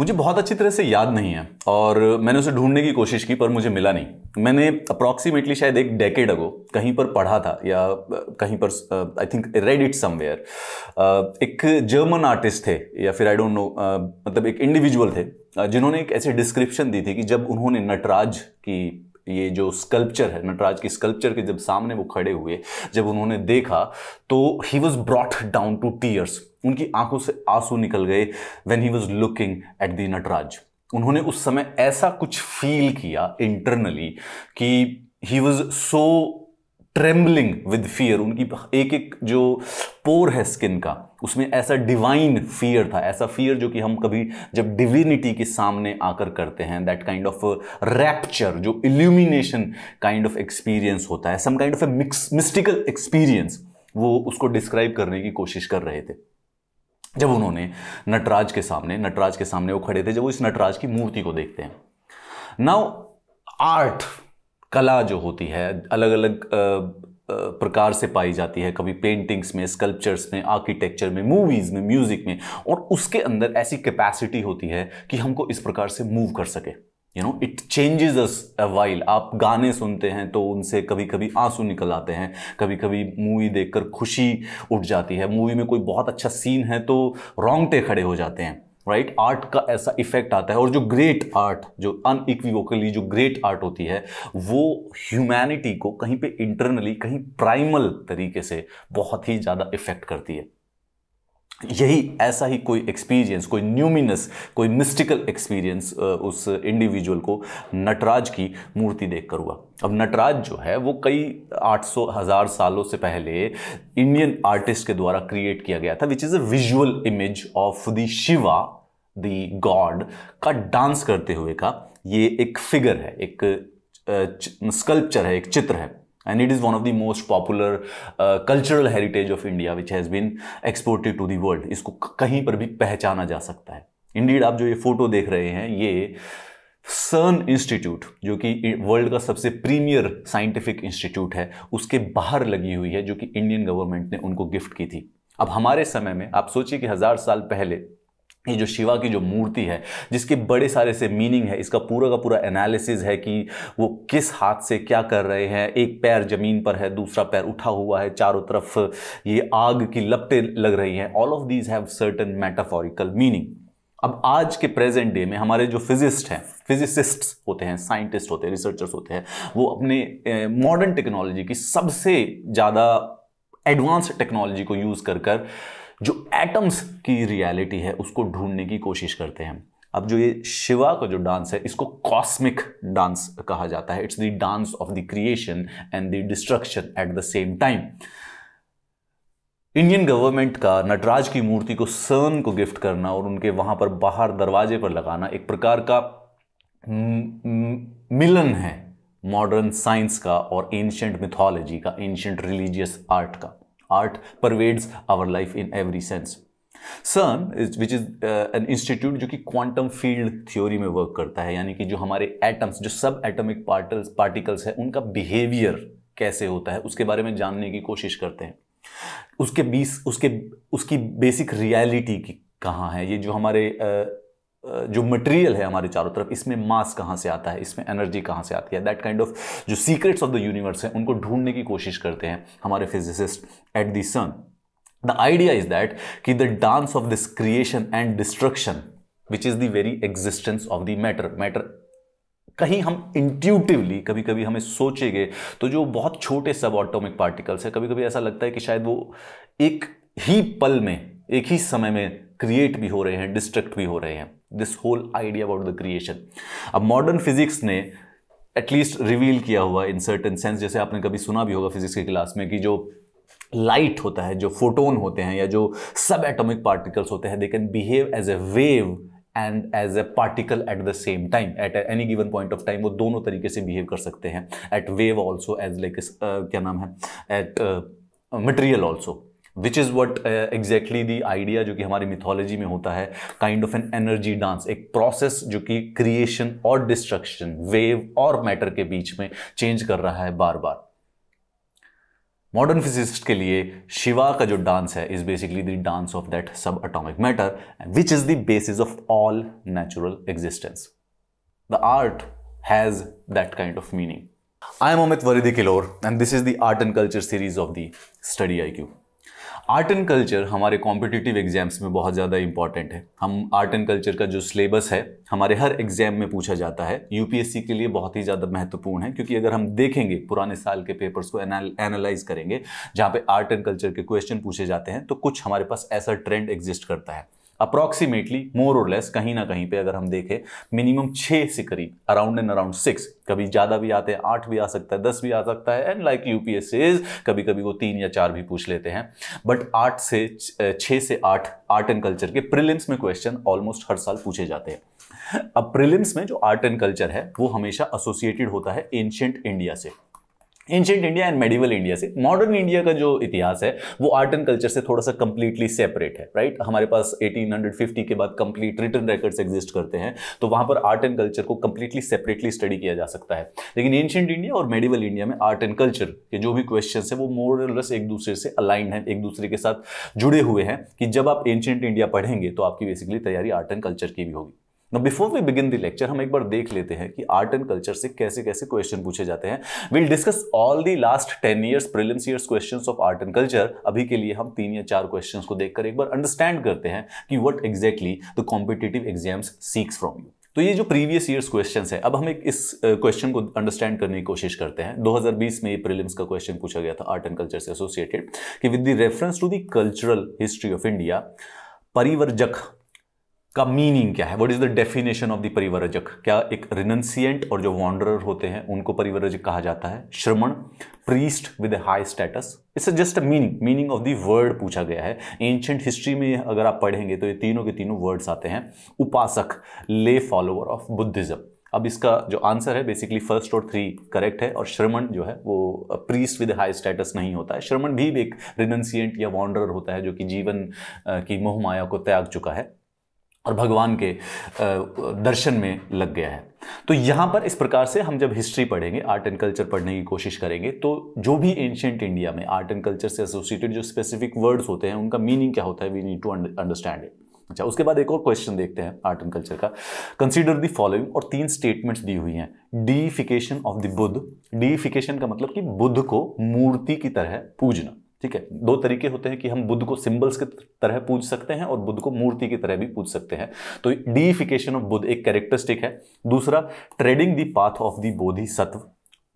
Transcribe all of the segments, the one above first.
मुझे बहुत अच्छी तरह से याद नहीं है और मैंने उसे ढूंढने की कोशिश की पर मुझे मिला नहीं मैंने अप्रॉक्सीमेटली शायद एक डेकेड अगो कहीं पर पढ़ा था या कहीं पर I think read it somewhere एक जर्मन आर्टिस्ट थे या फिर आई डोंट नो मतलब एक इंडिविजुअल थे जिन्होंने एक ऐसी डिस्क्रिप्शन दी थी कि जब उन्होंने नटराज की ये जो स्कल्पचर है नटराज की स्कल्पचर के जब सामने वो खड़े हुए जब उन्होंने देखा तो he was brought down to tears उनकी आंखों से आंसू निकल गए when he was looking at the Nataraj उन्होंने उस समय ऐसा कुछ फील किया इंटरनली कि he was so trembling with fear उनकी एक एक जो पोर है स्किन का उसमें ऐसा डिवाइन फियर था ऐसा फियर जो कि हम कभी जब डिविनिटी के सामने आकर करते हैं दैट काइंड ऑफ रैप्चर जो इल्यूमिनेशन काइंड ऑफ एक्सपीरियंस होता है some kind of a mystical experience वो उसको डिस्क्राइब करने की कोशिश कर रहे थे जब उन्होंने नटराज के सामने नटराज के सामने वो खड़े थे जब वो इस नटराज की मूर्ति को देखते हैं नाउ आर्ट कला जो होती है अलग अलग प्रकार से पाई जाती है कभी पेंटिंग्स में स्कल्पचर्स में आर्किटेक्चर में मूवीज़ में म्यूज़िक में और उसके अंदर ऐसी कैपेसिटी होती है कि हमको इस प्रकार से मूव कर सके you know it changes us a while आप गाने सुनते हैं तो उनसे कभी कभी आंसू निकल आते हैं कभी कभी मूवी देखकर खुशी उठ जाती है मूवी में कोई बहुत अच्छा सीन है तो रोंगटे खड़े हो जाते हैं राइट right? आर्ट का ऐसा इफेक्ट आता है और जो ग्रेट आर्ट जो अनइक्विवोकली जो ग्रेट आर्ट होती है वो ह्यूमैनिटी को कहीं पे इंटरनली कहीं प्राइमल तरीके से बहुत ही ज़्यादा इफेक्ट करती है यही ऐसा ही कोई एक्सपीरियंस कोई न्यूमिनस कोई मिस्टिकल एक्सपीरियंस उस इंडिविजुअल को नटराज की मूर्ति देखकर हुआ अब नटराज जो है वो कई 800 हज़ार सालों से पहले इंडियन आर्टिस्ट के द्वारा क्रिएट किया गया था which is a visual image of the Shiva the god का डांस करते हुए का ये एक फिगर है एक स्कल्पचर है एक चित्र है and it is one of the most popular uh, cultural heritage of India which has been exported to the world. इसको कहीं पर भी पहचाना जा सकता है इंडीड आप जो ये फोटो देख रहे हैं ये सर्न इंस्टीट्यूट जो कि वर्ल्ड का सबसे प्रीमियर साइंटिफिक इंस्टीट्यूट है उसके बाहर लगी हुई है जो कि इंडियन गवर्नमेंट ने उनको गिफ्ट की थी अब हमारे समय में आप सोचिए कि हज़ार साल पहले ये जो शिवा की जो मूर्ति है जिसके बड़े सारे से मीनिंग है इसका पूरा का पूरा एनालिसिस है कि वो किस हाथ से क्या कर रहे हैं एक पैर ज़मीन पर है दूसरा पैर उठा हुआ है चारों तरफ ये आग की लपटें लग रही हैं all of these have certain metaphorical meaning अब आज के प्रेजेंट डे में हमारे जो फिजिस्ट हैं फिजिसिस्ट्स होते हैं साइंटिस्ट होते हैं रिसर्चर्स होते हैं वो अपने मॉडर्न टेक्नोलॉजी की सबसे ज़्यादा एडवांस टेक्नोलॉजी को यूज़ कर कर जो एटम्स की रियलिटी है उसको ढूंढने की कोशिश करते हैं अब जो ये शिवा का जो डांस है इसको कॉस्मिक डांस कहा जाता है it's the dance of the creation and the destruction at the same time Indian government का नटराज की मूर्ति को सर्न को गिफ्ट करना और उनके वहां पर बाहर दरवाजे पर लगाना एक प्रकार का मिलन है मॉडर्न साइंस का और एंशंट मिथोलॉजी का एंशंट रिलीजियस आर्ट का Art pervades our life in every sense. CERN which is an institute जो कि क्वांटम फील्ड थ्योरी में वर्क करता है यानी कि जो हमारे एटम्स जो सब एटमिक पार्टल्स पार्टिकल्स हैं उनका बिहेवियर कैसे होता है उसके बारे में जानने की कोशिश करते हैं उसके बीस उसके उसकी बेसिक रियलिटी की कहाँ है ये जो हमारे uh, जो मटेरियल है हमारे चारों तरफ इसमें मास कहाँ से आता है इसमें एनर्जी कहाँ से आती है दैट काइंड ऑफ जो सीक्रेट्स ऑफ द यूनिवर्स है उनको ढूंढने की कोशिश करते हैं हमारे physicist at the CERN the idea is that कि the dance of this creation and destruction which is the very existence of the matter matter कहीं हम इंट्यूटिवली कभी कभी हमें सोचेंगे तो जो बहुत छोटे सब ऑटोमिक पार्टिकल्स है कभी कभी ऐसा लगता है कि शायद वो एक ही पल में एक ही समय में क्रिएट भी हो रहे हैं डिस्ट्रक्ट भी हो रहे हैं this whole idea about the creation अब मॉडर्न फिजिक्स ने एटलीस्ट रिवील किया हुआ इन सर्टन सेंस जैसे आपने कभी सुना भी होगा फिजिक्स की क्लास में कि जो लाइट होता है जो फोटोन होते हैं या जो सब एटॉमिक पार्टिकल्स होते हैं they can behave as a wave and as a particle at the same time at any given point of time वो दोनों तरीके से बिहेव कर सकते हैं at wave also as like क्या नाम है at material also which is what exactly the idea जो कि हमारी मिथोलॉजी में होता है kind of an energy dance एक प्रोसेस जो कि क्रिएशन और डिस्ट्रक्शन वेव और मैटर के बीच में चेंज कर रहा है बार बार मॉडर्न फिजिसिस्ट के लिए शिवा का जो डांस है is basically the dance of that sub atomic matter which is the basis of all natural existence the art has that kind of meaning I am Amit वरिदी किलोर and this is the art and culture series of the study I Q art and culture हमारे competitive exams में बहुत ज़्यादा important है हम art and culture का जो सिलेबस है हमारे हर एग्जाम में पूछा जाता है यूपीएससी के लिए बहुत ही ज़्यादा महत्वपूर्ण है क्योंकि अगर हम देखेंगे पुराने साल के पेपर्स को एनालाइज करेंगे जहाँ पे आर्ट एंड कल्चर के क्वेश्चन पूछे जाते हैं तो कुछ हमारे पास ऐसा ट्रेंड एग्जिस्ट करता है अप्रॉक्सीमेटली मोर और लेस कहीं ना कहीं पे अगर हम देखें मिनिमम छः से करीब अराउंड एंड अराउंड सिक्स कभी ज़्यादा भी आते हैं आठ भी आ सकता है दस भी आ सकता है एंड लाइक यू पी कभी कभी वो तीन या चार भी पूछ लेते हैं बट आठ से छः से आठ आर्ट एंड कल्चर के प्रिलिम्स में क्वेश्चन ऑलमोस्ट हर साल पूछे जाते हैं अब प्रिलिम्स में जो आर्ट एंड कल्चर है वो हमेशा एसोसिएटेड होता है एंशियंट इंडिया से ancient India and medieval India से मॉडर्न इंडिया का जो इतिहास है वो आर्ट एंड कल्चर से थोड़ा सा कंप्लीटली सेपरेट है राइट हमारे पास 1850 के बाद कंप्लीट रिटर्न रिकॉर्ड्स एग्जिस्ट करते हैं तो वहां पर आर्ट एंड कल्चर को कंप्लीटली सेपरेटली स्टडी किया जा सकता है लेकिन एंशेंट इंडिया और मेडिवल इंडिया में आर्ट एंड कल्चर के जो भी क्वेश्चन है वो मोरलेस एक दूसरे से अलाइन है एक दूसरे के साथ जुड़े हुए हैं कि जब आप एंशेंट इंडिया पढ़ेंगे तो आपकी बेसिकली तैयारी आर्ट एंड कल्चर की भी होगी ना before we begin the lecture हम एक बार देख लेते हैं कि आर्ट एंड कल्चर से कैसे कैसे क्वेश्चन पूछे जाते हैं will discuss all the last ten years prelims years question of art and culture अभी के लिए हम तीन या चार क्वेश्चन को देखकर एक बार अंडरस्टैंड करते हैं कि what exactly the competitive exams seeks from you तो ये जो प्रीवियस ईयर्स क्वेश्चन है अब हम एक इस क्वेश्चन को अंडरस्टैंड करने की कोशिश करते हैं 2020 में प्रीलिम्स का क्वेश्चन पूछा गया था आर्ट एंड कल्चर से एसोसिएटेड कि with the reference to the cultural history of India परिवर्जक का मीनिंग क्या है what is the definition of the परिवरजक क्या एक रिनंसियंट और जो वॉन्डर होते हैं उनको परिवरजक कहा जाता है श्रमण priest with a high status it's just a meaning meaning of the word पूछा गया है एंशियंट हिस्ट्री में अगर आप पढ़ेंगे तो ये तीनों के तीनों वर्ड्स आते हैं उपासक ले फॉलोअर ऑफ बुद्धिज्म अब इसका जो आंसर है बेसिकली फर्स्ट और थ्री करेक्ट है और श्रमण जो है वो प्रीस्ट विद हाई स्टेटस नहीं होता है श्रमण भी एक रिनंसियंट या वॉन्डर होता है जो कि जीवन uh, की मोहमाया को त्याग चुका है और भगवान के दर्शन में लग गया है तो यहाँ पर इस प्रकार से हम जब हिस्ट्री पढ़ेंगे आर्ट एंड कल्चर पढ़ने की कोशिश करेंगे तो जो भी एंशियंट इंडिया में आर्ट एंड कल्चर से एसोसिएटेड जो स्पेसिफिक वर्ड्स होते हैं उनका मीनिंग क्या होता है we need to understand it अच्छा उसके बाद एक और क्वेश्चन देखते हैं आर्ट एंड कल्चर का कंसिडर दी फॉलोइंग और तीन स्टेटमेंट्स दी हुई हैं deification of the Buddha deification का मतलब कि बुद्ध को मूर्ति की तरह पूजना ठीक है दो तरीके होते हैं कि हम बुद्ध को सिंबल्स की तरह पूज सकते हैं और बुद्ध को मूर्ति की तरह भी पूज सकते हैं तो डीफिकेशन ऑफ बुद्ध एक कैरेक्टरिस्टिक है दूसरा treading the path of the Bodhisattva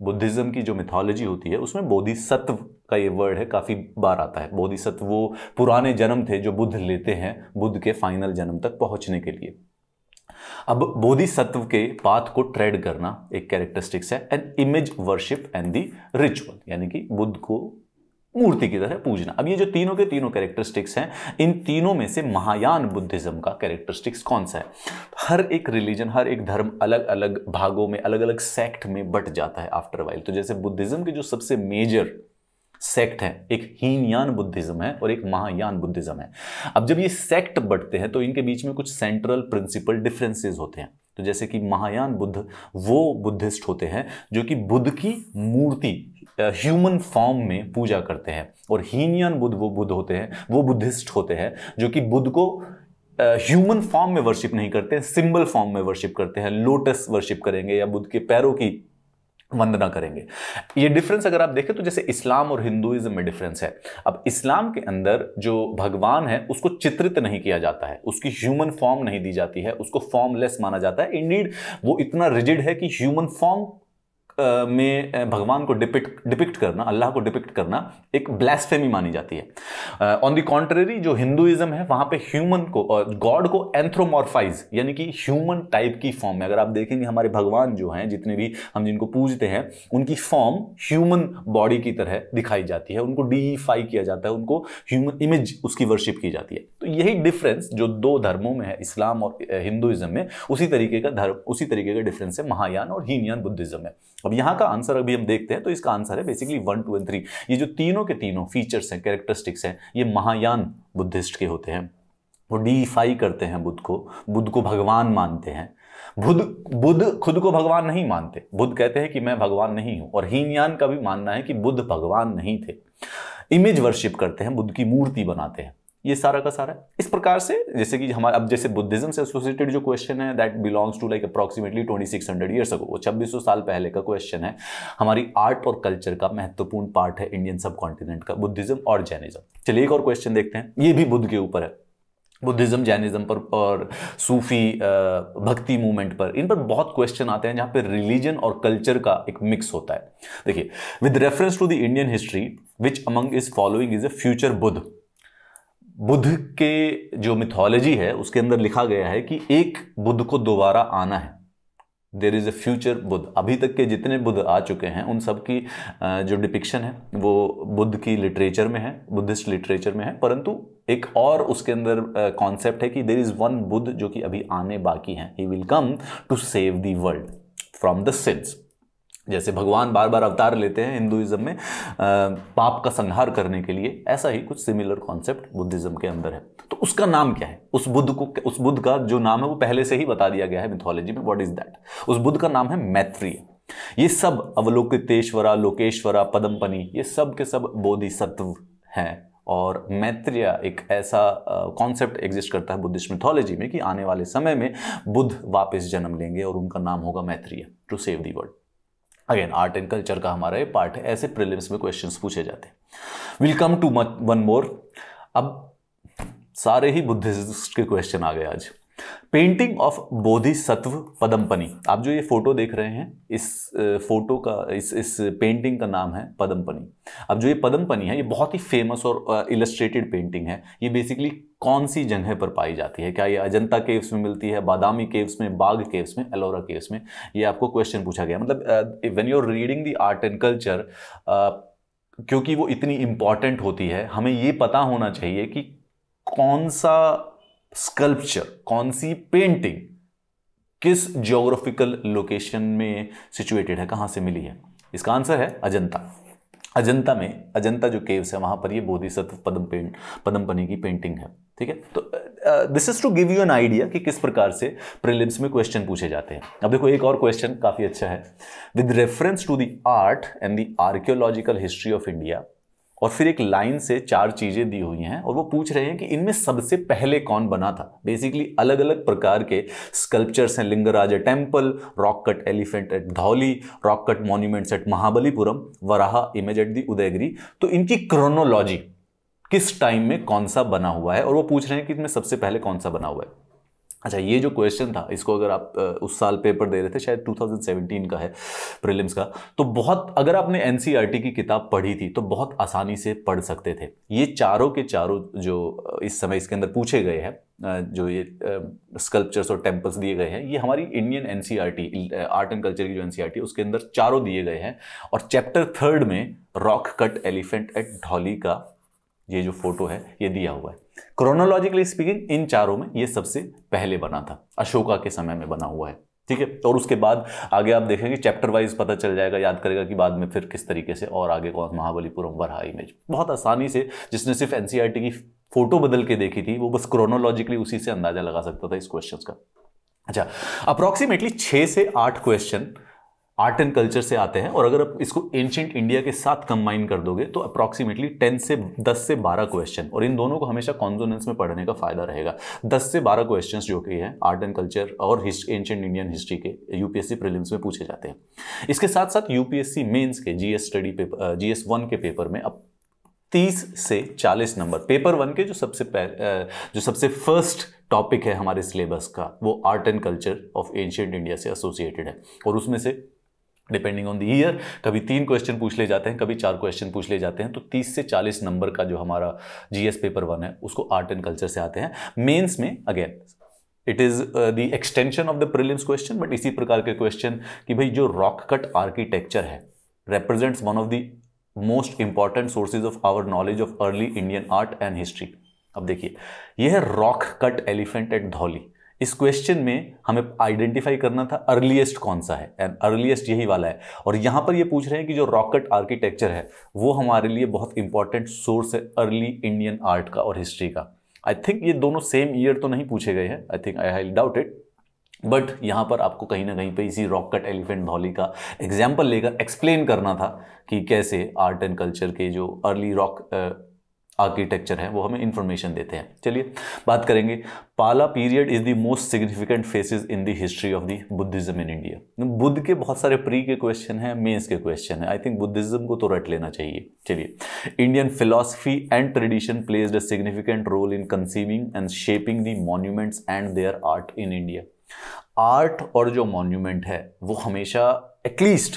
Buddhism की जो मिथोलॉजी होती है उसमें सत्व का ये वर्ड है काफ़ी बार आता है सत्व वो पुराने जन्म थे जो बुद्ध लेते हैं बुद्ध के फाइनल जन्म तक पहुंचने के लिए अब बोधिसत्व के पाथ को ट्रेड करना एक कैरेक्टरिस्टिक्स है and image worship and the ritual यानी कि बुद्ध को मूर्ति की तरह पूजना अब ये जो तीनों के तीनों कैरेक्टरिस्टिक्स हैं इन तीनों में से महायान बुद्धिज्म का कैरेक्टरिस्टिक्स कौन सा है हर एक रिलीजन हर एक धर्म अलग अलग भागों में अलग अलग सेक्ट में बट जाता है आफ्टर वाइल तो जैसे बुद्धिज्म के जो सबसे मेजर सेक्ट है एक हीनयान बुद्धिज्म है और एक महायान बुद्धिज्म है अब जब ये सेक्ट बटते हैं तो इनके बीच में कुछ सेंट्रल प्रिंसिपल डिफरेंसेस होते हैं तो जैसे कि महायान बुद्ध वो बुद्धिस्ट होते हैं जो कि बुद्ध की मूर्ति ह्यूमन फॉर्म में पूजा करते हैं और हीनयान बुद्ध वो बुद्ध होते हैं वो बुद्धिस्ट होते हैं जो कि बुद्ध को ह्यूमन फॉर्म में वर्शिप नहीं करते सिंबल फॉर्म में वर्शिप करते हैं लोटस वर्शिप करेंगे या बुद्ध के पैरों की वंदना करेंगे ये डिफरेंस अगर आप देखें तो जैसे इस्लाम और हिंदुइज्म में डिफरेंस है अब इस्लाम के अंदर जो भगवान है उसको चित्रित नहीं किया जाता है उसकी ह्यूमन फॉर्म नहीं दी जाती है उसको फॉर्मलेस माना जाता है इंडीड वो इतना रिजिड है कि ह्यूमन फॉर्म में भगवान को डिपिक्ट डिपिक्ट करना अल्लाह को डिपिक्ट करना एक ब्लैस्फेमी मानी जाती है ऑन दी कॉन्ट्रेरी जो हिंदुइज्म है वहां पे ह्यूमन को और गॉड को एंथ्रोमोरफाइज यानी कि ह्यूमन टाइप की फॉर्म में अगर आप देखेंगे हमारे भगवान जो हैं जितने भी हम जिनको पूजते हैं उनकी फॉर्म ह्यूमन बॉडी की तरह दिखाई जाती है उनको डीफाई किया जाता है उनको ह्यूमन इमेज उसकी वर्शिप की जाती है तो यही डिफरेंस जो दो धर्मों में है इस्लाम और हिंदुइज्म में उसी तरीके का धर्म उसी तरीके का डिफरेंस है महायान और हीनयान बुद्धिज्म में अब यहाँ का आंसर अभी हम देखते हैं तो इसका आंसर है basically one two and three ये जो तीनों के तीनों फीचर्स हैं कैरेक्टरिस्टिक्स हैं ये महायान बुद्धिस्ट के होते हैं वो डीफाई करते हैं बुद्ध को बुद्ध को भगवान मानते हैं बुद्ध बुद्ध खुद को भगवान नहीं मानते बुद्ध कहते हैं कि मैं भगवान नहीं हूं और हीनयान का भी मानना है कि बुद्ध भगवान नहीं थे इमेज वर्शिप करते हैं बुद्ध की मूर्ति बनाते हैं ये सारा का सारा इस प्रकार से जैसे कि हमारा अब जैसे बुद्धिज्म से एसोसिएटेड जो क्वेश्चन है that belongs to like approximately hundred years ago वो सौ साल पहले का क्वेश्चन है हमारी आर्ट और कल्चर का महत्वपूर्ण पार्ट है इंडियन सब कॉन्टिनेंट का बुद्धिज्म और जैनिज्म चलिए एक और क्वेश्चन देखते हैं ये भी बुद्ध के ऊपर है बुद्धिज्म जैनिज्म पर और सूफी भक्ति मूवमेंट पर इन पर बहुत क्वेश्चन आते हैं जहाँ पर रिलीजन और कल्चर का एक मिक्स होता है देखिए with reference to the Indian history which among is following is a future Buddha Buddha के जो मिथोलॉजी है उसके अंदर लिखा गया है कि एक बुद्ध को दोबारा आना है there is a future Buddha अभी तक के जितने बुद्ध आ चुके हैं उन सब की जो डिपिक्शन है वो बुद्ध की लिटरेचर में है बुद्धिस्ट लिटरेचर में है परंतु एक और उसके अंदर कॉन्सेप्ट है कि देर इज़ वन बुद्ध जो कि अभी आने बाकी हैं he will come to save the world from the sins जैसे भगवान बार बार अवतार लेते हैं हिंदुइज़्म में पाप का संहार करने के लिए ऐसा ही कुछ सिमिलर कॉन्सेप्ट बुद्धिज़्म के अंदर है तो उसका नाम क्या है उस बुद्ध को उस बुद्ध का जो नाम है वो पहले से ही बता दिया गया है मिथोलॉजी में व्हाट इज दैट उस बुद्ध का नाम है मैत्रीय ये सब अवलोकितेश्वरा लोकेश्वरा पदमपनी ये सब के सब बोधिसत्व हैं और मैत्रीय एक ऐसा कॉन्सेप्ट एग्जिस्ट करता है बुद्धिस्ट मिथोलॉजी में कि आने वाले समय में बुद्ध वापस जन्म लेंगे और उनका नाम होगा Maitreya to save the world again art and culture का हमारा ये पार्ट है ऐसे प्रिलिम्स में क्वेश्चंस पूछे जाते हैं welcome to to one more अब सारे ही बुद्धिस्ट के क्वेश्चन आ गए आज पेंटिंग ऑफ बोधिसत्व पदमपनी आप जो ये फोटो देख रहे हैं इस फोटो का इस इस पेंटिंग का नाम है पदम्पनी अब जो ये पदमपनी है ये बहुत ही फेमस और इलस्ट्रेटेड पेंटिंग है ये बेसिकली कौन सी जगह पर पाई जाती है क्या ये अजंता केव्स में मिलती है बादामी केव्स में बाघ केव्स में एलोरा केव्स में ये आपको क्वेश्चन पूछा गया मतलब when you are reading the art and culture क्योंकि वो इतनी इम्पॉर्टेंट होती है हमें ये पता होना चाहिए कि कौन सा स्कल्पचर कौन सी पेंटिंग किस जियोग्राफिकल लोकेशन में सिचुएटेड है कहाँ से मिली है इसका आंसर है अजंता अजंता में अजंता जो केव्स है वहां पर ये बोधिसत्व पदम पेंट पदमपनी की पेंटिंग है ठीक है तो this is to give you an idea कि किस प्रकार से प्रिलिम्स में क्वेश्चन पूछे जाते हैं अब देखो एक और क्वेश्चन काफ़ी अच्छा है with reference to the art and the archaeological history of India और फिर एक लाइन से चार चीज़ें दी हुई हैं और वो पूछ रहे हैं कि इनमें सबसे पहले कौन बना था बेसिकली अलग अलग प्रकार के स्कल्पचर्स हैं Lingaraja at temple rock cut elephant at Dhauli rock cut monuments at Mahabalipuram Varaha image at the Udayagiri तो इनकी क्रोनोलॉजी किस टाइम में कौन सा बना हुआ है और वो पूछ रहे हैं कि इनमें सबसे पहले कौन सा बना हुआ है अच्छा ये जो क्वेश्चन था इसको अगर आप उस साल पेपर दे रहे थे शायद 2017 का है प्रीलिम्स का तो बहुत अगर आपने एन e की किताब पढ़ी थी तो बहुत आसानी से पढ़ सकते थे ये चारों के चारों जो इस समय इसके अंदर पूछे गए हैं जो ये स्कल्पचर्स और टेम्पल्स दिए गए हैं ये हमारी Indian an art and culture की जो एन e उसके अंदर चारों दिए गए हैं और चैप्टर थर्ड में rock cut elephant at Dhauli का ये जो फोटो है ये दिया हुआ है क्रोनोलॉजिकली स्पीकिंग इन चारों में ये सबसे पहले बना था अशोका के समय में बना हुआ है ठीक है और उसके बाद आगे आप देखेंगे चैप्टर वाइज पता चल जाएगा याद करेगा कि बाद में फिर किस तरीके से और आगे कौन महाबलीपुरम वरहा इमेज बहुत आसानी से जिसने सिर्फ एन e की फोटो बदल के देखी थी वो बस क्रोनोलॉजिकली उसी से अंदाजा लगा सकता था इस क्वेश्चन का अच्छा अप्रॉक्सीमेटली छः से आठ क्वेश्चन आर्ट एंड कल्चर से आते हैं और अगर आप इसको एंशियंट इंडिया के साथ कंबाइन कर दोगे तो अप्रॉक्सीमेटली टेन से दस से बारह क्वेश्चन और इन दोनों को हमेशा कॉन्जोनेंस में पढ़ने का फायदा रहेगा दस से बारह क्वेश्चन जो कि हैं आर्ट एंड कल्चर और एंशेंट इंडियन हिस्ट्री के यूपीएससी प्रिलिम्स में पूछे जाते हैं इसके साथ साथ यूपीएससी मेन्स के G study paper G one के पेपर में अब तीस से चालीस नंबर पेपर वन के जो सबसे जो सबसे फर्स्ट टॉपिक है हमारे सिलेबस का वो art and culture of ancient India से एसोसिएटेड है और उसमें से डिपेंडिंग ऑन द ईयर कभी तीन क्वेश्चन पूछ ले जाते हैं कभी चार क्वेश्चन पूछ ले जाते हैं तो 30 से 40 नंबर का जो हमारा जीएस पेपर वन है उसको आर्ट एंड कल्चर से आते हैं मेंस में again it is the extension of the prelims question but इसी प्रकार के क्वेश्चन कि भाई जो रॉक कट आर्किटेक्चर है represents one of the most important sources of our knowledge of early Indian art and history अब देखिए यह है rock cut elephant at Dhauli इस क्वेश्चन में हमें आइडेंटिफाई करना था अर्लीस्ट कौन सा है एंड अर्लीस्ट यही वाला है और यहाँ पर ये पूछ रहे हैं कि जो रॉकेट आर्किटेक्चर है वो हमारे लिए बहुत इंपॉर्टेंट सोर्स है अर्ली इंडियन आर्ट का और हिस्ट्री का आई थिंक ये दोनों सेम ईयर तो नहीं पूछे गए हैं I think I high doubt it but यहाँ पर आपको कहीं ना कहीं पे इसी रॉकेट एलिफेंट भौली का एग्जाम्पल लेकर एक्सप्लेन करना था कि कैसे आर्ट एंड कल्चर के जो अर्ली रॉक आर्किटेक्चर है वो हमें इन्फॉर्मेशन देते हैं चलिए बात करेंगे Pala period is the most significant phases in the history of the Buddhism in India Buddha के बहुत सारे प्री के क्वेश्चन हैं मेंस के क्वेश्चन हैं आई थिंक बुद्धिज्म को तो रट लेना चाहिए चलिए Indian philosophy and tradition plays a significant role in conceiving and shaping the monuments and their art in India art और जो मॉन्यूमेंट है वो हमेशा at least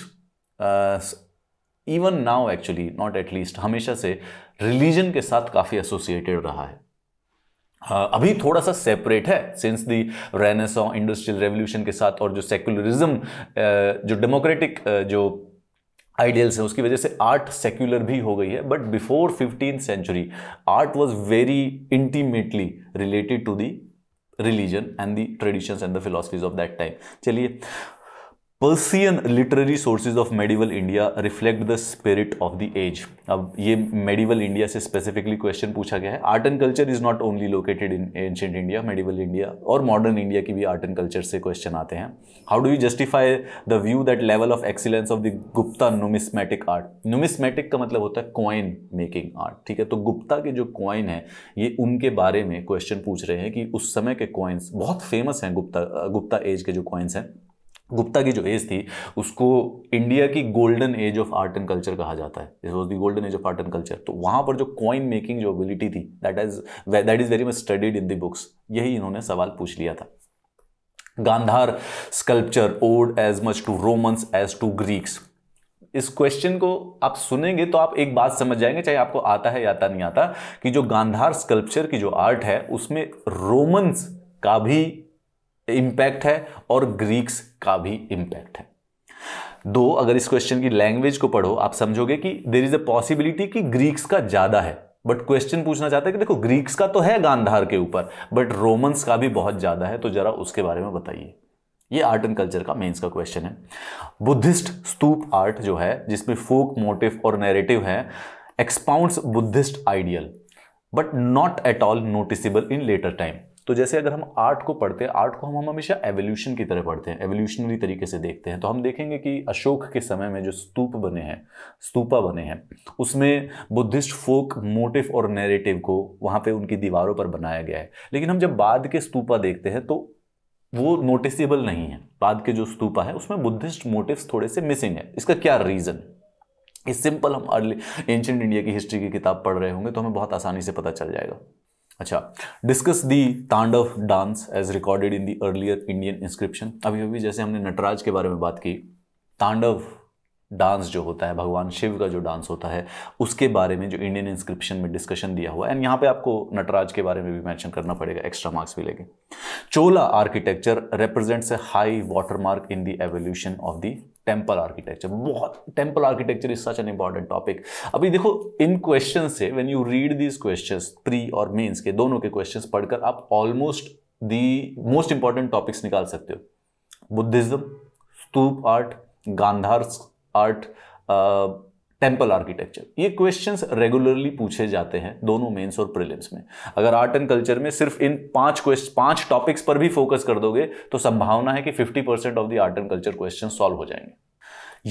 even now actually not at least हमेशा से रिलीजन के साथ काफ़ी एसोसिएटेड रहा है अभी थोड़ा सा सेपरेट है since the renaissance industrial revolution के साथ और जो सेक्युलरिज्म जो डेमोक्रेटिक जो आइडियल्स हैं उसकी वजह से आर्ट सेक्युलर भी हो गई है but before fifteen century art was very intimately related to the religion and the traditions and the philosophies of that time चलिए Persian literary sources of medieval India reflect the spirit of the age अब ये medieval India से specifically question पूछा गया है art and culture is not only located in ancient India medieval India और modern India की भी आर्ट एंड कल्चर से क्वेश्चन आते हैं how do you justify the view that level of excellence of the Gupta numismatic art numismatic का मतलब होता है कॉइन मेकिंग आर्ट ठीक है तो गुप्ता के जो कॉइन है ये उनके बारे में क्वेश्चन पूछ रहे हैं कि उस समय के कॉइन्स बहुत फेमस हैं गुप्ता गुप्ता एज के जो कॉइन्स हैं गुप्ता की जो एज थी उसको इंडिया की golden age of art and culture कहा जाता है this was the golden age of art and culture तो वहाँ पर जो कॉइन मेकिंग जो एबिलिटी थी that is that is very much studied in the books यही इन्होंने सवाल पूछ लिया था Gandhara sculpture owed as much to Romans as to Greeks इस क्वेश्चन को आप सुनेंगे तो आप एक बात समझ जाएंगे चाहे आपको आता है या आता नहीं आता कि जो गांधार स्कल्पचर की जो आर्ट है उसमें रोमन्स का भी इम्पैक्ट है और ग्रीक्स का भी इंपैक्ट है दो अगर इस क्वेश्चन की लैंग्वेज को पढ़ो आप समझोगे कि देर इज अ पॉसिबिलिटी कि ग्रीक्स का ज्यादा है बट क्वेश्चन पूछना चाहता है कि देखो ग्रीक्स का तो है गांधार के ऊपर बट रोमन्स का भी बहुत ज्यादा है तो जरा उसके बारे में बताइए ये आर्ट एंड कल्चर का मेंस का क्वेश्चन है बुद्धिस्ट स्तूप आर्ट जो है जिसमें फोक मोटिव और नैरेटिव है expounds Buddhist ideal but not at all noticeable in later time तो जैसे अगर हम आर्ट को पढ़ते हैं आर्ट को हम हमेशा एवोल्यूशन की तरह पढ़ते हैं एवोल्यूशनरी तरीके से देखते हैं तो हम देखेंगे कि अशोक के समय में जो स्तूप बने हैं स्तूपा बने हैं उसमें बुद्धिस्ट फोक मोटिव और नैरेटिव को वहाँ पर उनकी दीवारों पर बनाया गया है लेकिन हम जब बाद के स्तूपा देखते हैं तो वो नोटिसेबल नहीं है बाद के जो स्तूपा है उसमें बुद्धिस्ट मोटिव थोड़े से मिसिंग है इसका क्या रीज़न इस सिंपल हम अर्ली एंशेंट इंडिया की हिस्ट्री की किताब पढ़ रहे होंगे तो हमें बहुत आसानी से पता चल जाएगा अच्छा discuss the Tandava dance as recorded in the earlier Indian inscription अभी अभी जैसे हमने नटराज के बारे में बात की तांडव डांस जो होता है भगवान शिव का जो डांस होता है उसके बारे में जो इंडियन इंस्क्रिप्शन में डिस्कशन दिया हुआ है एंड यहाँ पे आपको नटराज के बारे में भी मेंशन करना पड़ेगा एक्स्ट्रा मार्क्स भी लेंगे Chola architecture represents a high water mark in the evolution of the temple architecture बहुत temple architecture is such an important topic अभी देखो इन क्वेश्चन से when you read these question pre और मेन्स के दोनों के क्वेश्चन पढ़कर आप almost the most important topics निकाल सकते हो Buddhism stupa art Gandharas art temple architecture ये क्वेश्चंस रेगुलरली पूछे जाते हैं दोनों मेंस और प्रीलिम्स में अगर आर्ट एंड कल्चर में सिर्फ इन पांच क्वेश्चन पांच टॉपिक्स पर भी फोकस कर दोगे तो संभावना है कि 50% of the art and culture question solve हो जाएंगे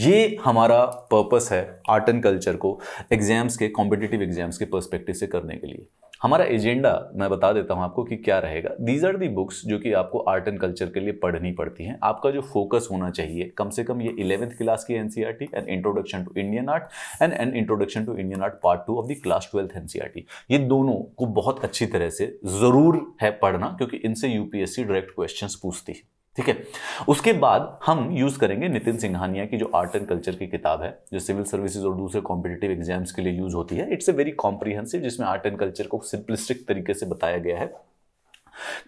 ये हमारा पर्पस है आर्ट एंड कल्चर को एग्जाम्स के कॉम्पिटिटिव एग्जाम्स के पर्सपेक्टिव से करने के लिए हमारा एजेंडा मैं बता देता हूँ आपको कि क्या रहेगा दीज आर दी बुक्स जो कि आपको आर्ट एंड कल्चर के लिए पढ़नी पड़ती हैं आपका जो फोकस होना चाहिए कम से कम ये इलेवंथ क्लास की N C R T and introduction to Indian art and an introduction to Indian art part two of the class twelfth N C R T ये दोनों को बहुत अच्छी तरह से ज़रूर है पढ़ना क्योंकि इनसे U P S C direct question पूछती है ठीक है उसके बाद हम यूज़ करेंगे नितिन सिंघानिया की जो आर्ट एंड कल्चर की किताब है जो सिविल सर्विसेज और दूसरे कॉम्पिटेटिव एग्जाम्स के लिए यूज़ होती है इट्स ए वेरी कॉम्प्रीहेंसिव जिसमें आर्ट एंड कल्चर को सिंपलिस्टिक तरीके से बताया गया है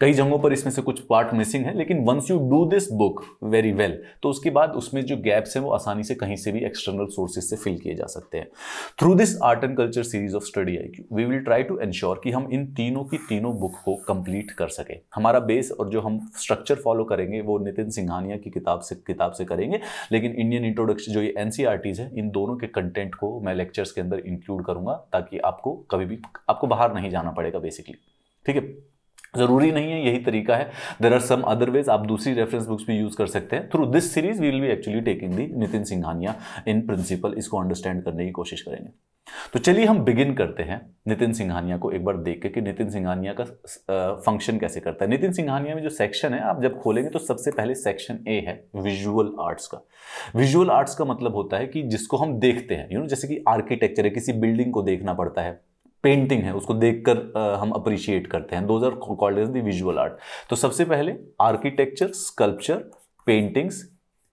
कई जगहों पर इसमें से कुछ पार्ट मिसिंग है लेकिन once you do this book very well तो उसके बाद उसमें जो गैप्स हैं वो आसानी से कहीं से भी एक्सटर्नल सोर्सेज से फिल किए जा सकते हैं through this art and culture series of study I we will try to ensure कि हम इन तीनों की तीनों बुक को कंप्लीट कर सकें हमारा बेस और जो हम स्ट्रक्चर फॉलो करेंगे वो नितिन सिंघानिया की किताब से किताब से करेंगे लेकिन इंडियन इंट्रोडक्शन जो ये एन e है इन दोनों के कंटेंट को मैं लेक्चर्स के अंदर इंक्लूड करूंगा ताकि आपको कभी भी आपको बाहर नहीं जाना पड़ेगा बेसिकली ठीक है ज़रूरी नहीं है यही तरीका है there are some other ways आप दूसरी रेफरेंस बुक्स भी यूज़ कर सकते हैं through this series we will be actually taking the Nitin Singhania in principle इसको अंडरस्टैंड करने की कोशिश करेंगे तो चलिए हम बिगिन करते हैं नितिन सिंघानिया को एक बार देख के कि नितिन सिंघानिया का फंक्शन कैसे करता है नितिन सिंघानिया में जो सेक्शन है आप जब खोलेंगे तो सबसे पहले सेक्शन ए है विजुअल आर्ट्स का विजुअल आर्ट्स का मतलब होता है कि जिसको हम देखते हैं यू नो जैसे कि आर्किटेक्चर है किसी बिल्डिंग को देखना पड़ता है पेंटिंग है उसको देखकर हम अप्रिशिएट करते हैं those are called as the visual art तो सबसे पहले आर्किटेक्चर स्कल्पचर पेंटिंग्स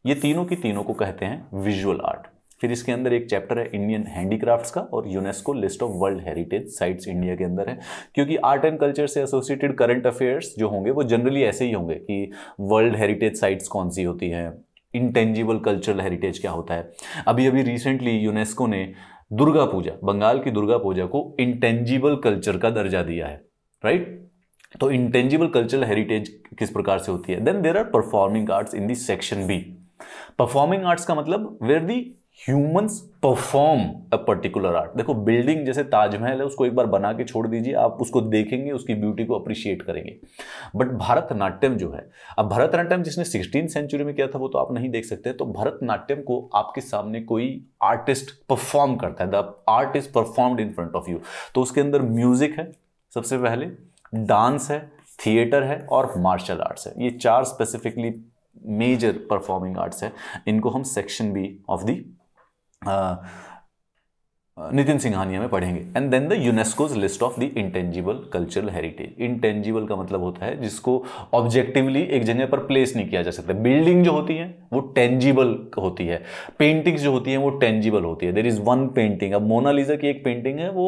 ये तीनों की तीनों को कहते हैं विजुअल आर्ट फिर इसके अंदर एक चैप्टर है इंडियन हैंडीक्राफ्ट्स का और UNESCO list of world heritage sites India के अंदर है क्योंकि आर्ट एंड कल्चर से एसोसिएटेड करंट अफेयर्स जो होंगे वो जनरली ऐसे ही होंगे कि वर्ल्ड हेरिटेज साइट्स कौन सी होती हैं इंटेंजिबल कल्चरल हेरिटेज क्या होता है अभी अभी रिसेंटली यूनेस्को ने दुर्गा पूजा बंगाल की दुर्गा पूजा को इंटेंजिबल कल्चर का दर्जा दिया है राइट तो इंटेंजिबल कल्चरल हेरिटेज किस प्रकार से होती है then there are performing arts in the section B performing arts का मतलब where the humans perform a particular art देखो बिल्डिंग जैसे ताजमहल है उसको एक बार बना के छोड़ दीजिए आप उसको देखेंगे उसकी ब्यूटी को अप्रिशिएट करेंगे बट भरतनाट्यम जो है अब भरतनाट्यम जिसने सिक्सटीन सेंचुरी में किया था वो तो आप नहीं देख सकते तो भरतनाट्यम को आपके सामने कोई आर्टिस्ट परफॉर्म करता है the art is performed in front of you तो उसके अंदर म्यूजिक है सबसे पहले डांस है थिएटर है और मार्शल आर्ट्स है ये चार स्पेसिफिकली मेजर परफॉर्मिंग आर्ट्स है इनको हम section B of the Nitin Singhania में पढ़ेंगे and then the UNESCO's list of the intangible cultural heritage intangible का मतलब होता है जिसको ऑब्जेक्टिवली एक जगह पर प्लेस नहीं किया जा सकता बिल्डिंग जो होती है वो टेंजिबल होती है पेंटिंग्स जो होती हैं वो टेंजिबल होती है देर इज़ वन पेंटिंग अब मोनालिजा की एक पेंटिंग है वो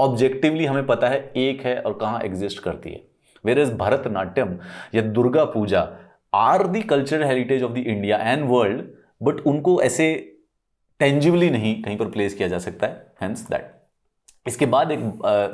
ऑब्जेक्टिवली हमें पता है एक है और कहाँ एग्जिस्ट करती है वेर इज भरतनाट्यम या Durga Puja are the cultural heritage of the India and world but उनको ऐसे टेंजिबली नहीं कहीं पर प्लेस किया जा सकता है हेंस दैट इसके बाद एक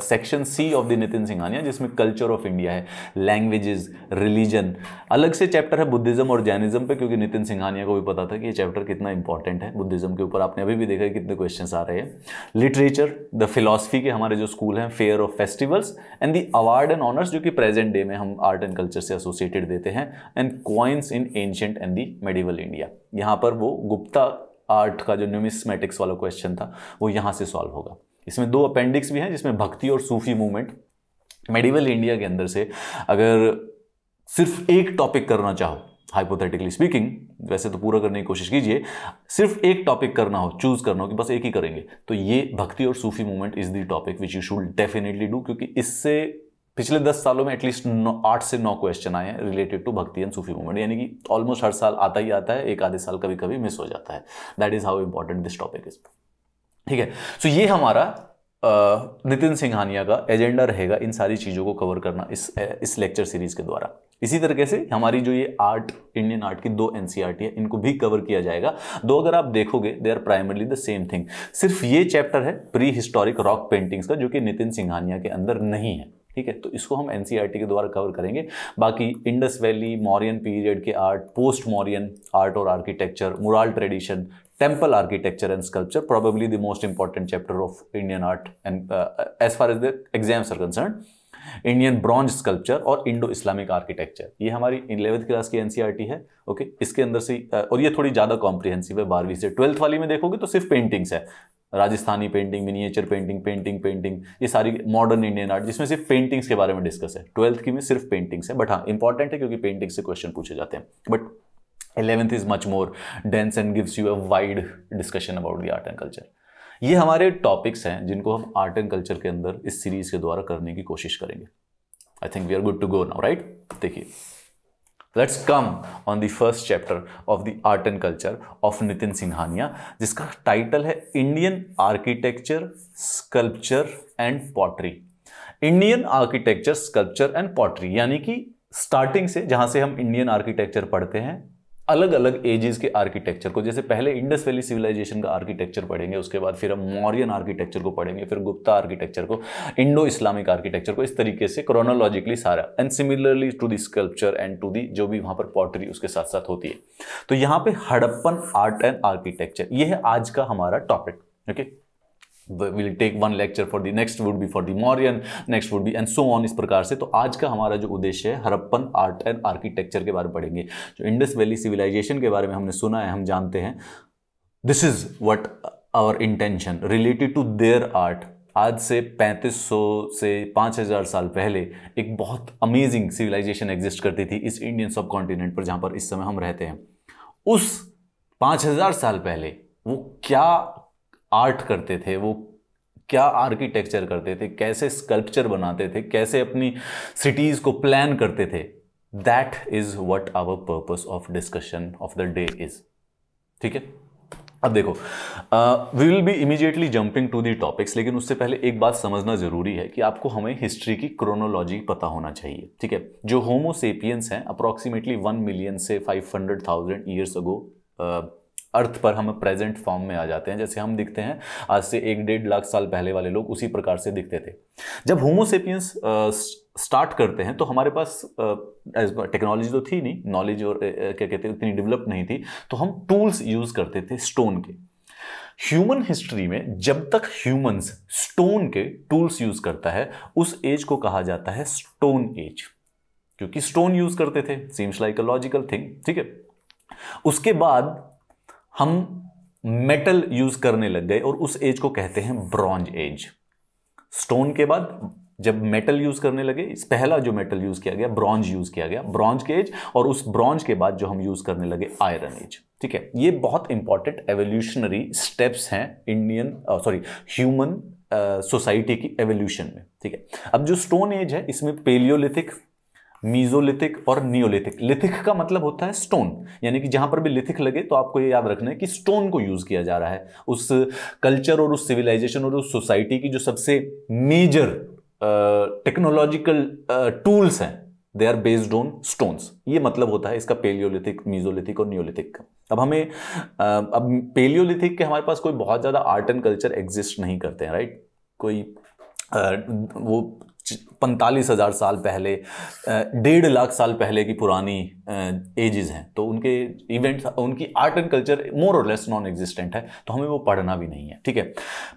section C of the Nitin Singhania जिसमें कल्चर ऑफ इंडिया है लैंग्वेजेस रिलीजन अलग से चैप्टर है बुद्धिज्म और जैनिज्म पे क्योंकि नितिन सिंघानिया को भी पता था कि ये चैप्टर कितना इंपॉर्टेंट है बुद्धिज्म के ऊपर आपने अभी भी देखा है कितने क्वेश्चन आ रहे हैं लिटरेचर द फिलोसफी के हमारे जो स्कूल हैं fair of festivals and the award and honours जो कि प्रेजेंट डे में हम आर्ट एंड कल्चर से एसोसिएटेड देते हैं and coins in ancient and the medieval India यहाँ पर वो गुप्ता आर्ट का जो न्यूमिसमेटिक्स वाला क्वेश्चन था वो यहाँ से सॉल्व होगा इसमें दो अपेंडिक्स भी हैं जिसमें भक्ति और सूफी मूवमेंट मेडिवल इंडिया के अंदर से अगर सिर्फ एक टॉपिक करना चाहो हाइपोथेटिकली स्पीकिंग वैसे तो पूरा करने की कोशिश कीजिए सिर्फ एक टॉपिक करना हो चूज करना हो कि बस एक ही करेंगे तो ये भक्ति और Sufi movement is the topic which you should definitely do क्योंकि इससे पिछले दस सालों में एटलीस्ट आठ से नौ क्वेश्चन आए हैं related to Bhakti and Sufi movement यानी कि ऑलमोस्ट हर साल आता ही आता है एक आधे साल कभी कभी मिस हो जाता है that is how important this topic is ठीक है सो so, ये हमारा नितिन सिंघानिया का एजेंडा रहेगा इन सारी चीज़ों को कवर करना इस इस लेक्चर सीरीज़ के द्वारा इसी तरीके से हमारी जो ये आर्ट इंडियन आर्ट की दो एन e है इनको भी कवर किया जाएगा दो अगर आप देखोगे they are primarily the same thing सिर्फ ये चैप्टर है प्री हिस्टोरिक रॉक पेंटिंग्स का जो कि नितिन सिंघानिया के अंदर नहीं है ठीक है तो इसको हम एन e के द्वारा कवर करेंगे बाकी इंडस वैली मॉरियन पीरियड के आर्ट पोस्ट मॉरियन आर्ट और architecture mural tradition temple architecture and sculpture probably the most important chapter of Indian art and as far as the exams are concern Indian bronze sculpture और Indo Islamic architecture ये हमारी eleventh class की NCERT e है okay इसके अंदर से और ये थोड़ी ज़्यादा कॉम्प्रिहेंसिव है बारहवीं से ट्वेल्थ वाली में देखोगे तो सिर्फ पेंटिंग्स है Rajasthani painting miniature painting painting painting ये सारी मॉडर्न इंडियन आर्ट जिसमें सिर्फ पेंटिंग्स के बारे में डिस्कस है ट्वेल्थ की में सिर्फ पेंटिंग्स है बट हाँ इंपॉर्टेंट है क्योंकि पेंटिंग से क्वेश्चन पूछे जाते हैं but eleventh is much more dense and gives you a wide discussion about the art and culture ये हमारे टॉपिक्स हैं जिनको हम आर्ट एंड कल्चर के अंदर इस सीरीज के द्वारा करने की कोशिश करेंगे I think we are good to go now right देखिए let's come on the first chapter of the art and culture of Nitin Singhania जिसका टाइटल है Indian architecture sculpture and pottery Indian architecture sculpture and pottery यानी कि starting से जहां से हम Indian architecture पढ़ते हैं अलग अलग एजेस के आर्किटेक्चर को जैसे पहले इंडस वैली सिविलाइजेशन का आर्किटेक्चर पढ़ेंगे उसके बाद फिर हम मौर्यन आर्किटेक्चर को पढ़ेंगे फिर गुप्ता आर्किटेक्चर को इंडो इस्लामिक आर्किटेक्चर को इस तरीके से क्रोनोलॉजिकली सारा and similarly to the sculpture and to the जो भी वहाँ पर पॉटरी उसके साथ साथ होती है तो यहाँ पे हड़प्पन आर्ट एंड आर्किटेक्चर ये है आज का हमारा topic okay okay? the, we'll take one lecture for the next would be for the Mauryan, next would be and so on इस प्रकार से तो आज का हमारा जो उद्देश्य है हरप्पन आर्ट एंड आर्किटेक्चर के बारे में पढ़ेंगे जो इंडस वैली सिविलाइजेशन के बारे में हमने सुना है हम जानते हैं this is what our intention related to their art आज से 3500 से 5000 साल पहले एक बहुत अमेजिंग सिविलाइजेशन एग्जिस्ट करती थी इस इंडियन सब कॉन्टिनेंट पर जहाँ पर इस समय हम रहते हैं उस 5000 साल पहले वो क्या आर्ट करते थे वो क्या आर्किटेक्चर करते थे कैसे स्कल्पचर बनाते थे कैसे अपनी सिटीज़ को प्लान करते थे that is what our purpose of discussion of the day is ठीक है अब देखो we will be immediately jumping to the topics लेकिन उससे पहले एक बात समझना ज़रूरी है कि आपको हमें हिस्ट्री की क्रोनोलॉजी पता होना चाहिए ठीक है जो होमोसेपियंस हैं अप्रॉक्सीमेटली वन मिलियन से five hundred thousand years ago earth पर हम प्रेजेंट फॉर्म में आ जाते हैं जैसे हम दिखते हैं आज से एक डेढ़ लाख साल पहले वाले लोग उसी प्रकार से दिखते थे जब होमोसेपियंस स्टार्ट करते हैं तो हमारे पास टेक्नोलॉजी तो थी नहीं नॉलेज और क्या कहते हैं इतनी डेवलप नहीं थी तो हम टूल्स यूज़ करते थे स्टोन के ह्यूमन हिस्ट्री में जब तक ह्यूमंस स्टोन के टूल्स यूज़ करता है उस एज को कहा जाता है स्टोन एज क्योंकि स्टोन यूज़ करते थे seems like a logical thing ठीक है उसके बाद हम मेटल यूज करने लग गए और उस एज को कहते हैं ब्रॉन्ज एज स्टोन के बाद जब मेटल यूज करने लगे इस पहला जो मेटल यूज किया गया ब्रॉन्ज यूज किया गया ब्रॉन्ज के एज और उस ब्रॉन्ज के बाद जो हम यूज करने लगे आयरन एज ठीक है ये बहुत इंपॉर्टेंट एवोल्यूशनरी स्टेप्स हैं इंडियन सॉरी ह्यूमन सोसाइटी की एवोल्यूशन में ठीक है अब जो स्टोन एज है इसमें पेलियोलिथिक मीजोलिथिक और नियोलिथिक लिथिक का मतलब होता है स्टोन यानी कि जहां पर भी लिथिक लगे तो आपको ये याद रखना है कि स्टोन को यूज किया जा रहा है उस कल्चर और उस सिविलाइजेशन और उस सोसाइटी की जो सबसे मेजर टेक्नोलॉजिकल टूल्स हैं they are based on stones ये मतलब होता है इसका पेलियोलिथिक मीजोलिथिक और नियोलिथिक का अब हमें अब पेलियोलिथिक के हमारे पास कोई बहुत ज़्यादा आर्ट एंड कल्चर एग्जिस्ट नहीं करते हैं राइट कोई वो पैंतालीस हज़ार साल पहले डेढ़ लाख साल पहले की पुरानी एजेस हैं तो उनके इवेंट्स उनकी आर्ट एंड कल्चर मोर और लेस नॉन एग्जिस्टेंट है तो हमें वो पढ़ना भी नहीं है ठीक है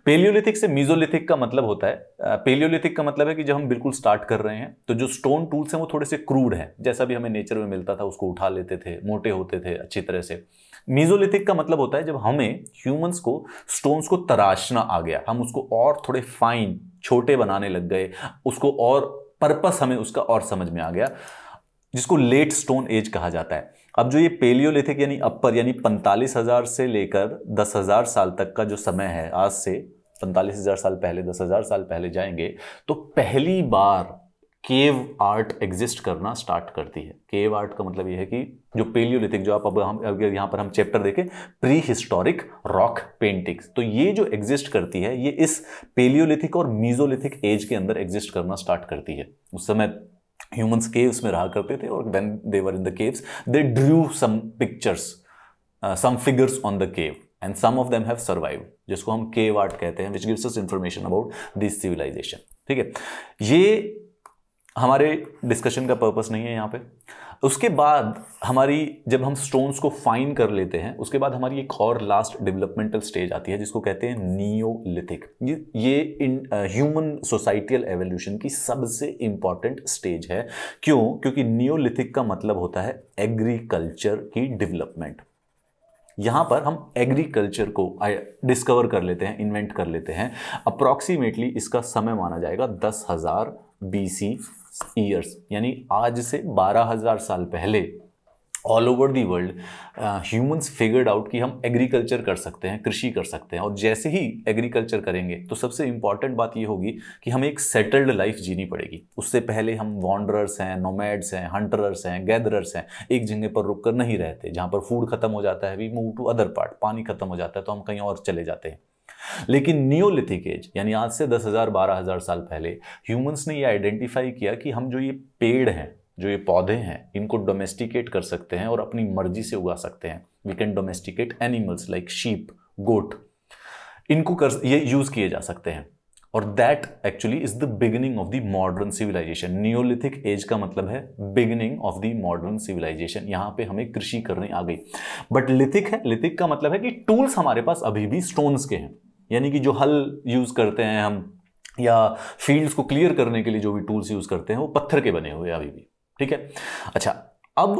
पेलियोलिथिक से मीजोलिथिक का मतलब होता है पेलियोलिथिक का मतलब है कि जब हम बिल्कुल स्टार्ट कर रहे हैं तो जो स्टोन टूल्स हैं वो थोड़े से क्रूड हैं जैसा भी हमें नेचर में मिलता था उसको उठा लेते थे मोटे होते थे अच्छी तरह से मीजोलिथिक का मतलब होता है जब हमें ह्यूमंस को स्टोन्स को तराशना आ गया हम उसको और थोड़े फाइन छोटे बनाने लग गए उसको और पर्पस हमें उसका और समझ में आ गया जिसको लेट स्टोन एज कहा जाता है अब जो ये पेलियोलिथिक यानी अपर यानी पैंतालीस हज़ार से लेकर दस हज़ार साल तक का जो समय है आज से पैंतालीस हज़ार साल पहले दस हज़ार साल पहले जाएंगे तो पहली बार केव आर्ट एग्जिस्ट करना स्टार्ट करती है केव आर्ट का मतलब यह है कि जो पेलियोलिथिक जो आप अब हम अब यहाँ पर हम चैप्टर देखें प्री हिस्टोरिक रॉक पेंटिंग्स तो ये जो एग्जिस्ट करती है ये इस पेलियोलिथिक और मीजोलिथिक एज के अंदर एग्जिस्ट करना स्टार्ट करती है उस समय ह्यूमंस केव्स में रहा करते थे और when they were in the caves they drew some pictures some figures on the cave and some of them have survive जिसको हम केव आर्ट कहते हैं which gives us information about this civilisation ठीक है ये हमारे डिस्कशन का पर्पस नहीं है यहाँ पे उसके बाद हमारी जब हम स्टोन्स को फाइन कर लेते हैं उसके बाद हमारी एक और लास्ट डेवलपमेंटल स्टेज आती है जिसको कहते हैं नियोलिथिक ये ये इन ह्यूमन सोसाइटियल एवोल्यूशन की सबसे इंपॉर्टेंट स्टेज है क्यों क्योंकि नियोलिथिक का मतलब होता है एग्रीकल्चर की डेवलपमेंट यहाँ पर हम एग्रीकल्चर को डिस्कवर कर लेते हैं इन्वेंट कर लेते हैं अप्रॉक्सीमेटली इसका समय माना जाएगा दस हज़ार बी ईयर्स यानी आज से 12000 साल पहले all over the world humans figured out कि हम एग्रीकल्चर कर सकते हैं कृषि कर सकते हैं और जैसे ही एग्रीकल्चर करेंगे तो सबसे इंपॉर्टेंट बात ये होगी कि हमें एक सेटल्ड लाइफ जीनी पड़ेगी उससे पहले हम वॉन्डरर्स हैं नोमैड्स हैं हंटरर्स हैं गैदरर्स हैं एक जगह पर रुक कर नहीं रहते जहाँ पर फूड खत्म हो जाता है we move to other part पानी खत्म हो जाता है तो हम कहीं और चले जाते हैं लेकिन न्योलिथिक एज यानी आज से दस हज़ार बारह हज़ार साल पहले ह्यूमंस ने ये आइडेंटिफाई किया कि हम जो ये पेड़ हैं जो ये पौधे हैं इनको डोमेस्टिकेट कर सकते हैं और अपनी मर्जी से उगा सकते हैं we can domesticate animals like sheep goat इनको कर ये यूज़ किए जा सकते हैं और that actually is the beginning of the modern civilisation neolithic age का मतलब है beginning of the modern civilisation यहां पे हमें कृषि करने आ गई बट लिथिक है लिथिक का मतलब है कि टूल्स हमारे पास अभी भी स्टोन्स के हैं यानी कि जो हल यूज़ करते हैं हम या फील्ड्स को क्लियर करने के लिए जो भी टूल्स यूज़ करते हैं वो पत्थर के बने हुए अभी भी ठीक है अच्छा अब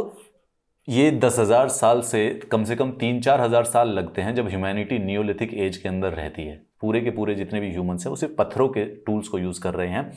ये दस हज़ार साल से कम से कम तीन चार हज़ार साल लगते हैं जब ह्यूमैनिटी नियोलिथिक एज के अंदर रहती है पूरे के पूरे जितने भी ह्यूमन्स हैं वो सिर्फ पत्थरों के टूल्स को यूज़ कर रहे हैं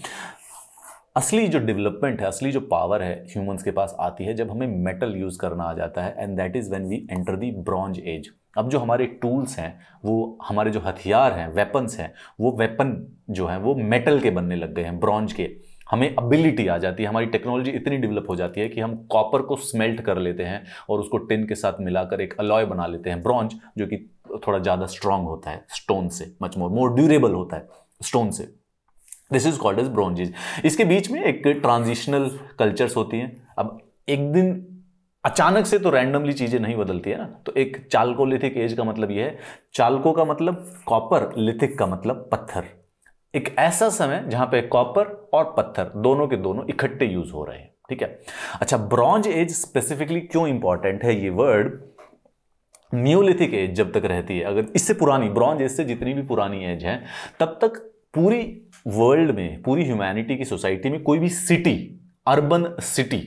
असली जो डेवलपमेंट है असली जो पावर है ह्यूमंस के पास आती है जब हमें मेटल यूज़ करना आ जाता है and that is when we enter the bronze age अब जो हमारे टूल्स हैं वो हमारे जो हथियार हैं वेपन्स हैं वो वेपन जो हैं वो मेटल के बनने लग गए हैं ब्रॉन्ज के हमें एबिलिटी आ जाती है हमारी टेक्नोलॉजी इतनी डेवलप हो जाती है कि हम कॉपर को स्मेल्ट कर लेते हैं और उसको टिन के साथ मिलाकर एक अलॉय बना लेते हैं ब्रॉन्ज जो कि थोड़ा ज़्यादा स्ट्रांग होता है स्टोन से मच मोर मोर ड्यूरेबल होता है स्टोन से this is called as bronzes इसके बीच में एक ट्रांजिशनल कल्चर्स होती हैं अब एक दिन अचानक से तो रैंडमली चीज़ें नहीं बदलती है ना तो एक चालकोलिथिक एज का मतलब यह है चाल्को का मतलब कॉपर लिथिक का मतलब पत्थर एक ऐसा समय जहां पे कॉपर और पत्थर दोनों के दोनों इकट्ठे यूज हो रहे हैं ठीक है अच्छा ब्रॉन्ज एज स्पेसिफिकली क्यों इंपॉर्टेंट है ये वर्ड न्यूलिथिक एज जब तक रहती है अगर इससे पुरानी ब्रॉन्ज एज से जितनी भी पुरानी एज है तब तक पूरी वर्ल्ड में पूरी ह्यूमैनिटी की सोसाइटी में कोई भी सिटी अर्बन सिटी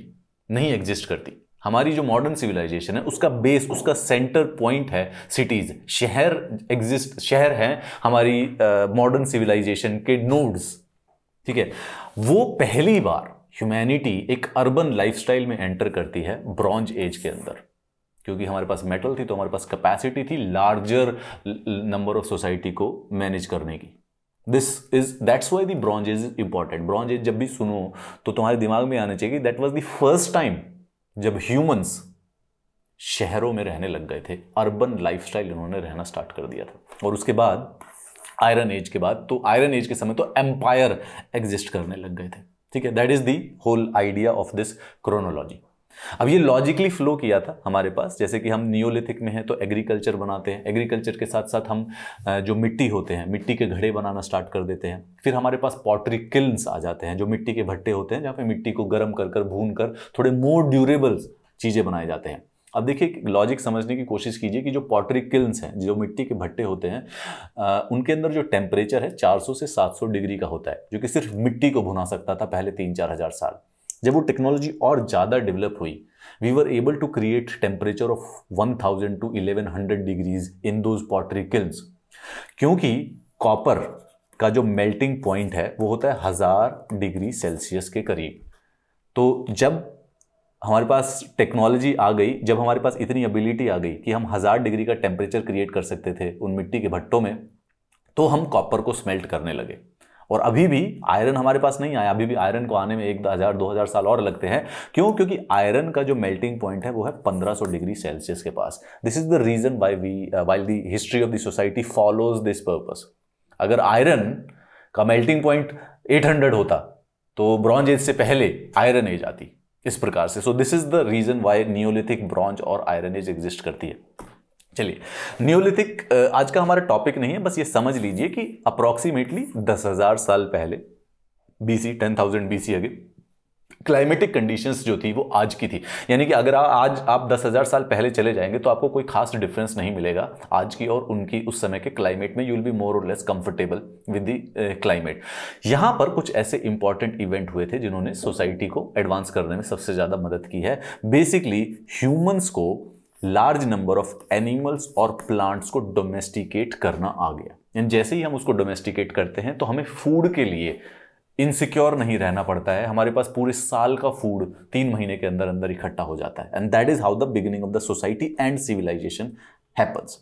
नहीं एग्जिस्ट करती हमारी जो मॉडर्न सिविलाइजेशन है उसका बेस उसका सेंटर पॉइंट है सिटीज़ शहर एग्जिस्ट शहर हैं हमारी मॉडर्न uh, सिविलाइजेशन के नोड्स ठीक है वो पहली बार ह्यूमैनिटी एक अर्बन लाइफस्टाइल में एंटर करती है ब्रॉन्ज एज के अंदर क्योंकि हमारे पास मेटल थी तो हमारे पास कैपेसिटी थी लार्जर नंबर ऑफ सोसाइटी को मैनेज करने की this is that's why the bronze age is important bronze age जब भी सुनो तो तुम्हारे दिमाग में आना चाहिए that was the first time जब ह्यूमंस शहरों में रहने लग गए थे अर्बन लाइफस्टाइल इन्होंने रहना स्टार्ट कर दिया था और उसके बाद आयरन एज के बाद तो आयरन एज के समय तो एम्पायर एग्जिस्ट करने लग गए थे ठीक है that is the whole idea of this chronology अब ये लॉजिकली फ्लो किया था हमारे पास जैसे कि हम नियोलिथिक में हैं तो एग्रीकल्चर बनाते हैं एग्रीकल्चर के साथ साथ हम जो मिट्टी होते हैं मिट्टी के घड़े बनाना स्टार्ट कर देते हैं फिर हमारे पास पॉटरी किल्स आ जाते हैं जो मिट्टी के भट्टे होते हैं जहाँ पे मिट्टी को गर्म कर कर भून कर थोड़े मोर ड्यूरेबल चीज़ें बनाए जाते हैं अब देखिए लॉजिक समझने की कोशिश कीजिए कि जो पॉटरी किल्स हैं जो मिट्टी के भट्टे होते हैं आ, उनके अंदर जो टेम्परेचर है 400 से 700 डिग्री का होता है जो कि सिर्फ मिट्टी को भुना सकता था पहले तीन चार हज़ार साल जब वो टेक्नोलॉजी और ज़्यादा डेवलप हुई we were able to create temperature of 1000 to 1100 degrees in those pottery kilns क्योंकि कॉपर का जो मेल्टिंग पॉइंट है वो होता है हज़ार डिग्री सेल्सियस के करीब तो जब हमारे पास टेक्नोलॉजी आ गई जब हमारे पास इतनी एबिलिटी आ गई कि हम हज़ार डिग्री का टेम्परेचर क्रिएट कर सकते थे उन मिट्टी के भट्टों में तो हम कॉपर को स्मेल्ट करने लगे और अभी भी आयरन हमारे पास नहीं आया अभी भी आयरन को आने में एक हज़ार दो हज़ार साल और लगते हैं क्यों क्योंकि आयरन का जो मेल्टिंग पॉइंट है वो है 1500 डिग्री सेल्सियस के पास this is the reason why we while the history of the society follows this purpose अगर आयरन का मेल्टिंग पॉइंट 800 होता तो ब्रॉन्ज एज से पहले आयरन एज आती इस प्रकार से so this is the reason why Neolithic bronze और आयरन एज एग्जिस्ट करती है चलिए न्योलिथिक आज का हमारा टॉपिक नहीं है बस ये समझ लीजिए कि अप्रॉक्सीमेटली दस हजार साल पहले BC ten thousand BC ago climatic conditions जो थी वो आज की थी यानी कि अगर आ, आज आप दस हज़ार साल पहले चले जाएंगे तो आपको कोई खास डिफरेंस नहीं मिलेगा आज की और उनकी उस समय के क्लाइमेट में यू विल बी मोर और less comfortable with the climate यहाँ पर कुछ ऐसे इंपॉर्टेंट इवेंट हुए थे जिन्होंने सोसाइटी को एडवांस करने में सबसे ज़्यादा मदद की है बेसिकली ह्यूमन्स को लार्ज नंबर ऑफ एनिमल्स और प्लांट्स को डोमेस्टिकेट करना आ गया यानी जैसे ही हम उसको डोमेस्टिकेट करते हैं तो हमें फूड के लिए इनसिक्योर नहीं रहना पड़ता है हमारे पास पूरे साल का फूड तीन महीने के अंदर अंदर इकट्ठा हो जाता है and that is how the beginning of the society and civilization happens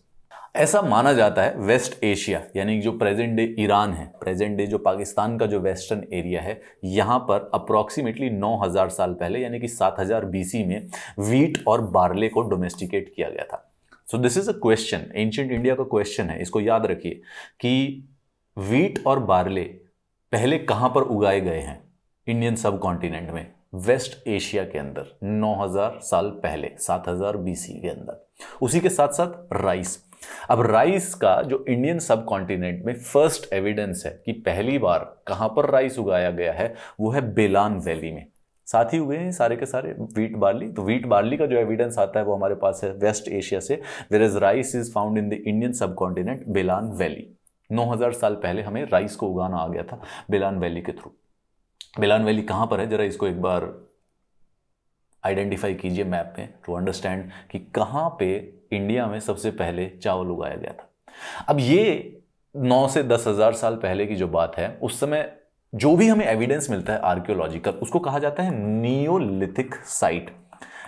ऐसा माना जाता है वेस्ट एशिया यानी जो प्रेजेंट डे ईरान है प्रेजेंट डे जो पाकिस्तान का जो वेस्टर्न एरिया है यहाँ पर अप्रॉक्सीमेटली 9000 साल पहले यानी कि 7000 बीसी में वीट और बार्ले को डोमेस्टिकेट किया गया था so this is a question ancient India का क्वेश्चन है इसको याद रखिए कि वीट और बार्ले पहले कहाँ पर उगाए गए हैं इंडियन सब कॉन्टिनेंट में वेस्ट एशिया के अंदर 9000 साल पहले 7000 बीसी के अंदर उसी के साथ साथ राइस अब राइस का जो इंडियन सब कॉन्टिनेंट में फर्स्ट एविडेंस है कि पहली बार कहां पर राइस उगाया गया है वो है बेलान वैली में साथ ही हुए हैं सारे के सारे वीट बार्ली तो वीट बार्ली का जो एविडेंस आता है वो हमारे पास है वेस्ट एशिया से where is rice is found in the Indian subcontinent Belan valley 9000 साल पहले हमें राइस को उगाना आ गया था बेलान वैली के थ्रू बेलान वैली कहां पर है जरा इसको एक बार आइडेंटिफाई कीजिए मैप में टू अंडरस्टैंड कि कहां पे इंडिया में सबसे पहले चावल उगाया गया था अब ये नौ से दस हज़ार साल पहले की जो बात है उस समय जो भी हमें एविडेंस मिलता है आर्कियोलॉजिकल उसको कहा जाता है नियोलिथिक साइट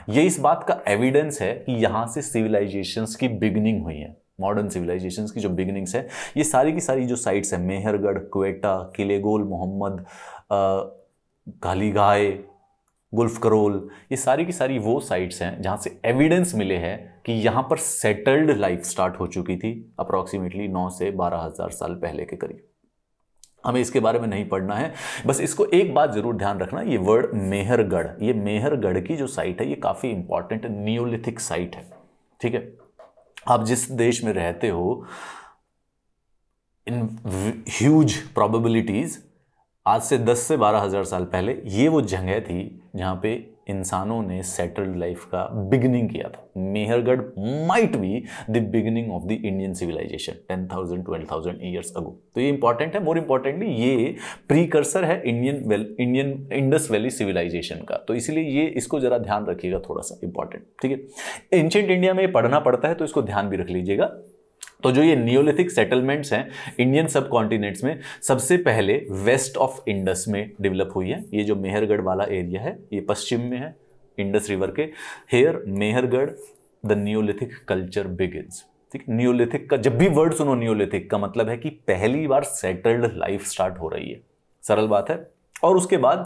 ये इस बात का एविडेंस है कि यहां से सिविलाइजेशंस की बिगनिंग हुई है मॉडर्न सिविलाइजेशंस की जो बिगनिंग्स है ये सारी की सारी जो साइट्स हैं मेहरगढ़ क्वेटा किलेगोल मोहम्मद कालीघाय गुल्फ करोल ये सारी की सारी वो साइट्स हैं जहाँ से एविडेंस मिले हैं कि यहाँ पर सेटल्ड लाइफ स्टार्ट हो चुकी थी अप्रॉक्सीमेटली नौ से बारह हज़ार साल पहले के करीब हमें इसके बारे में नहीं पढ़ना है बस इसको एक बात ज़रूर ध्यान रखना ये वर्ड मेहरगढ़ ये मेहरगढ़ की जो साइट है ये काफ़ी इंपॉर्टेंट न्यूलिथिक साइट है ठीक है आप जिस देश में रहते हो इन ह्यूज प्रोबेबिलिटीज़ आज से 10 से बारह हज़ार साल पहले ये वो जगह थी जहां पे इंसानों ने सेटल्ड लाइफ का बिगनिंग किया था Mehrgarh might be the beginning of the Indian civilization ten thousand twelve thousand ago तो ये इंपॉर्टेंट है मोर इंपॉर्टेंटली ये प्रीकर्सर है Indian well Indian Indus valley civilisation का तो इसलिए ये इसको जरा ध्यान रखिएगा थोड़ा सा इंपॉर्टेंट ठीक है एंशियंट इंडिया में पढ़ना पड़ता है तो इसको ध्यान भी रख लीजिएगा तो जो ये नियोलिथिक सेटलमेंट्स हैं इंडियन सब कॉन्टिनेंट्स में सबसे पहले वेस्ट ऑफ इंडस में डेवलप हुई है ये जो मेहरगढ़ वाला एरिया है ये पश्चिम में है इंडस रिवर के here Mehrgarh the Neolithic culture begins ठीक नियोलिथिक का जब भी वर्ड सुनो नियोलिथिक का मतलब है कि पहली बार सेटल्ड लाइफ स्टार्ट हो रही है सरल बात है और उसके बाद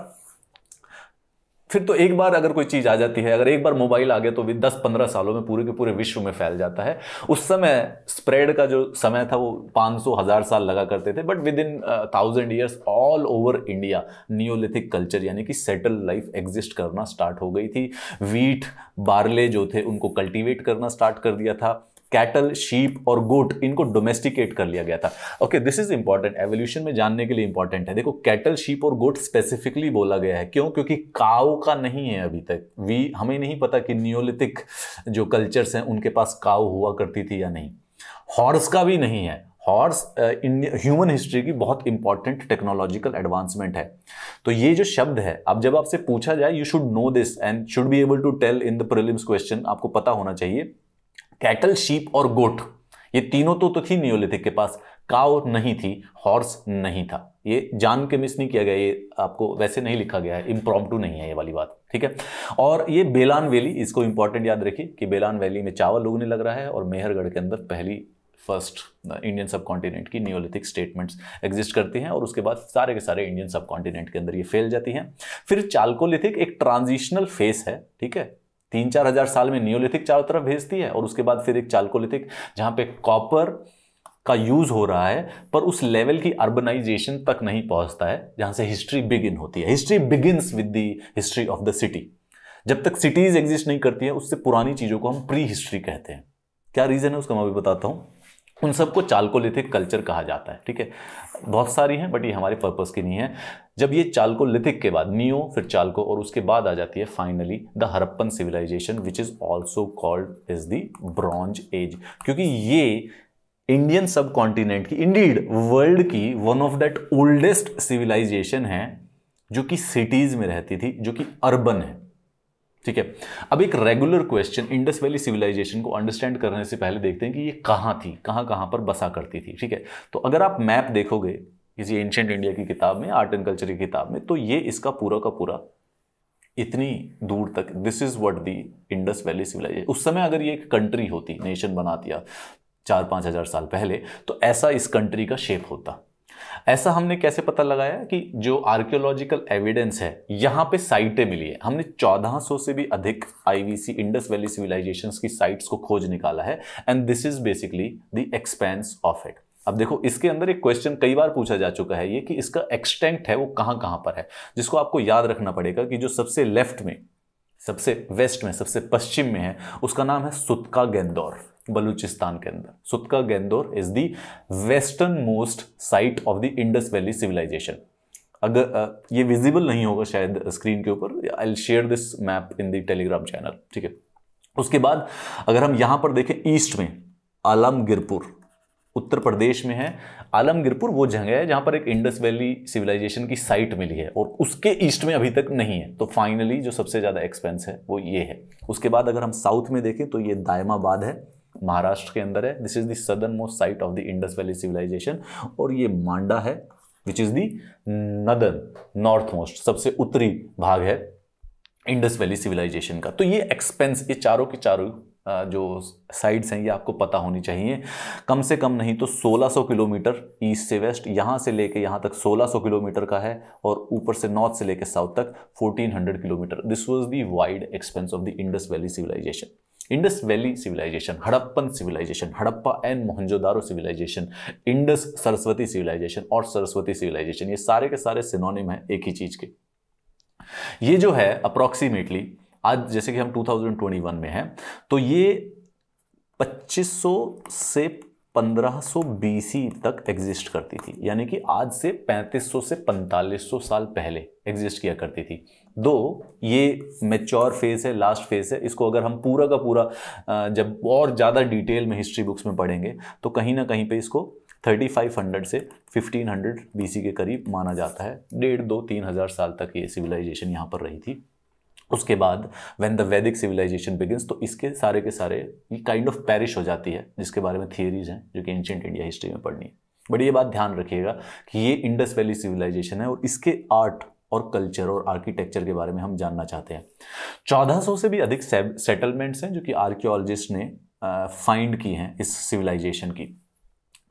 फिर तो एक बार अगर कोई चीज़ आ जाती है अगर एक बार मोबाइल आ गया तो दस पंद्रह सालों में पूरे के पूरे विश्व में फैल जाता है उस समय स्प्रेड का जो समय था वो पाँच सौ हज़ार साल लगा करते थे but within thousand years all over India Neolithic culture यानी कि सेटल लाइफ एग्जिस्ट करना स्टार्ट हो गई थी वीट बारले जो थे उनको कल्टिवेट करना स्टार्ट कर दिया था कैटल शीप और गोट इनको डोमेस्टिकेट कर लिया गया था okay this is important evolution में जानने के लिए इंपॉर्टेंट है देखो कैटल शीप और गोट स्पेसिफिकली बोला गया है क्यों क्योंकि काउ का नहीं है अभी तक वी हमें नहीं पता कि न्योलिथिक जो कल्चर्स हैं उनके पास काउ हुआ करती थी या नहीं हॉर्स का भी नहीं है हॉर्स ह्यूमन हिस्ट्री की बहुत इंपॉर्टेंट टेक्नोलॉजिकल एडवांसमेंट है तो ये जो शब्द है अब जब आपसे पूछा जाए you should know this and should be able to tell in the prelims question आपको पता होना चाहिए कैटल शीप और गोट ये तीनों तो, तो थी नियोलिथिक के पास काव नहीं थी हॉर्स नहीं था ये जान के मिस नहीं किया गया ये आपको वैसे नहीं लिखा गया है इम्प्रॉम्प्टू नहीं है ये वाली बात ठीक है और ये बेलान वैली इसको इंपॉर्टेंट याद रखिए कि बेलान वैली में चावल उगने लग रहा है और मेहरगढ़ के अंदर पहली फर्स्ट इंडियन सब कॉन्टिनेंट की नियोलिथिक स्टेटमेंट्स एग्जिस्ट करती हैं और उसके बाद सारे के सारे इंडियन सब कॉन्टिनेंट के अंदर ये फैल जाती हैं फिर चालकोलिथिक एक ट्रांजिशनल फेस है ठीक है तीन चार हजार साल में नियोलिथिक चारों तरफ भेजती है और उसके बाद फिर एक चालकोलिथिक जहां पे कॉपर का यूज़ हो रहा है पर उस लेवल की अर्बनाइजेशन तक नहीं पहुंचता है जहां से हिस्ट्री बिगिन होती है history begins with the history of the city जब तक सिटीज़ एग्जिस्ट नहीं करती है उससे पुरानी चीज़ों को हम प्री हिस्ट्री कहते हैं क्या रीज़न है उसका मैं अभी बताता हूँ उन सबको चालकोलिथिक कल्चर कहा जाता है ठीक है बहुत सारी हैं बट ये हमारे पर्पस की नहीं है जब ये चालकोलिथिक के बाद नियो फिर चालको और उसके बाद आ जाती है finally the Harappan civilization which is also called is the bronze age क्योंकि ये इंडियन सब कॉन्टिनेंट की इंडीड वर्ल्ड की one of that oldest civilization है जो कि सिटीज़ में रहती थी जो कि अर्बन है ठीक है अब एक regular question Indus valley civilization को अंडरस्टैंड करने से पहले देखते हैं कि ये कहाँ थी कहाँ कहाँ पर बसा करती थी ठीक है तो अगर आप मैप देखोगे किसी एंशेंट इंडिया की किताब में आर्ट एंड कल्चर की किताब में तो ये इसका पूरा का पूरा इतनी दूर तक this is what the Indus valley civilization उस समय अगर ये एक कंट्री होती नेशन बनाती चार पाँच हज़ार साल पहले तो ऐसा इस कंट्री का शेप होता ऐसा हमने कैसे पता लगाया कि जो आर्कियोलॉजिकल एविडेंस है यहाँ पे साइटें मिली है हमने 1400 से भी अधिक आईवीसी इंडस वैली सिविलाइजेशंस की साइट्स को खोज निकाला है and this is basically the expanse of it अब देखो इसके अंदर एक क्वेश्चन कई बार पूछा जा चुका है ये कि इसका एक्सटेंट है वो कहाँ कहाँ पर है जिसको आपको याद रखना पड़ेगा कि जो सबसे लेफ्ट में सबसे वेस्ट में सबसे पश्चिम में है उसका नाम है सुतका गेंदौर बलूचिस्तान के अंदर Sutkagen Dor is the western most site of the Indus valley civilization अगर ये विजिबल नहीं होगा शायद स्क्रीन के ऊपर I share this map in the Telegram channel ठीक है उसके बाद अगर हम यहाँ पर देखें ईस्ट में आलमगिरपुर उत्तर प्रदेश में है आलमगिरपुर वो जगह है जहाँ पर एक इंडस वैली सिविलाइजेशन की साइट मिली है और उसके ईस्ट में अभी तक नहीं है तो फाइनली जो सबसे ज़्यादा एक्सपेंस है वो ये है उसके बाद अगर हम साउथ में देखें तो ये दायमाबाद है महाराष्ट्र के अंदर है this is the southern most site of the Indus valley civilization और ये मांडा है which is the northern north most सबसे उत्तरी भाग है इंडस वैली सिविलाइजेशन का तो ये एक्सपेंस ये चारों के चारों जो साइड्स हैं ये आपको पता होनी चाहिए कम से कम नहीं तो 1600 किलोमीटर ईस्ट से वेस्ट यहाँ से लेके यहाँ तक 1600 किलोमीटर का है और ऊपर से नॉर्थ से लेके साउथ तक 1400 kilometre this was the wide expanse of the Indus valley civilization Indus valley civilization Harappan civilization Harappa and Mohenjodaro civilization Indus Saraswati civilization और सरस्वती सिविलाइजेशन ये सारे के सारे सिनोनिम है एक ही चीज़ के ये जो है अप्रोक्सीमेटली आज जैसे कि हम 2021 में हैं तो ये 2500 से 1500 बीसी तक एग्जिस्ट करती थी यानी कि आज से 3500 से 4500 साल पहले एग्जिस्ट किया करती थी दो ये मेच्योर फेज़ है लास्ट फेज़ है इसको अगर हम पूरा का पूरा जब और ज़्यादा डिटेल में हिस्ट्री बुक्स में पढ़ेंगे तो कहीं ना कहीं पे इसको 3500 से 1500 हंड्रेड के करीब माना जाता है डेढ़ दो तीन हज़ार साल तक ये सिविलाइजेशन यहाँ पर रही थी उसके बाद when the Vedic civilization begins तो इसके सारे के सारे ये काइंड ऑफ पैरिश हो जाती है जिसके बारे में थियरीज हैं जो कि एंशियंट इंडिया हिस्ट्री में पढ़नी है बट ये बात ध्यान रखिएगा कि ये इंडस वैली सिविलाइजेशन है और इसके आर्ट और कल्चर और आर्किटेक्चर के बारे में हम जानना चाहते हैं 1400 से भी अधिक सेटलमेंट्स हैं जो कि आर्कियोलॉजिस्ट ने फाइंड की हैं इस सिविलाइजेशन की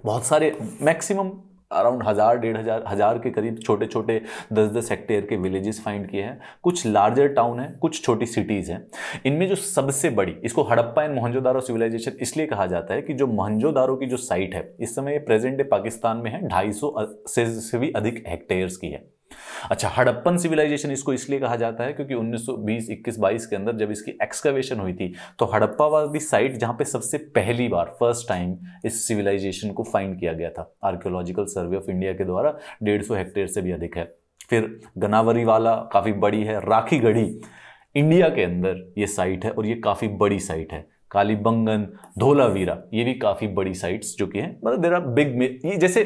बहुत सारे मैक्सिमम अराउंड हज़ार डेढ़ हज़ार हज़ार के करीब छोटे छोटे दस दस हेक्टेयर के विलेजेस फाइंड किए हैं कुछ लार्जर टाउन हैं कुछ छोटी सिटीज़ हैं इनमें जो सबसे बड़ी इसको हड़प्पा एंड मोहनजोदारो सिविलाइजेशन इसलिए कहा जाता है कि जो मोहनजोदारो की जो साइट है इस समय प्रेजेंट डे पाकिस्तान में है ढाई से भी अधिक हेक्टेयर्स की है अच्छा हड़प्पन सिविलाइजेशन इसको इसलिए कहा जाता है क्योंकि 1920 21 22 के अंदर जब इसकी एक्सकवेशन हुई थी तो हड़प्पा वाली साइट जहां पे सबसे पहली बार फर्स्ट टाइम इस सिविलाइजेशन को फाइंड किया गया था आर्कियोलॉजिकल सर्वे ऑफ इंडिया के द्वारा डेढ़ हेक्टेयर से भी अधिक है फिर गनावरी वाला काफ़ी बड़ी है राखी गढ़ी इंडिया के अंदर ये साइट है और ये काफ़ी बड़ी साइट है कालीबंगन धोलावीरा ये भी काफ़ी बड़ी साइट्स जो कि हैं मतलब देर आर बिग ये जैसे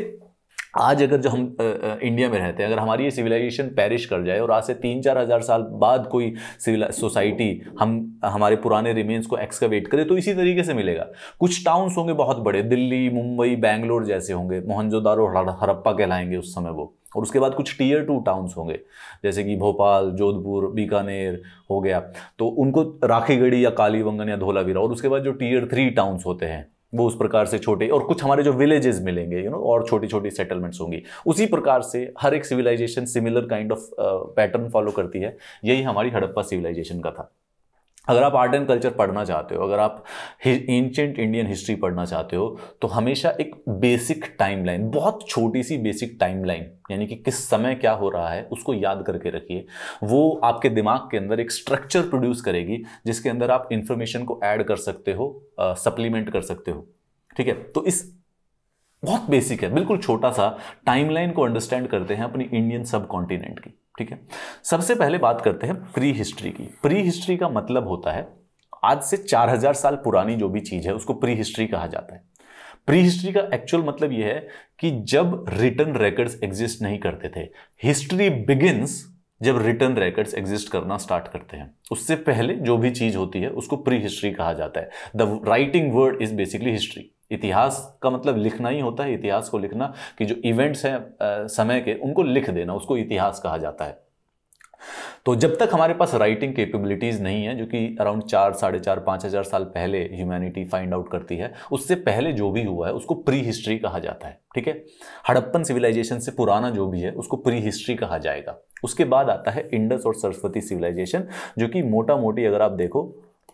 आज अगर जो हम आ, आ, इंडिया में रहते हैं अगर हमारी ये सिविलाइजेशन पैरिश कर जाए और आज से तीन चार हज़ार साल बाद कोई सिविला सोसाइटी हम हमारे पुराने रिमेन्स को एक्सकवेट करे तो इसी तरीके से मिलेगा कुछ टाउन्स होंगे बहुत बड़े दिल्ली मुंबई बैंगलोर जैसे होंगे मोहनजोदारो हड़प्पा कहलाएंगे उस समय वो और उसके बाद कुछ टीयर टू टाउन्स होंगे जैसे कि भोपाल जोधपुर बीकानेर हो गया तो उनको राखीगढ़ी या कालीवंगन या धोलावीरा और उसके बाद जो टीयर थ्री टाउन्स होते हैं वो उस प्रकार से छोटे और कुछ हमारे जो विलेजेस मिलेंगे यू you नो know, और छोटी छोटी सेटलमेंट्स होंगी उसी प्रकार से हर एक civilization similar kind of pattern follow करती है यही हमारी हड़प्पा सिविलाइजेशन का था अगर आप आर्ट एंड कल्चर पढ़ना चाहते हो अगर आप एंशेंट इंडियन हिस्ट्री पढ़ना चाहते हो तो हमेशा एक बेसिक टाइमलाइन बहुत छोटी सी बेसिक टाइमलाइन यानी कि किस समय क्या हो रहा है उसको याद करके रखिए वो आपके दिमाग के अंदर एक स्ट्रक्चर प्रोड्यूस करेगी जिसके अंदर आप इन्फॉर्मेशन को ऐड कर सकते हो सप्लीमेंट कर सकते हो ठीक है तो इस बहुत बेसिक है बिल्कुल छोटा सा टाइमलाइन को अंडरस्टैंड करते हैं अपनी इंडियन सब कॉन्टिनेंट की ठीक है सबसे पहले बात करते हैं प्री हिस्ट्री की प्री हिस्ट्री का मतलब होता है आज से 4000 साल पुरानी जो भी चीज़ है उसको प्री हिस्ट्री कहा जाता है प्री हिस्ट्री का एक्चुअल मतलब यह है कि जब रिटर्न रेकर्ड्स एग्जिस्ट नहीं करते थे हिस्ट्री बिगिंस जब रिटर्न रेकर्ड्स एग्जिस्ट करना स्टार्ट करते हैं उससे पहले जो भी चीज़ होती है उसको प्री हिस्ट्री कहा जाता है the writing word is basically history इतिहास का मतलब लिखना ही होता है इतिहास को लिखना कि जो इवेंट्स हैं समय के उनको लिख देना उसको इतिहास कहा जाता है तो जब तक हमारे पास राइटिंग कैपेबिलिटीज़ नहीं है जो कि अराउंड चार साढ़े चार पाँच हज़ार साल पहले ह्यूमैनिटी फाइंड आउट करती है उससे पहले जो भी हुआ है उसको प्री हिस्ट्री कहा जाता है ठीक है हड़प्पन सिविलाइजेशन से पुराना जो भी है उसको प्री हिस्ट्री कहा जाएगा उसके बाद आता है इंडस और सरस्वती सिविलाइजेशन जो कि मोटा मोटी अगर आप देखो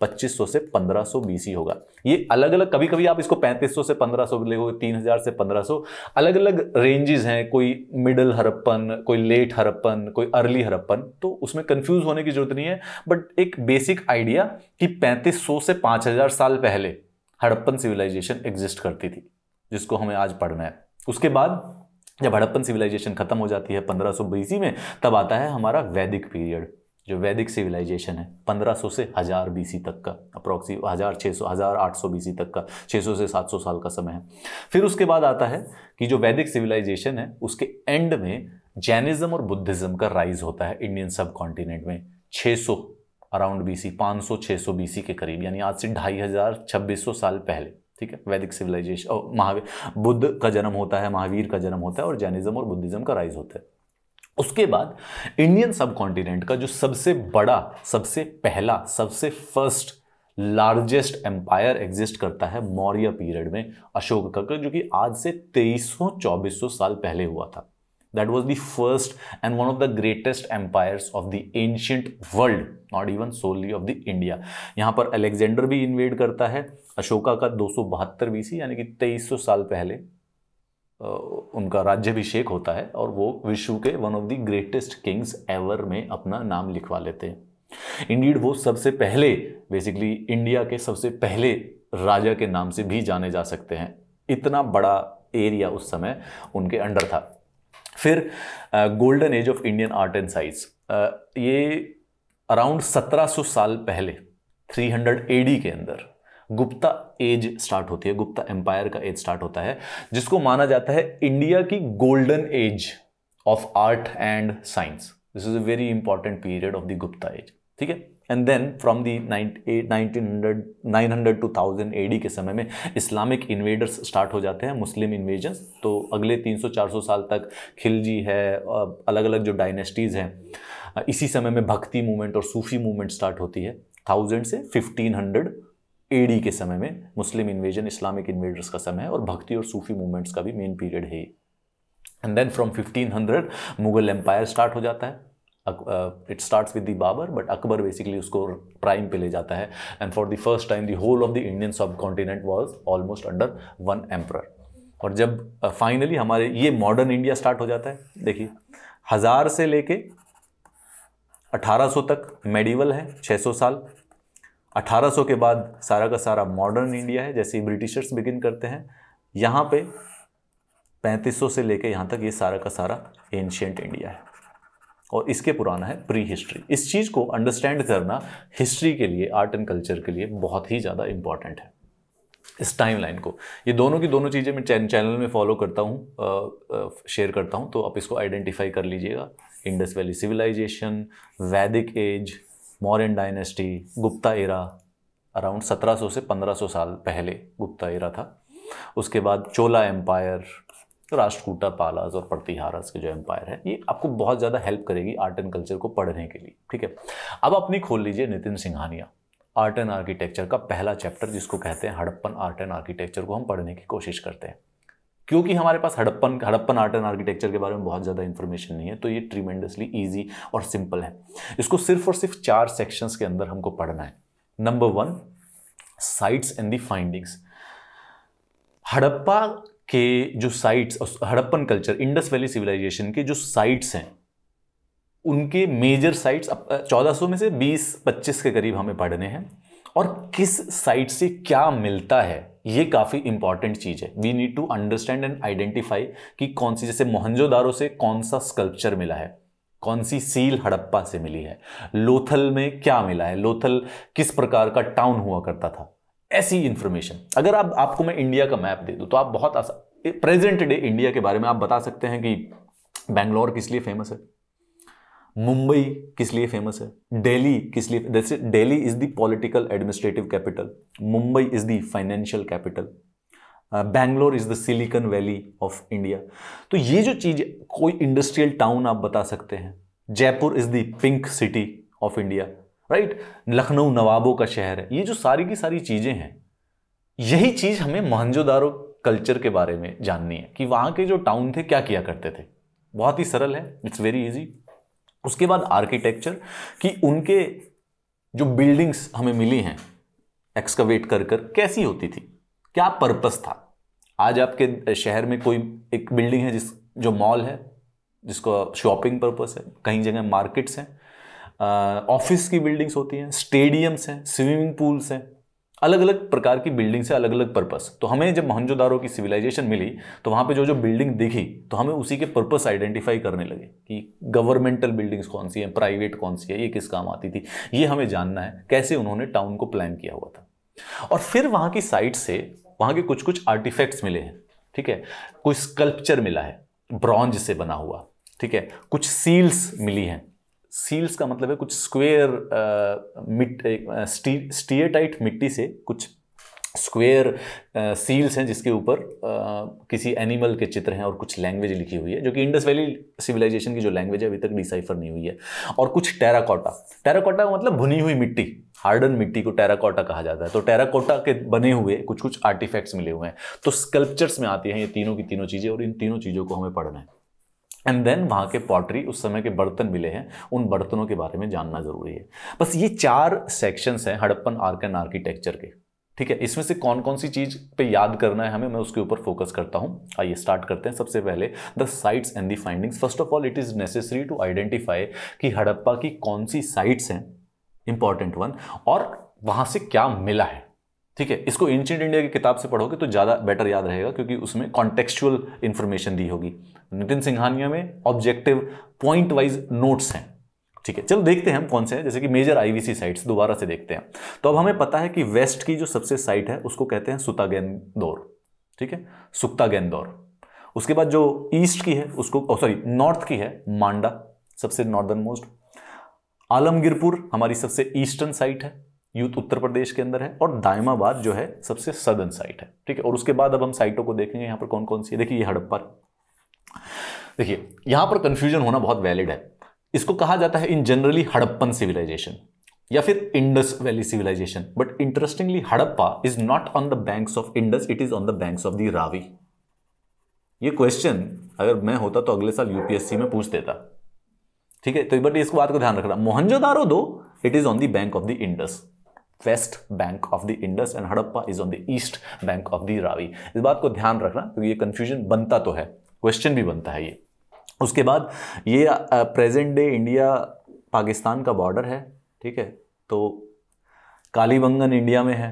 2500 से 1500 बीसी होगा ये अलग अलग कभी कभी आप इसको 3500 से 1500 ले तीन हजार से 1500 अलग अलग रेंजेस हैं कोई मिडल हरप्पन कोई लेट हरप्पन कोई अर्ली हरप्पन तो उसमें कंफ्यूज होने की जरूरत नहीं है बट एक बेसिक आइडिया कि 3500 से 5000 साल पहले हड़प्पन सिविलाइजेशन एग्जिस्ट करती थी जिसको हमें आज पढ़ना है उसके बाद जब हड़प्पन सिविलाइजेशन खत्म हो जाती है सौ में तब आता है हमारा वैदिक पीरियड जो वैदिक सिविलाइजेशन है 1500 से हजार बीसी तक का अप्रॉक्सी हज़ार छः सौ हज़ार आठ सौ बीसी तक का 600 से 700 साल का समय है फिर उसके बाद आता है कि जो वैदिक सिविलाइजेशन है उसके एंड में जैनिज़्म और बुद्धिज़्म का राइज होता है इंडियन सब कॉन्टिनेंट में 600 अराउंड बीसी छह सौ बीसी के करीब यानी आज से ढाई हज़ार छब्बीस सौ साल पहले ठीक है वैदिक सिविलाइजेशन महावीर बुद्ध का जन्म होता है महावीर का जन्म होता है और जैनिज़्म और बुद्धिज़्म का राइज होता है उसके बाद इंडियन सब कॉन्टिनेंट का जो सबसे बड़ा सबसे पहला सबसे फर्स्ट लार्जेस्ट एम्पायर एग्जिस्ट करता है मौर्य पीरियड में अशोक का जो कि आज से 2300-2400 साल पहले हुआ था that was the first and one of the greatest empire of the ancient world not even solely of the India यहाँ पर अलेक्जेंडर भी इन्वेड करता है अशोका का दो सौ बहत्तर बीसी यानी कि 2300 साल पहले उनका राज्यभिषेक होता है और वो विश्व के one of the greatest kings ever में अपना नाम लिखवा लेते हैं इंडीड वो सबसे पहले बेसिकली इंडिया के सबसे पहले राजा के नाम से भी जाने जा सकते हैं इतना बड़ा एरिया उस समय उनके अंडर था फिर golden age of Indian art and science ये अराउंड 1700 साल पहले 300 एडी के अंदर गुप्ता एज स्टार्ट होती है गुप्ता एम्पायर का एज स्टार्ट होता है जिसको माना जाता है इंडिया की golden age of art and science this is a very important period of the Gupta age ठीक है and then from the nineteen hundred nine hundred to thousand AD के समय में इस्लामिक इन्वेडर्स स्टार्ट हो जाते हैं मुस्लिम इन्वेजन तो अगले तीन सौ चार सौ साल तक खिलजी है अलग अलग जो डायनेस्टीज़ हैं इसी समय में भक्ति मूवमेंट और सूफी मूवमेंट स्टार्ट होती है थाउजेंड से फिफ्टीन हंड्रेड एडी के समय में मुस्लिम इन्वेजन इस्लामिक इन्वेडर्स का समय है और भक्ति और सूफी मूवमेंट्स का भी मेन पीरियड है and then from 1500 Mughal empire start हो जाता है it starts with the Babur but Akbar basically उसको प्राइम पे ले जाता है and for the first time the whole of the Indian subcontinent was almost under one emperor और जब फाइनली uh, हमारे ये मॉडर्न इंडिया स्टार्ट हो जाता है देखिए हज़ार से लेके 1800 तक मेडिवल है 600 साल 1800 के बाद सारा का सारा मॉडर्न इंडिया है जैसे ब्रिटिशर्स बिगिन करते हैं यहाँ पे 3500 से लेके यहाँ तक ये सारा का सारा एंशियंट इंडिया है और इसके पुराना है प्री हिस्ट्री इस चीज़ को अंडरस्टैंड करना हिस्ट्री के लिए आर्ट एंड कल्चर के लिए बहुत ही ज़्यादा इम्पॉर्टेंट है इस टाइम लाइन को ये दोनों की दोनों चीज़ें मैं चैनल में फॉलो करता हूँ शेयर करता हूँ तो आप इसको आइडेंटिफाई कर लीजिएगा Indus valley civilization Vedic age Mauryan dynasty Gupta era around 1700 से 1500 साल पहले गुप्ता एरा था उसके बाद चोला एम्पायर राष्ट्रकूटा पालाज और प्रतिहारस के जो एम्पायर है ये आपको बहुत ज़्यादा हेल्प करेगी आर्ट एंड कल्चर को पढ़ने के लिए ठीक है अब अपनी खोल लीजिए Nitin Singhania art and architecture का पहला चैप्टर जिसको कहते हैं हड़प्पन आर्ट एंड आर्किटेक्चर को हम पढ़ने की कोशिश करते हैं क्योंकि हमारे पास Harappan Harappan art and architecture के बारे में बहुत ज़्यादा इन्फॉर्मेशन नहीं है तो ये ट्रीमेंडसली ईजी और सिंपल है इसको सिर्फ और सिर्फ चार सेक्शंस के अंदर हमको पढ़ना है number one sites and the findings Harappa के जो sites Harappan culture Indus valley civilization के जो साइट्स हैं उनके मेजर साइट्स चौदह सौ में से बीस पच्चीस के करीब हमें पढ़ने हैं और किस साइड से क्या मिलता है ये काफ़ी इंपॉर्टेंट चीज़ है we need to understand and identify कि कौन सी जैसे मोहनजोदारो से कौन सा स्कल्पचर मिला है कौन सी सील हड़प्पा से मिली है लोथल में क्या मिला है लोथल किस प्रकार का टाउन हुआ करता था ऐसी इंफॉर्मेशन अगर आप आपको मैं इंडिया का मैप दे दूँ तो आप बहुत आसान प्रेजेंट डे इंडिया के बारे में आप बता सकते हैं कि बैंगलोर किस लिए फेमस है मुंबई किस लिए फेमस है दिल्ली किस लिए जैसे Delhi is the political administrative capital Mumbai is the financial capital Bangalore is the silicon valley of India तो ये जो चीज कोई इंडस्ट्रियल टाउन आप बता सकते हैं Jaipur is the pink city of India right Lucknow नवाबों का शहर है ये जो सारी की सारी चीज़ें हैं यही चीज़ हमें मोहनजोदारो कल्चर के बारे में जाननी है कि वहाँ के जो टाउन थे क्या किया करते थे बहुत ही सरल है इट्स वेरी इजी उसके बाद आर्किटेक्चर कि उनके जो बिल्डिंग्स हमें मिली हैं एक्सकवेट कर कर कैसी होती थी क्या पर्पस था आज आपके शहर में कोई एक बिल्डिंग है जिस जो मॉल है जिसको शॉपिंग पर्पस है कई जगह मार्केट्स हैं ऑफिस की बिल्डिंग्स होती हैं स्टेडियम्स हैं स्विमिंग पूल्स हैं अलग अलग प्रकार की बिल्डिंग से अलग अलग पर्पस तो हमें जब मोहनजोदारो की सिविलाइजेशन मिली तो वहाँ पे जो जो बिल्डिंग दिखी तो हमें उसी के पर्पस आइडेंटिफाई करने लगे कि गवर्नमेंटल बिल्डिंग्स कौन सी हैं प्राइवेट कौन सी है ये किस काम आती थी ये हमें जानना है कैसे उन्होंने टाउन को प्लान किया हुआ था और फिर वहाँ की साइट से वहाँ के कुछ कुछ आर्टिफैक्ट्स मिले हैं ठीक है कोई स्कल्पचर मिला है ब्रॉन्ज से बना हुआ ठीक है कुछ सील्स मिली हैं सील्स का मतलब है कुछ स्क्वेयर मिट स्टीयटाइट मिट्टी से कुछ स्क्वेयर सील्स हैं जिसके ऊपर किसी एनिमल के चित्र हैं और कुछ लैंग्वेज लिखी हुई है जो कि इंडस वैली सिविलाइजेशन की जो लैंग्वेज है अभी तक डिसाइफर नहीं हुई है और कुछ टेराकोटा टेराकोटा का मतलब भुनी हुई मिट्टी हार्डन मिट्टी को टेराकोटा कहा जाता है तो टेराकोटा के बने हुए कुछ कुछ आर्टिफैक्ट्स मिले हुए हैं तो स्कल्पचर्स में आती हैं ये तीनों की तीनों चीज़ें और इन तीनों चीज़ों को हमें पढ़ना है एंड देन वहाँ के पॉटरी उस समय के बर्तन मिले हैं उन बर्तनों के बारे में जानना ज़रूरी है बस ये चार सेक्शंस हैं हड़प्पन आर्क एंड आर्किटेक्चर के ठीक है इसमें से कौन कौन सी चीज़ पे याद करना है हमें मैं उसके ऊपर फोकस करता हूँ आइए स्टार्ट करते हैं सबसे पहले the sites and the findings first of all it is necessary to identify कि हड़प्पा की कौन सी साइट्स हैं इंपॉर्टेंट वन और वहाँ से क्या मिला है ठीक है इसको एंशियंट इंडिया की किताब से पढ़ोगे तो ज़्यादा बेटर याद रहेगा क्योंकि उसमें कॉन्टेक्चुअल इन्फॉर्मेशन दी होगी नितिन सिंघानिया में ऑब्जेक्टिव पॉइंट वाइज नोट्स हैं ठीक है चलो देखते हैं हम कौन से हैं जैसे कि मेजर आईवीसी साइट्स दोबारा से देखते हैं तो अब हमें पता है कि वेस्ट की जो सबसे साइट है उसको कहते हैं गेंदौर ठीक है गेंदौर उसके बाद जो ईस्ट की है उसको सॉरी oh, नॉर्थ की है मांडा सबसे नॉर्दर्न मोस्ट आलमगीरपुर हमारी सबसे ईस्टर्न साइट है यूथ उत्तर प्रदेश के अंदर है और दायमाबाद जो है सबसे सदर्न साइट है ठीक है और उसके बाद अब हम साइटों को देखेंगे यहाँ पर कौन कौन सी है देखिए ये हड़प्पा देखिए यहां पर कंफ्यूजन होना बहुत वैलिड है इसको कहा जाता है इन जनरली हड़प्पन सिविलाइजेशन या फिर Indus valley civilization but interestingly Harappa is not on the banks of Indus it is on the banks of the Ravi ये क्वेश्चन अगर मैं होता तो अगले साल यूपीएससी में पूछ देता ठीक है तो बट इस बात को ध्यान रखना Mohenjodaro though it is on the bank of the Indus west bank of the Indus and Harappa is on the east bank of the Ravi इस बात को ध्यान रखना क्योंकि तो ये कंफ्यूजन बनता तो है क्वेश्चन भी बनता है ये उसके बाद ये प्रेजेंट डे इंडिया पाकिस्तान का बॉर्डर है ठीक है तो कालीबंगन इंडिया में है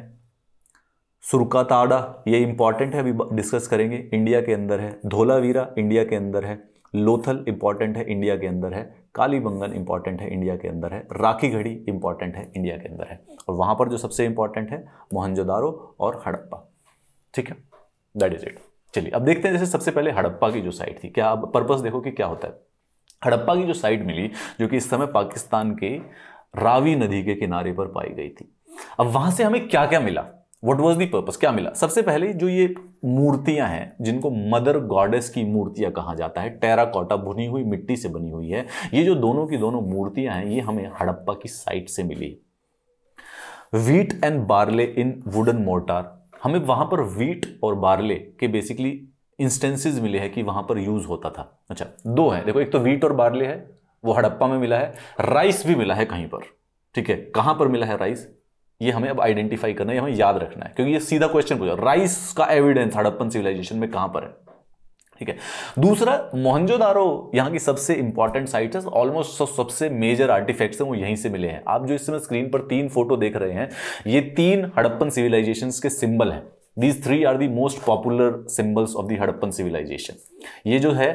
सुरकाताड़ा ये इंपॉर्टेंट है अभी डिस्कस करेंगे इंडिया के अंदर है धोलावीरा इंडिया के अंदर है लोथल इंपॉर्टेंट है इंडिया के अंदर है कालीबंगन इंपॉर्टेंट है इंडिया के अंदर है राखी घड़ी इंपॉर्टेंट है इंडिया के अंदर है और वहाँ पर जो सबसे इंपॉर्टेंट है मोहनजोदारो और हड़प्पा ठीक है दैट इज इट चलिए अब देखते हैं जैसे सबसे पहले हड़प्पा की जो साइट थी क्या अब पर्पस देखो कि क्या होता है हड़प्पा की जो साइट मिली जो कि इस समय पाकिस्तान के रावी नदी के किनारे पर पाई गई थी अब वहां से हमें क्या क्या मिला वट वॉज दी पर्पज क्या मिला सबसे पहले जो ये मूर्तियां हैं जिनको मदर गॉडेस की मूर्तियां कहा जाता है टेरा कोटा भुनी हुई मिट्टी से बनी हुई है ये जो दोनों की दोनों मूर्तियां हैं ये हमें हड़प्पा की साइट से मिली wheat and barley in wooden mortar हमें वहां पर वीट और बारले के बेसिकली इंस्टेंसेस मिले हैं कि वहां पर यूज़ होता था अच्छा दो है देखो एक तो वीट और बारले है वो हड़प्पा में मिला है राइस भी मिला है कहीं पर ठीक है कहां पर मिला है राइस ये हमें अब आइडेंटिफाई करना है हमें याद रखना है क्योंकि ये सीधा क्वेश्चन पूछा राइस का एविडेंस हड़प्पन सिविलाइजेशन में कहां पर है ठीक है दूसरा मोहनजोदारो यहाँ की सबसे इंपॉर्टेंट साइट है ऑलमोस्ट सबसे मेजर आर्टिफैक्ट्स हैं वो यहीं से मिले हैं आप जो इस समय स्क्रीन पर तीन फोटो देख रहे हैं ये तीन हड़प्पन सिविलाइजेशन के सिंबल हैं these three are the most popular symbols of the Harappan civilization ये जो है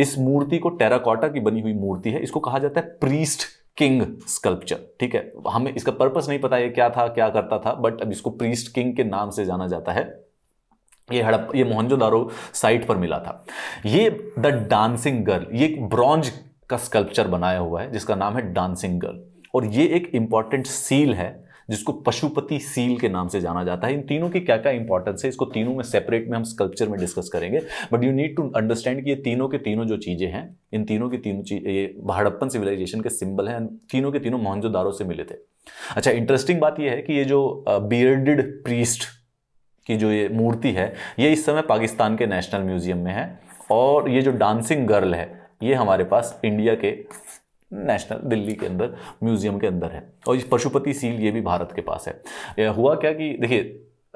इस मूर्ति को टेराकोटा की बनी हुई मूर्ति है इसको कहा जाता है प्रीस्ट किंग स्कल्पचर ठीक है हमें इसका पर्पस नहीं पता ये क्या था क्या करता था बट अब इसको प्रीस्ट किंग के नाम से जाना जाता है ये हड़प ये मोहनजोदारो साइट पर मिला था ये द डांसिंग गर्ल ये एक ब्रॉन्ज का स्कल्पचर बनाया हुआ है जिसका नाम है डांसिंग गर्ल और ये एक इम्पॉर्टेंट सील है जिसको पशुपति सील के नाम से जाना जाता है इन तीनों की क्या क्या इंपॉर्टेंस है इसको तीनों में सेपरेट में हम स्कल्पचर में डिस्कस करेंगे but you need to understand कि ये तीनों के तीनों जो चीज़ें हैं इन तीनों की तीनों चीज ये हड़प्पन सिविलाइजेशन के सिंबल हैं तीनों के तीनों मोहनजोदारों से मिले थे अच्छा इंटरेस्टिंग बात यह है कि ये जो बियर्डेड प्रीस्ट की जो ये मूर्ति है ये इस समय पाकिस्तान के नेशनल म्यूज़ियम में है और ये जो डांसिंग गर्ल है ये हमारे पास इंडिया के नेशनल दिल्ली के अंदर म्यूज़ियम के अंदर है और ये पशुपति सील ये भी भारत के पास है हुआ क्या कि देखिए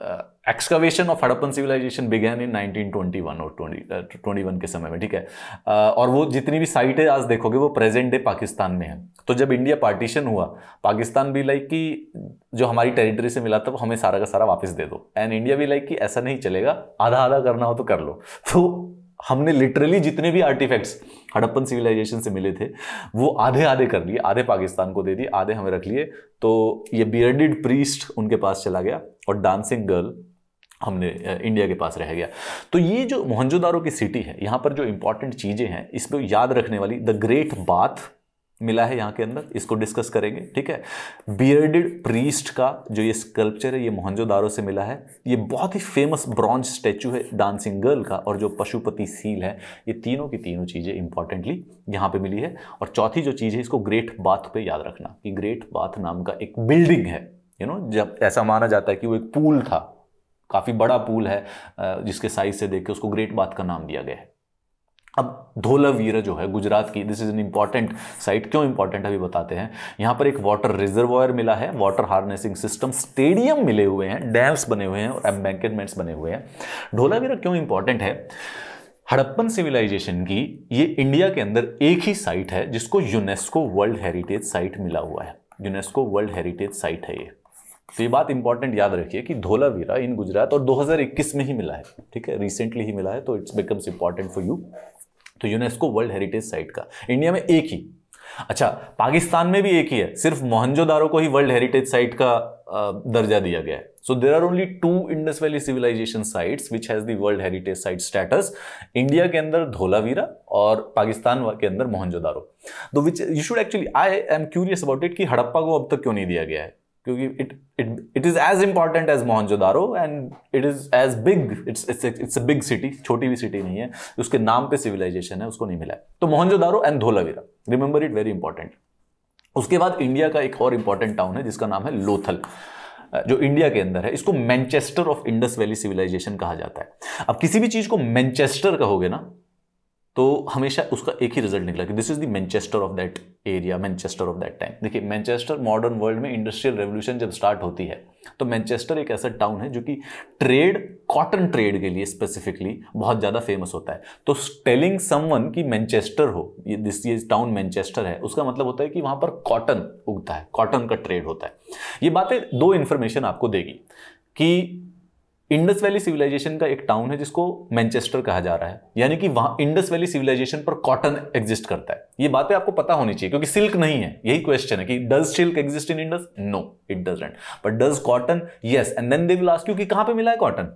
uh, excavation of Harappan civilization began in 1921 और 20 uh, 21 के समय में ठीक है uh, और वो जितनी भी साइट है आज देखोगे वो प्रेजेंट डे पाकिस्तान में है तो जब इंडिया पार्टीशन हुआ पाकिस्तान भी लाइक कि जो हमारी टेरिटरी से मिला था वो हमें सारा का सारा वापस दे दो एंड इंडिया भी लाइक कि ऐसा नहीं चलेगा आधा आधा करना हो तो कर लो तो हमने लिटरली जितने भी आर्टिफैक्ट्स हड़प्पन सिविलाइजेशन से मिले थे वो आधे आधे कर लिए आधे पाकिस्तान को दे दिए आधे हमें रख लिए तो ये बियर्डेड प्रीस्ट उनके पास चला गया और डांसिंग गर्ल हमने इंडिया के पास रह गया तो ये जो मोहनजोदारों की सिटी है यहाँ पर जो इंपॉर्टेंट चीज़ें हैं इसमें याद रखने वाली द ग्रेट बाथ मिला है यहाँ के अंदर इसको डिस्कस करेंगे ठीक है बियर्डेड प्रीस्ट का जो ये स्कल्पचर है ये मोहनजोदारो से मिला है ये बहुत ही फेमस ब्रॉन्ज स्टैचू है डांसिंग गर्ल का और जो पशुपति सील है ये तीनों की तीनों चीज़ें इंपॉर्टेंटली यहाँ पे मिली है और चौथी जो चीज़ है इसको ग्रेट बाथ पे याद रखना कि ग्रेट बाथ नाम का एक बिल्डिंग है यू नो जब ऐसा माना जाता है कि वो एक पूल था काफ़ी बड़ा पूल है जिसके साइज से देख के उसको ग्रेट बाथ का नाम दिया गया है अब धोलावीरा जो है गुजरात की this is an important site क्यों इंपॉर्टेंट अभी बताते हैं यहाँ पर एक वाटर रिजर्वायर मिला है वाटर हार्नेसिंग सिस्टम स्टेडियम मिले हुए हैं डैम्स बने हुए हैं और एम्बैंकमेंट्स बने हुए हैं धोलावीरा क्यों इंपॉर्टेंट है हड़प्पन सिविलाइजेशन की ये इंडिया के अंदर एक ही साइट है जिसको यूनेस्को वर्ल्ड हेरिटेज साइट मिला हुआ है यूनेस्को वर्ल्ड हेरिटेज साइट है ये तो ये बात इंपॉर्टेंट याद रखिए कि धोलावीरा इन गुजरात और 2021 में ही मिला है ठीक है रिसेंटली ही मिला है तो it's becomes important for you तो यूनेस्को वर्ल्ड हेरिटेज साइट का इंडिया में एक ही अच्छा पाकिस्तान में भी एक ही है सिर्फ मोहनजोदारो को ही वर्ल्ड हेरिटेज साइट का दर्जा दिया गया है so there are only two Indus valley civilization sites which has the world heritage site status India के अंदर धोलावीरा और पाकिस्तान के अंदर मोहनजोदारो दो which you should actually I am curious about it कि हड़प्पा को अब तक क्यों नहीं दिया गया है क्योंकि it it it is as important as Mohenjodaro and it is as big it's it's a big city छोटी भी सिटी नहीं है उसके नाम पे सिविलाइजेशन है उसको नहीं मिला है तो Mohenjodaro and Dholavira remember it very important उसके बाद इंडिया का एक और इंपॉर्टेंट टाउन है जिसका नाम है लोथल जो इंडिया के अंदर है इसको Manchester of Indus valley civilization कहा जाता है अब किसी भी चीज़ को मैनचेस्टर कहोगे ना तो हमेशा उसका एक ही रिजल्ट निकला कि this is the Manchester of that area Manchester of that time देखिए मैनचेस्टर मॉडर्न वर्ल्ड में इंडस्ट्रियल रेवोल्यूशन जब स्टार्ट होती है तो मैनचेस्टर एक ऐसा टाउन है जो कि ट्रेड कॉटन ट्रेड के लिए स्पेसिफिकली बहुत ज़्यादा फेमस होता है तो टेलिंग समवन की मैनचेस्टर हो ये दिस ये टाउन मैनचेस्टर है उसका मतलब होता है कि वहाँ पर कॉटन उगता है कॉटन का ट्रेड होता है ये बातें दो इन्फॉर्मेशन आपको देगी कि इंडस वैली सिविलाइजेशन का एक टाउन है जिसको मैनचेस्टर कहा जा रहा है यानी कि वहां इंडस वैली सिविलाइजेशन पर कॉटन एग्जिस्ट करता है ये बातें आपको पता होनी चाहिए क्योंकि सिल्क नहीं है यही क्वेश्चन है कि does silk exist in Indus no it doesn't but does cotton yes and then they will ask you कि कहां पे मिला है कॉटन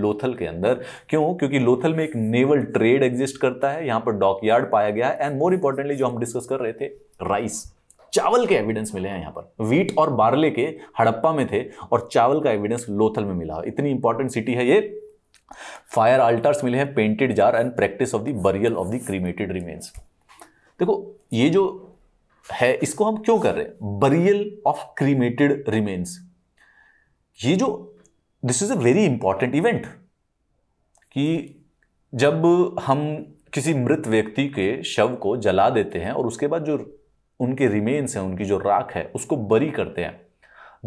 लोथल के अंदर क्यों क्योंकि लोथल में एक नेवल ट्रेड एग्जिस्ट करता है यहां पर डॉकयार्ड पाया गया है एंड मोर इंपॉर्टेंटली जो हम डिस्कस कर रहे थे राइस चावल के एविडेंस मिले हैं यहाँ पर वीट और बारले के हड़प्पा में थे और चावल का एविडेंस लोथल में मिला इतनी इंपॉर्टेंट सिटी है ये फायर अल्टर्स मिले हैं painted jar and practice of the burial of the cremated remains देखो ये जो है इसको हम क्यों कर रहे हैं बरियल ऑफ क्रीमेटेड रिमेन्स ये जो this is a very important event कि जब हम किसी मृत व्यक्ति के शव को जला देते हैं और उसके बाद जो उनके रिमेन्स हैं उनकी जो राख है उसको बरी करते हैं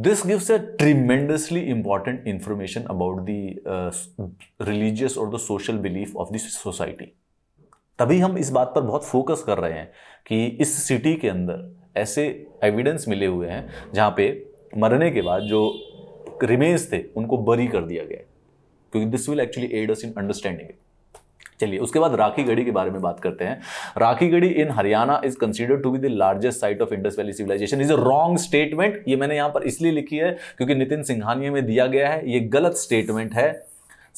this gives a tremendously important information about the religious और the social belief of this society तभी हम इस बात पर बहुत फोकस कर रहे हैं कि इस सिटी के अंदर ऐसे एविडेंस मिले हुए हैं जहाँ पे मरने के बाद जो रिमेन्स थे उनको बरी कर दिया गया क्योंकि this will actually aid us in understanding it चलिए उसके बाद राखी गढ़ी के बारे में बात करते हैं Rakhigarhi in Haryana is consider to be the largest site of Indus valley civilization is a wrong statement ये मैंने यहां पर इसलिए लिखी है क्योंकि नितिन सिंघानिया में दिया गया है ये गलत स्टेटमेंट है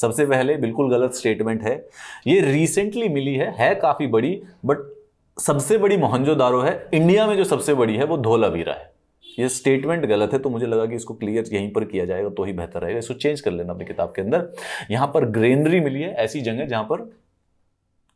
सबसे पहले बिल्कुल गलत स्टेटमेंट है ये रिसेंटली मिली है है काफ़ी बड़ी बट सबसे बड़ी मोहनजोदारो है इंडिया में जो सबसे बड़ी है वो धोलावीरा है ये स्टेटमेंट गलत है तो मुझे लगा कि इसको क्लियर यहीं पर किया जाएगा तो ही बेहतर रहेगा इसको चेंज कर लेना अपनी किताब के अंदर यहाँ पर ग्रेनरी मिली है ऐसी जगह जहाँ पर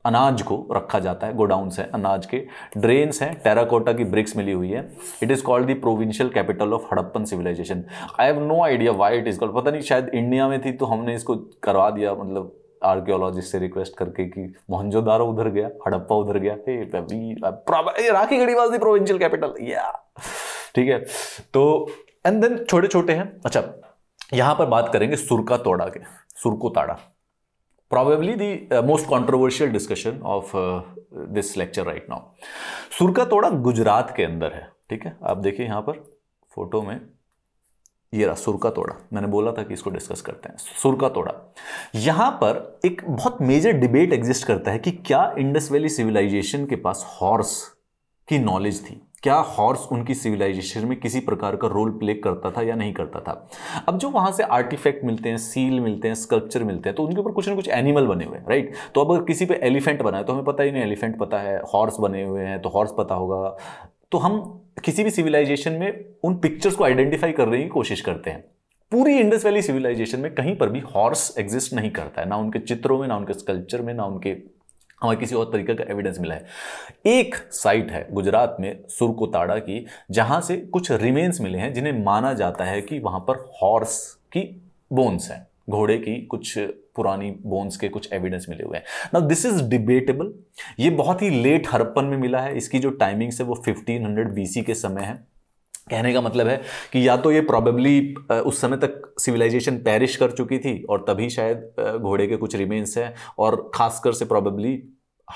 अनाज को रखा जाता है गोडाउन है अनाज के ड्रेन्स हैं टेराकोटा की ब्रिक्स मिली हुई है it is called the provincial capital of Harappan civilization I have no idea why it is called पता नहीं शायद इंडिया में थी तो हमने इसको करवा दिया मतलब आर्कियोलॉजिस्ट से रिक्वेस्ट करके कि मोहनजोदारो उधर गया हड़प्पा उधर गया हे Rakhigarhi was the provincial capital या ठीक है तो एंड देन छोटे छोटे हैं अच्छा यहाँ पर बात करेंगे सुरका तोड़ा के सुरको ताड़ा probably the uh, most controversial discussion of uh, this lecture right now. surka toda तोड़ा गुजरात के अंदर है ठीक है आप देखिए यहां पर फोटो में ये रहा सुर का तोड़ा मैंने बोला था कि इसको डिस्कस करते हैं सुर का तोड़ा यहां पर एक बहुत मेजर डिबेट एग्जिस्ट करता है कि क्या इंडस वैली सिविलाइजेशन के पास हॉर्स की नॉलेज थी क्या हॉर्स उनकी सिविलाइजेशन में किसी प्रकार का रोल प्ले करता था या नहीं करता था अब जो वहाँ से आर्टिफैक्ट मिलते हैं सील मिलते हैं स्कल्पचर मिलते हैं तो उनके ऊपर कुछ ना कुछ एनिमल बने हुए हैं राइट तो अब अगर किसी पे एलिफेंट बना है तो हमें पता ही नहीं एलिफेंट पता है हॉर्स बने हुए हैं तो हॉर्स पता होगा तो हम किसी भी सिविलाइजेशन में उन पिक्चर्स को आइडेंटिफाई करने की कोशिश करते हैं पूरी इंडस वैली सिविलाइजेशन में कहीं पर भी हॉर्स एग्जिस्ट नहीं करता है ना उनके चित्रों में ना उनके स्कल्पचर में ना उनके और किसी और तरीके का एविडेंस मिला है एक साइट है गुजरात में सुरकोताड़ा की जहाँ से कुछ रिमेन्स मिले हैं जिन्हें माना जाता है कि वहाँ पर हॉर्स की बोन्स हैं घोड़े की कुछ पुरानी बोन्स के कुछ एविडेंस मिले हुए हैं नाउ दिस इज डिबेटेबल ये बहुत ही लेट हरपन में मिला है इसकी जो टाइमिंग्स है वो 1500 बीसी के समय है कहने का मतलब है कि या तो ये प्रॉबेबली उस समय तक सिविलाइजेशन पैरिश कर चुकी थी और तभी शायद घोड़े के कुछ रिमेन्स हैं और खासकर से प्रॉबेबली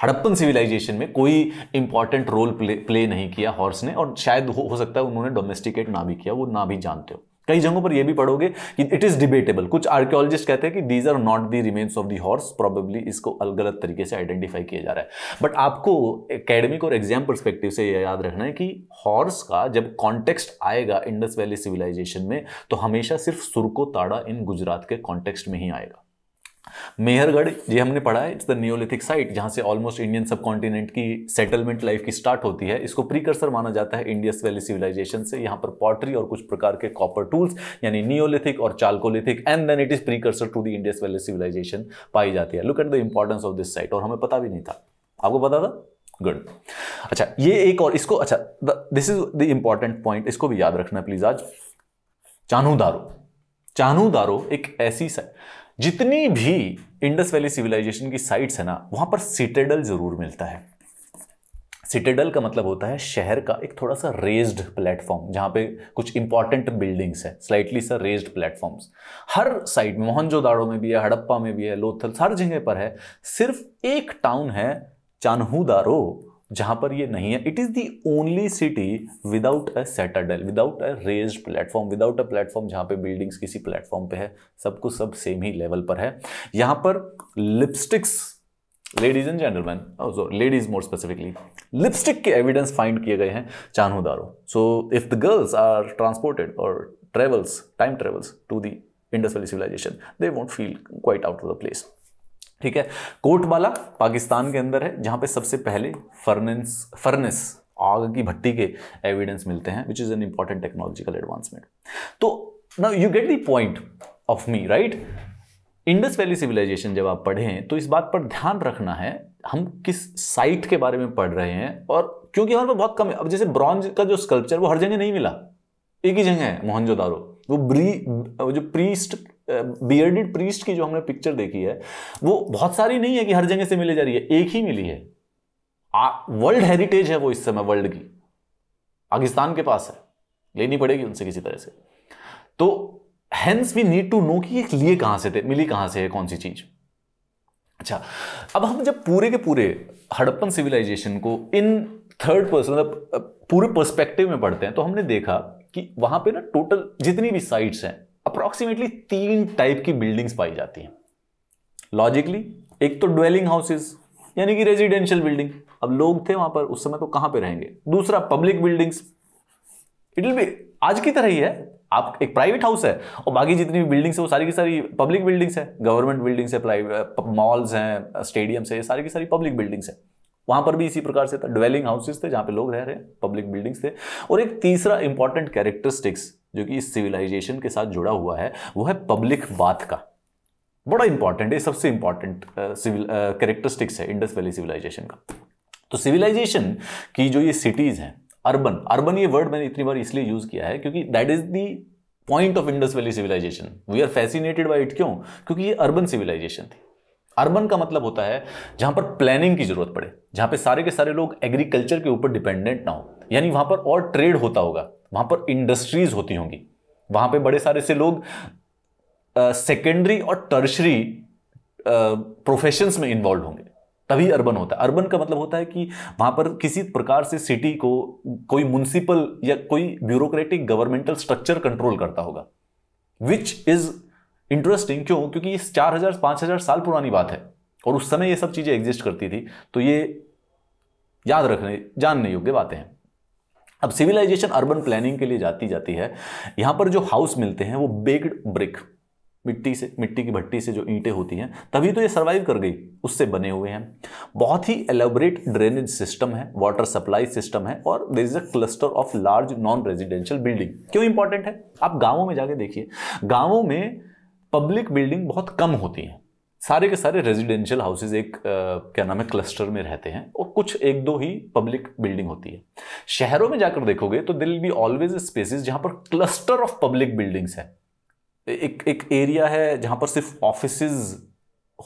हड़प्पन सिविलाइजेशन में कोई इंपॉर्टेंट रोल प्ले प्ले नहीं किया हॉर्स ने और शायद हो, हो सकता है उन्होंने डोमेस्टिकेट ना भी किया वो ना भी जानते हो कई जगहों पर यह भी पढ़ोगे कि इट इज डिबेटेबल कुछ आर्कियोलॉजिस्ट कहते हैं कि these are not the remains of the horse probably इसको गलत तरीके से आइडेंटिफाई किया जा रहा है बट आपको एकेडमिक और एग्जाम परस्पेक्टिव से यह याद रखना है कि हॉर्स का जब कॉन्टेक्स्ट आएगा इंडस वैली सिविलाइजेशन में तो हमेशा सिर्फ सुरको ताड़ा इन गुजरात के कॉन्टेक्स्ट में ही आएगा मेहरगढ़ ये हमने पढ़ा है इट्स द न्योलिथिक साइट जहाँ से ऑलमोस्ट इंडियन सब कॉन्टिनेंट की सेटलमेंट लाइफ की स्टार्ट होती है इसको प्रीकर्सर माना जाता है इंडियस वैली सिविलाइजेशन से यहाँ पर पॉटरी और कुछ प्रकार के कॉपर टूल्स यानी नियोलिथिक और chalcolithic and then it is precursor to the Indus valley civilization पाई जाती है look at the importance of this site और हमें पता भी नहीं था आपको पता था गुड अच्छा ये एक और इसको अच्छा this is the important point इसको भी याद रखना प्लीज आज चानू दारो चानू दारो एक ऐसी साइट जितनी भी इंडस वैली सिविलाइजेशन की साइट्स है ना वहां पर सिटेडल जरूर मिलता है सिटेडल का मतलब होता है शहर का एक थोड़ा सा रेज्ड प्लेटफॉर्म जहां पे कुछ इंपॉर्टेंट बिल्डिंग्स है स्लाइटली सा रेज्ड प्लेटफॉर्म्स हर साइड में मोहनजोदाड़ो में भी है हड़प्पा में भी है लोथल हर जगह पर है सिर्फ एक टाउन है चानहूदारो जहां पर ये नहीं है it is the only city without a citadel without a raise platform without a platform जहां पे बिल्डिंग्स किसी प्लेटफॉर्म पे है सब कुछ सब सेम ही लेवल पर है यहां पर lipsticks ladies and gentleman ladies more specifically lipstick के एविडेंस फाइंड किए गए हैं Chanhudaro so if the girls are transported और travels time travels to the industrial civilization they they feel quite out of the place ठीक है कोटबाला पाकिस्तान के अंदर है जहां पे सबसे पहले फर्नेस फर्नेस आग की भट्टी के एविडेंस मिलते हैं which is an important technological advancement तो now you get the point of me right Indus valley civilization जब आप पढ़ें तो इस बात पर ध्यान रखना है हम किस साइट के बारे में पढ़ रहे हैं और क्योंकि हमारे पर बहुत कम है अब जैसे ब्रॉन्ज का जो स्कल्पचर वो हर जगह नहीं मिला एक ही जगह है मोहनजोदारो वो ब्री जो प्रीस्ट बियर्डेड प्रीस्ट की जो हमने पिक्चर देखी है वो बहुत सारी नहीं है कि हर जगह से मिले जा रही है एक ही मिली है वर्ल्ड हेरिटेज है वो इस समय वर्ल्ड की पाकिस्तान के पास है लेनी पड़ेगी उनसे किसी तरह से तो hence we need to know कि लिए कहां से थे मिली कहां से है कौन सी चीज अच्छा अब हम जब पूरे के पूरे हड़प्पन सिविलाइजेशन को इन थर्ड पर्सन मतलब पूरे पर्सपेक्टिव में पढ़ते हैं तो हमने देखा कि वहां पे ना टोटल जितनी भी साइट्स हैं अप्रॉक्सीमेटली तीन टाइप की बिल्डिंग्स पाई जाती हैं लॉजिकली एक तो ड्वेलिंग हाउसेस यानी कि रेजिडेंशियल बिल्डिंग अब लोग थे वहां पर उस समय तो कहां पे रहेंगे दूसरा public buildings it will be आज की तरह ही है आप एक प्राइवेट हाउस है और बाकी जितनी भी बिल्डिंग्स है वो सारी की सारी पब्लिक बिल्डिंग्स है गवर्नमेंट बिल्डिंग्स है प्राइवेट मॉल्स हैं स्टेडियम्स है ये सारी की सारी पब्लिक बिल्डिंग्स है वहां पर भी इसी प्रकार से था ड्वेलिंग हाउसेस थे जहां पे लोग रह रहे हैं पब्लिक बिल्डिंग्स थे और एक तीसरा इंपॉर्टेंट कैरेक्टरिस्टिक्स जो कि इस सिविलाइजेशन के साथ जुड़ा हुआ है वो है पब्लिक बात का बड़ा इंपॉर्टेंट है सबसे इंपॉर्टेंट सिविल कैरेक्टरिस्टिक्स है इंडस वैली सिविलाइजेशन का तो सिविलाइजेशन की जो ये सिटीज़ हैं अर्बन अर्बन ये वर्ड मैंने इतनी बार इसलिए यूज़ किया है क्योंकि that is the point of Indus valley civilization we are fascinated by it क्यों क्योंकि ये अर्बन सिविलाइजेशन थी अर्बन का मतलब होता है जहां पर प्लानिंग की जरूरत पड़े जहां पे सारे के सारे लोग एग्रीकल्चर के ऊपर डिपेंडेंट ना हो यानी वहां पर और ट्रेड होता होगा वहाँ पर इंडस्ट्रीज़ होती होंगी वहां पे बड़े सारे से लोग सेकेंडरी और टर्शरी प्रोफेशंस में इन्वॉल्व होंगे तभी अर्बन होता है अर्बन का मतलब होता है कि वहां पर किसी प्रकार से सिटी को कोई म्यूनसिपल या कोई ब्यूरोक्रेटिक गवर्नमेंटल स्ट्रक्चर कंट्रोल करता होगा विच इज़ इंटरेस्टिंग क्यों क्योंकि ये चार हज़ार पाँच हज़ार साल पुरानी बात है और उस समय ये सब चीज़ें एग्जिस्ट करती थी तो ये याद रखने जानने योग्य बातें हैं अब सिविलाइजेशन अर्बन प्लानिंग के लिए जाती जाती है यहाँ पर जो हाउस मिलते हैं वो बेग्ड ब्रिक मिट्टी से मिट्टी की भट्टी से जो ईंटें होती हैं तभी तो ये सर्वाइव कर गई उससे बने हुए हैं बहुत ही एलेबरेट ड्रेनेज सिस्टम है वाटर सप्लाई सिस्टम है और there is a cluster of large non residential building क्यों इंपॉर्टेंट है आप गाँवों में जाके देखिए गाँवों में पब्लिक बिल्डिंग बहुत कम होती हैं सारे के सारे रेजिडेंशियल हाउसेज एक आ, क्या नाम है क्लस्टर में रहते हैं और कुछ एक दो ही पब्लिक बिल्डिंग होती है शहरों में जाकर देखोगे तो दिल बी ऑलवेज स्पेसिस जहां पर क्लस्टर ऑफ पब्लिक बिल्डिंग्स है एक एक एरिया है जहां पर सिर्फ ऑफिस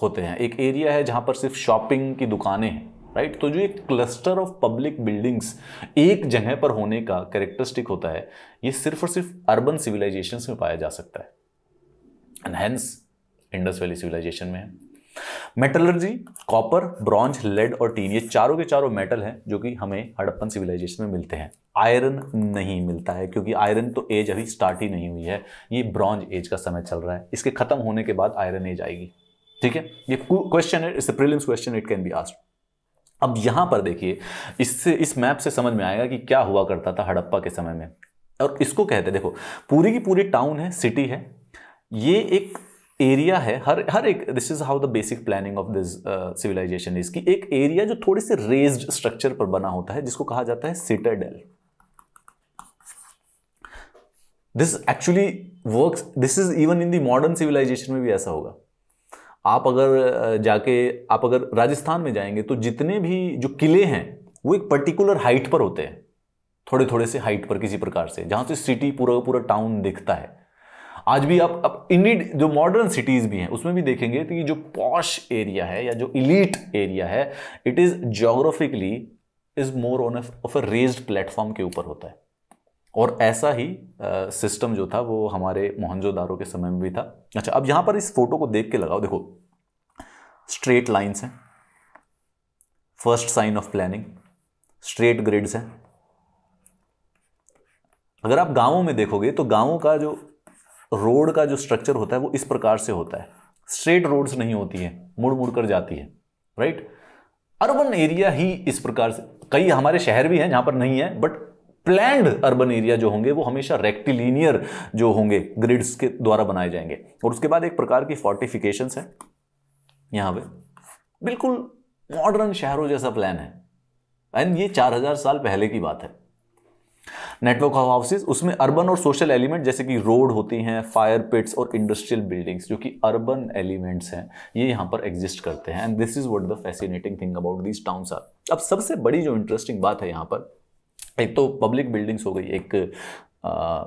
होते हैं एक एरिया है जहां पर सिर्फ शॉपिंग की दुकानें हैं राइट right? तो जो एक क्लस्टर ऑफ पब्लिक बिल्डिंग्स एक जगह पर होने का कैरेक्टरिस्टिक होता है ये सिर्फ और सिर्फ अर्बन सिविलाइजेशन में पाया जा सकता है and hence Indus valley civilization में है मेटलर्जी कॉपर ब्रॉन्ज लेड और टीन ये चारों के चारों मेटल हैं जो कि हमें हड़प्पन सिविलाइजेशन में मिलते हैं आयरन नहीं मिलता है क्योंकि आयरन तो एज अभी स्टार्ट ही नहीं हुई है ये ब्रॉन्ज एज का समय चल रहा है इसके ख़त्म होने के बाद आयरन एज आएगी ठीक है ये क्वेश्चन है it's prelims question it can be asked अब यहां पर देखिए इससे इस मैप से समझ में आएगा कि क्या हुआ करता था हड़प्पा के समय में और इसको कहते देखो पूरी की पूरी टाउन है सिटी है ये एक एरिया है हर हर एक this is how the basic planning of this civilization is एक एरिया जो थोड़े से रेज्ड स्ट्रक्चर पर बना होता है जिसको कहा जाता है डेल this actually work this is even in the modern civilization में भी ऐसा होगा आप अगर uh, जाके आप अगर राजस्थान में जाएंगे तो जितने भी जो किले हैं वो एक पर्टिकुलर हाइट पर होते हैं थोड़े थोड़े से हाइट पर किसी प्रकार से जहां से सिटी पूरा पूरा टाउन दिखता है आज भी आप अब इनिड जो मॉडर्न सिटीज़ भी हैं उसमें भी देखेंगे तो कि जो पॉश एरिया है या जो इलीट एरिया है it is geographically is more on of a raise platform के ऊपर होता है और ऐसा ही सिस्टम जो था वो हमारे मोहनजोदारों के समय में भी था अच्छा अब यहाँ पर इस फोटो को देख के लगाओ देखो स्ट्रेट लाइन्स हैं first sign of planning straight grids हैं अगर आप गांवों में देखोगे तो गांवों का जो रोड का जो स्ट्रक्चर होता है वो इस प्रकार से होता है स्ट्रेट रोड्स नहीं होती है मुड़ मुड़ कर जाती है राइट अर्बन एरिया ही इस प्रकार से कई हमारे शहर भी हैं जहां पर नहीं है बट प्लैंड अर्बन एरिया जो होंगे वो हमेशा रेक्टिलीनियर जो होंगे ग्रिड्स के द्वारा बनाए जाएंगे और उसके बाद एक प्रकार की फोर्टिफिकेशन है यहां पर बिल्कुल मॉडर्न शहरों जैसा प्लान है एंड ये 4000 साल पहले की बात है नेटवर्क ऑफ हाउसेज उसमें अर्बन और सोशल एलिमेंट जैसे कि रोड होती हैं फायर पिट्स और इंडस्ट्रियल बिल्डिंग्स जो कि अर्बन एलिमेंट्स हैं ये यहाँ पर एग्जिस्ट करते हैं and this is what the fascinating thing about this town are अब सबसे बड़ी जो इंटरेस्टिंग बात है यहाँ पर एक तो पब्लिक बिल्डिंग्स हो गई एक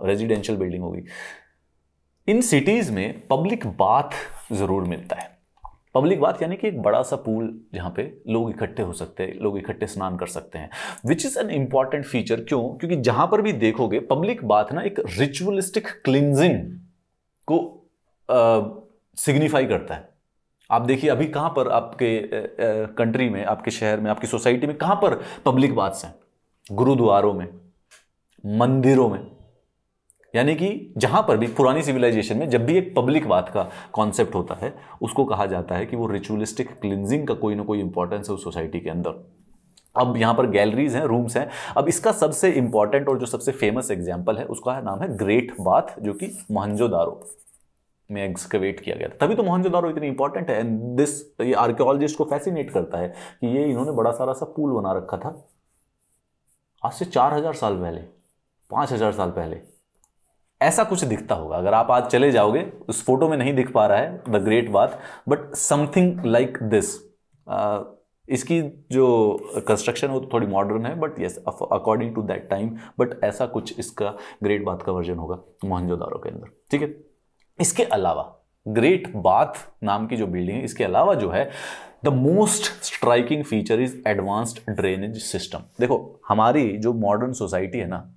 रेजिडेंशियल बिल्डिंग हो गई इन सिटीज़ में पब्लिक बाथ ज़रूर मिलता है पब्लिक बात यानी कि एक बड़ा सा पूल जहाँ पे लोग इकट्ठे हो सकते हैं लोग इकट्ठे स्नान कर सकते हैं which is an important feature क्यों क्योंकि जहाँ पर भी देखोगे पब्लिक बात ना एक रिचुअलिस्टिक क्लिनजिंग को सिग्निफाई करता है आप देखिए अभी कहाँ पर आपके कंट्री में आपके शहर में आपकी सोसाइटी में कहाँ पर पब्लिक बाथ्स हैं गुरुद्वारों में मंदिरों में यानी कि जहां पर भी पुरानी सिविलाइजेशन में जब भी एक पब्लिक बात का कॉन्सेप्ट होता है उसको कहा जाता है कि वो रिचुअलिस्टिक क्लिनजिंग का कोई ना कोई इंपॉर्टेंस है उस सोसाइटी के अंदर अब यहाँ पर गैलरीज हैं रूम्स हैं अब इसका सबसे इंपॉर्टेंट और जो सबसे फेमस एग्जाम्पल है उसका नाम है ग्रेट बाथ जो कि मोहनजोदारो में एक्सकवेट किया गया था तभी तो मोहनजोदारो इतनी इंपॉर्टेंट है एंड दिस ये आर्कियोलॉजिस्ट को फैसिनेट करता है कि ये इन्होंने बड़ा सारा सा पूल बना रखा था आज से चार हजार साल पहले पाँच हजार साल पहले ऐसा कुछ दिखता होगा अगर आप आज चले जाओगे उस फोटो में नहीं दिख पा रहा है द ग्रेट बात बट समथिंग लाइक दिस इसकी जो कंस्ट्रक्शन वो तो थोड़ी मॉडर्न है but yes according to that time but ऐसा कुछ इसका ग्रेट बात का वर्जन होगा मोहनजोदारो के अंदर ठीक है इसके अलावा ग्रेट बाथ नाम की जो बिल्डिंग है इसके अलावा जो है the most striking feature is advanced drainage system देखो हमारी जो मॉडर्न सोसाइटी है ना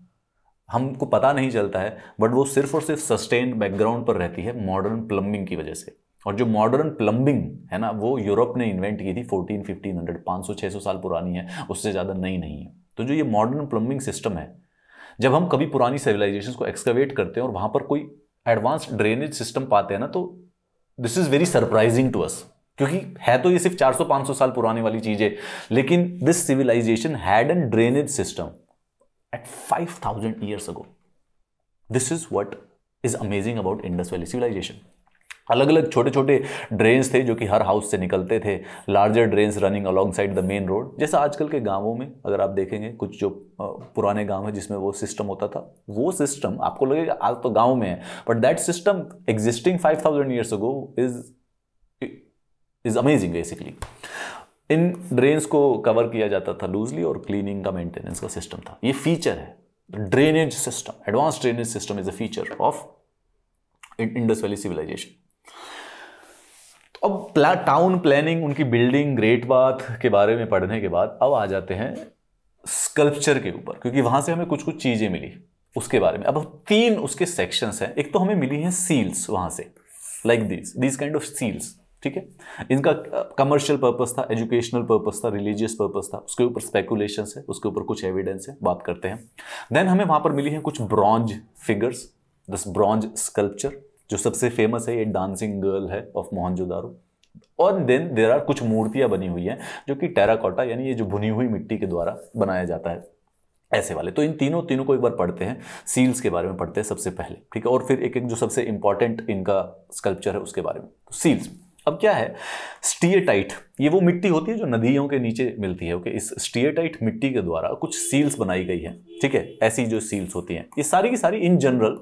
हमको पता नहीं चलता है बट वो सिर्फ और सिर्फ सस्टेन बैकग्राउंड पर रहती है मॉडर्न प्लम्बिंग की वजह से और जो मॉडर्न प्लम्बिंग है ना वो यूरोप ने इन्वेंट की थी 14, 1500, 500, 600 साल पुरानी है उससे ज़्यादा नई नहीं, नहीं है तो जो ये मॉडर्न प्लम्बिंग सिस्टम है जब हम कभी पुरानी सिविलाइजेशन को एक्सकवेट करते हैं और वहाँ पर कोई एडवांस ड्रेनेज सिस्टम पाते हैं ना तो this is very surprising to us क्योंकि है तो ये सिर्फ 400-500 साल पुराने वाली चीज़ है लेकिन this civilization had an drainage system at 5,000 years ago. This is what is amazing about Indus Valley civilization. अलग अलग छोटे छोटे ड्रेन्स थे जो कि हर हाउस से निकलते थे larger drains running alongside the main road जैसा आजकल के गांवों में अगर आप देखेंगे कुछ जो पुराने गांव है जिसमें वो सिस्टम होता था वो सिस्टम आपको लगेगा आज तो गांव में है but that system existing five thousand years ago is is amazing basically इन ड्रेन्स को कवर किया जाता था लूजली और क्लीनिंग का मेंटेनेंस का सिस्टम था ये फीचर है drainage system advance drainage system is a feature of Indus valley civilization अब प्ला, टाउन प्लानिंग उनकी बिल्डिंग ग्रेट बाथ के बारे में पढ़ने के बाद अब आ जाते हैं स्कल्पचर के ऊपर क्योंकि वहां से हमें कुछ कुछ चीज़ें मिली उसके बारे में अब तीन उसके सेक्शंस हैं एक तो हमें मिली हैं सील्स वहां से like these these kind of seals ठीक है इनका कमर्शियल पर्पस था एजुकेशनल पर्पस था रिलीजियस पर्पस था उसके ऊपर स्पेकुलेशन है उसके ऊपर कुछ एविडेंस है बात करते हैं देन हमें वहां पर मिली है कुछ ब्रॉन्ज फिगर्स दस ब्रॉन्ज स्कल्पचर जो सबसे फेमस है ये डांसिंग गर्ल है ऑफ मोहनजोदारो और देन देर आर कुछ मूर्तियां बनी हुई हैं जो कि टेराकोटा यानी ये जो भुनी हुई मिट्टी के द्वारा बनाया जाता है ऐसे वाले तो इन तीनों तीनों को एक बार पढ़ते हैं सील्स के बारे में पढ़ते हैं सबसे पहले ठीक है और फिर एक एक जो सबसे इंपॉर्टेंट इनका स्कल्पचर है उसके बारे में तो सील्स अब क्या है स्टीएटाइट ये वो मिट्टी होती है जो नदियों के नीचे मिलती है ओके इस स्टीएटाइट मिट्टी के द्वारा कुछ सील्स बनाई गई है ठीक है ऐसी जो सील्स होती हैं ये सारी की सारी in general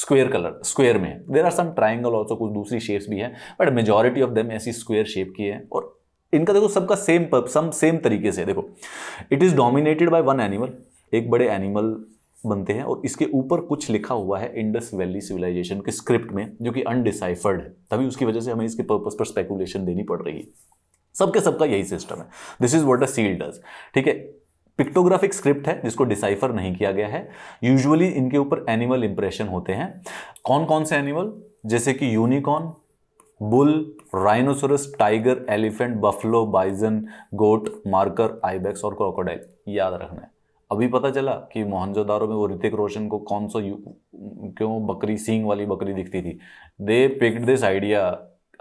square colour square में there are some triangle also कुछ दूसरी शेप्स भी हैं बट मेजोरिटी ऑफ देम ऐसी स्क्वेयर शेप की है और इनका देखो सबका सेम सम सेम तरीके से देखो it is dominated by one animal एक बड़े एनिमल बनते हैं और इसके ऊपर कुछ लिखा हुआ है इंडस वैली सिविलाइजेशन के स्क्रिप्ट में जो कि अनडिसाइफर्ड है तभी उसकी वजह से हमें इसके पर्पस पर स्पेकुलेशन देनी पड़ रही है सबके सबका यही सिस्टम है this is what a seal does ठीक है पिक्टोग्राफिक स्क्रिप्ट है जिसको डिसाइफर नहीं किया गया है यूजुअली इनके ऊपर एनिमल इंप्रेशन होते हैं कौन कौन से एनिमल जैसे कि unicorn bull rhinoceros tiger elephant buffalo bison goat markhor ibex और क्रोकोडाइल याद रखना है अभी पता चला कि मोहनजोदारो में वो ऋतिक रोशन को कौन सो क्यों बकरी सींग वाली बकरी दिखती थी they picked this idea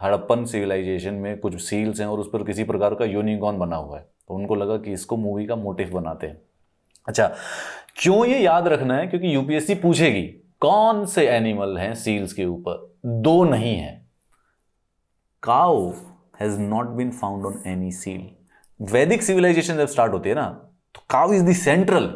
Harappan civilization में कुछ सील्स हैं और उस पर किसी प्रकार का यूनिकॉर्न बना हुआ है तो उनको लगा कि इसको मूवी का मोटिव बनाते हैं अच्छा क्यों ये याद रखना है क्योंकि यूपीएससी पूछेगी कौन से एनिमल हैं सील्स के ऊपर दो नहीं है cow has not been found on any seal Vedic civilization जब स्टार्ट होती है ना तो cow is central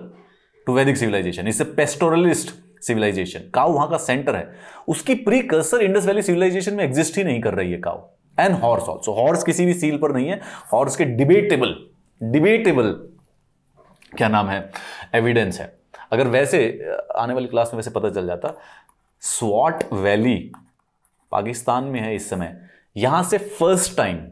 to Vedic civilization is a pastoralist civilization cow वहां का सेंटर है उसकी precursor Indus valley civilization में एग्जिस्ट ही नहीं कर रही है cow and horse also horse किसी भी सील पर नहीं है हॉर्स के डिबेटेबल डिबेटेबल क्या नाम है एविडेंस है अगर वैसे आने वाली क्लास में वैसे पता चल जाता स्वाट वैली पाकिस्तान में है इस समय यहां से first time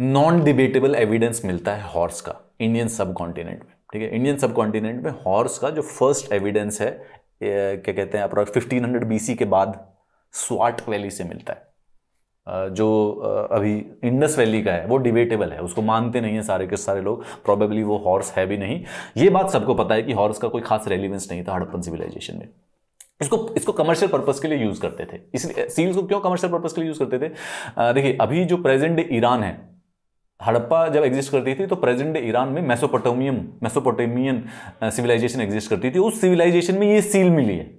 non debatable evidence मिलता है हॉर्स का इंडियन सब कॉन्टिनेंट में ठीक है इंडियन सब कॉन्टिनेंट में हॉर्स का जो फर्स्ट एविडेंस है क्या कहते हैं अप्रॉक्स फिफ्टीन हंड्रेड बी के बाद स्वाट वैली से मिलता है जो अभी इंडस वैली का है वो डिबेटेबल है उसको मानते नहीं है सारे के सारे लोग प्रॉबेबली वो हॉर्स है भी नहीं ये बात सबको पता है कि हॉर्स का कोई खास रेलिवेंस नहीं था हड़प्पन सिविलाइजेशन में इसको इसको कमर्शियल पर्पज के लिए यूज़ करते थे इसलिए सील्स को क्यों कमर्शियल पर्पज के लिए यूज़ करते थे देखिए अभी जो प्रेजेंट ईरान है हड़प्पा जब एग्जिस्ट करती थी तो प्रेजेंट डे ईरान में मेसोपोटामियम मेसोपोटामियन सिविलाइजेशन एग्जिस्ट करती थी उस सिविलाइजेशन में ये सील मिली है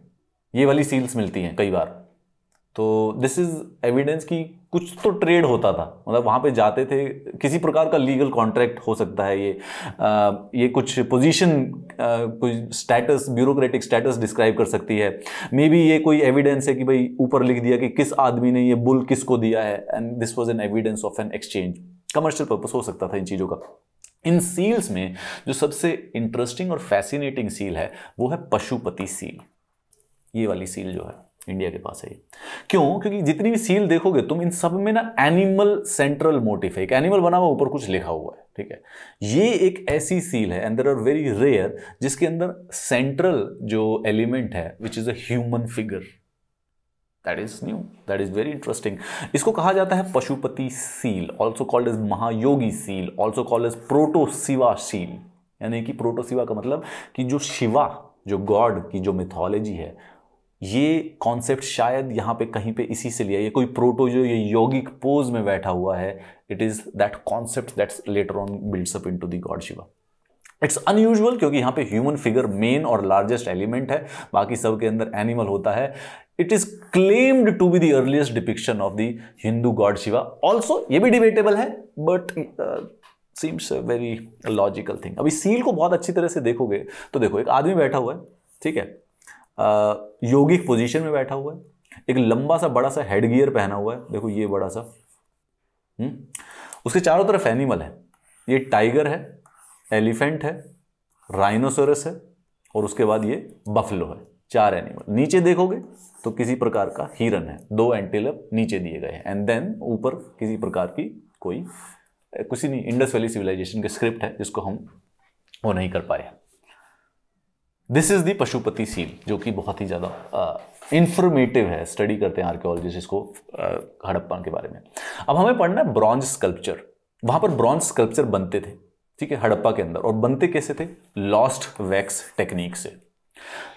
ये वाली सील्स मिलती हैं कई बार तो दिस इज़ एविडेंस कि कुछ तो ट्रेड होता था मतलब वहाँ पे जाते थे किसी प्रकार का लीगल कॉन्ट्रैक्ट हो सकता है ये आ, ये कुछ पोजीशन कुछ स्टेटस ब्यूरोक्रेटिक स्टेटस डिस्क्राइब कर सकती है मे बी ये कोई एविडेंस है कि भाई ऊपर लिख दिया कि किस आदमी ने ये बुल किसको दिया है and this was an evidence of an exchange commercial purpose हो सकता था इन चीज़ों का इन सील्स में जो सबसे इंटरेस्टिंग और फैसिनेटिंग सील है वो है पशुपति सील ये वाली सील जो है इंडिया के पास है क्यों क्योंकि जितनी भी सील देखोगे तुम इन सब में ना एनिमल सेंट्रल मोटिव है एक एनिमल बना हुआ ऊपर कुछ लिखा हुआ है ठीक है ये एक ऐसी सील है and there are very rare जिसके अंदर सेंट्रल जो एलिमेंट है which is a human figure that is new that is very interesting इसको कहा जाता है Pashupati seal also called is Mahayogi seal also called is proto Shiva seal यानी कि प्रोटो शिवा का मतलब कि जो शिवा जो गॉड की जो मिथोलॉजी है ये कॉन्सेप्ट शायद यहाँ पे कहीं पे इसी से लिया ये कोई प्रोटो जो ये यौगिक पोज में बैठा हुआ है it is that concept that's later on builds up into the god Shiva it's unusual क्योंकि यहाँ पे ह्यूमन फिगर मेन और लार्जेस्ट एलिमेंट है बाकी सब के अंदर एनिमल होता है it is claimed to be the earliest depiction of the Hindu god Shiva also ये भी डिबेटेबल है but seems very logical thing अभी सील को बहुत अच्छी तरह से देखोगे तो देखो एक आदमी बैठा हुआ है ठीक है योगिक पोजीशन में बैठा हुआ है एक लंबा सा बड़ा सा हेड गियर पहना हुआ है देखो ये बड़ा सा हम्म। उसके चारों तरफ एनिमल है ये टाइगर है एलिफेंट है राइनोसोरस है और उसके बाद ये बफलो है चार एनिमल नीचे देखोगे तो किसी प्रकार का हिरन है दो एंटेलप नीचे दिए गए हैं एंड देन ऊपर किसी प्रकार की कोई कुछ नहीं इंडस वैली सिविलाइजेशन के स्क्रिप्ट है जिसको हम वो नहीं कर पाए this is the Pashupati seal जो कि बहुत ही ज़्यादा इंफॉर्मेटिव है स्टडी करते हैं आर्कियोलॉजिस्ट इसको हड़प्पा के बारे में अब हमें पढ़ना है ब्रॉन्ज स्कल्पचर वहाँ पर ब्रॉन्ज स्कल्पचर बनते थे ठीक है हड़प्पा के अंदर और बनते कैसे थे लॉस्ट वैक्स टेक्निक से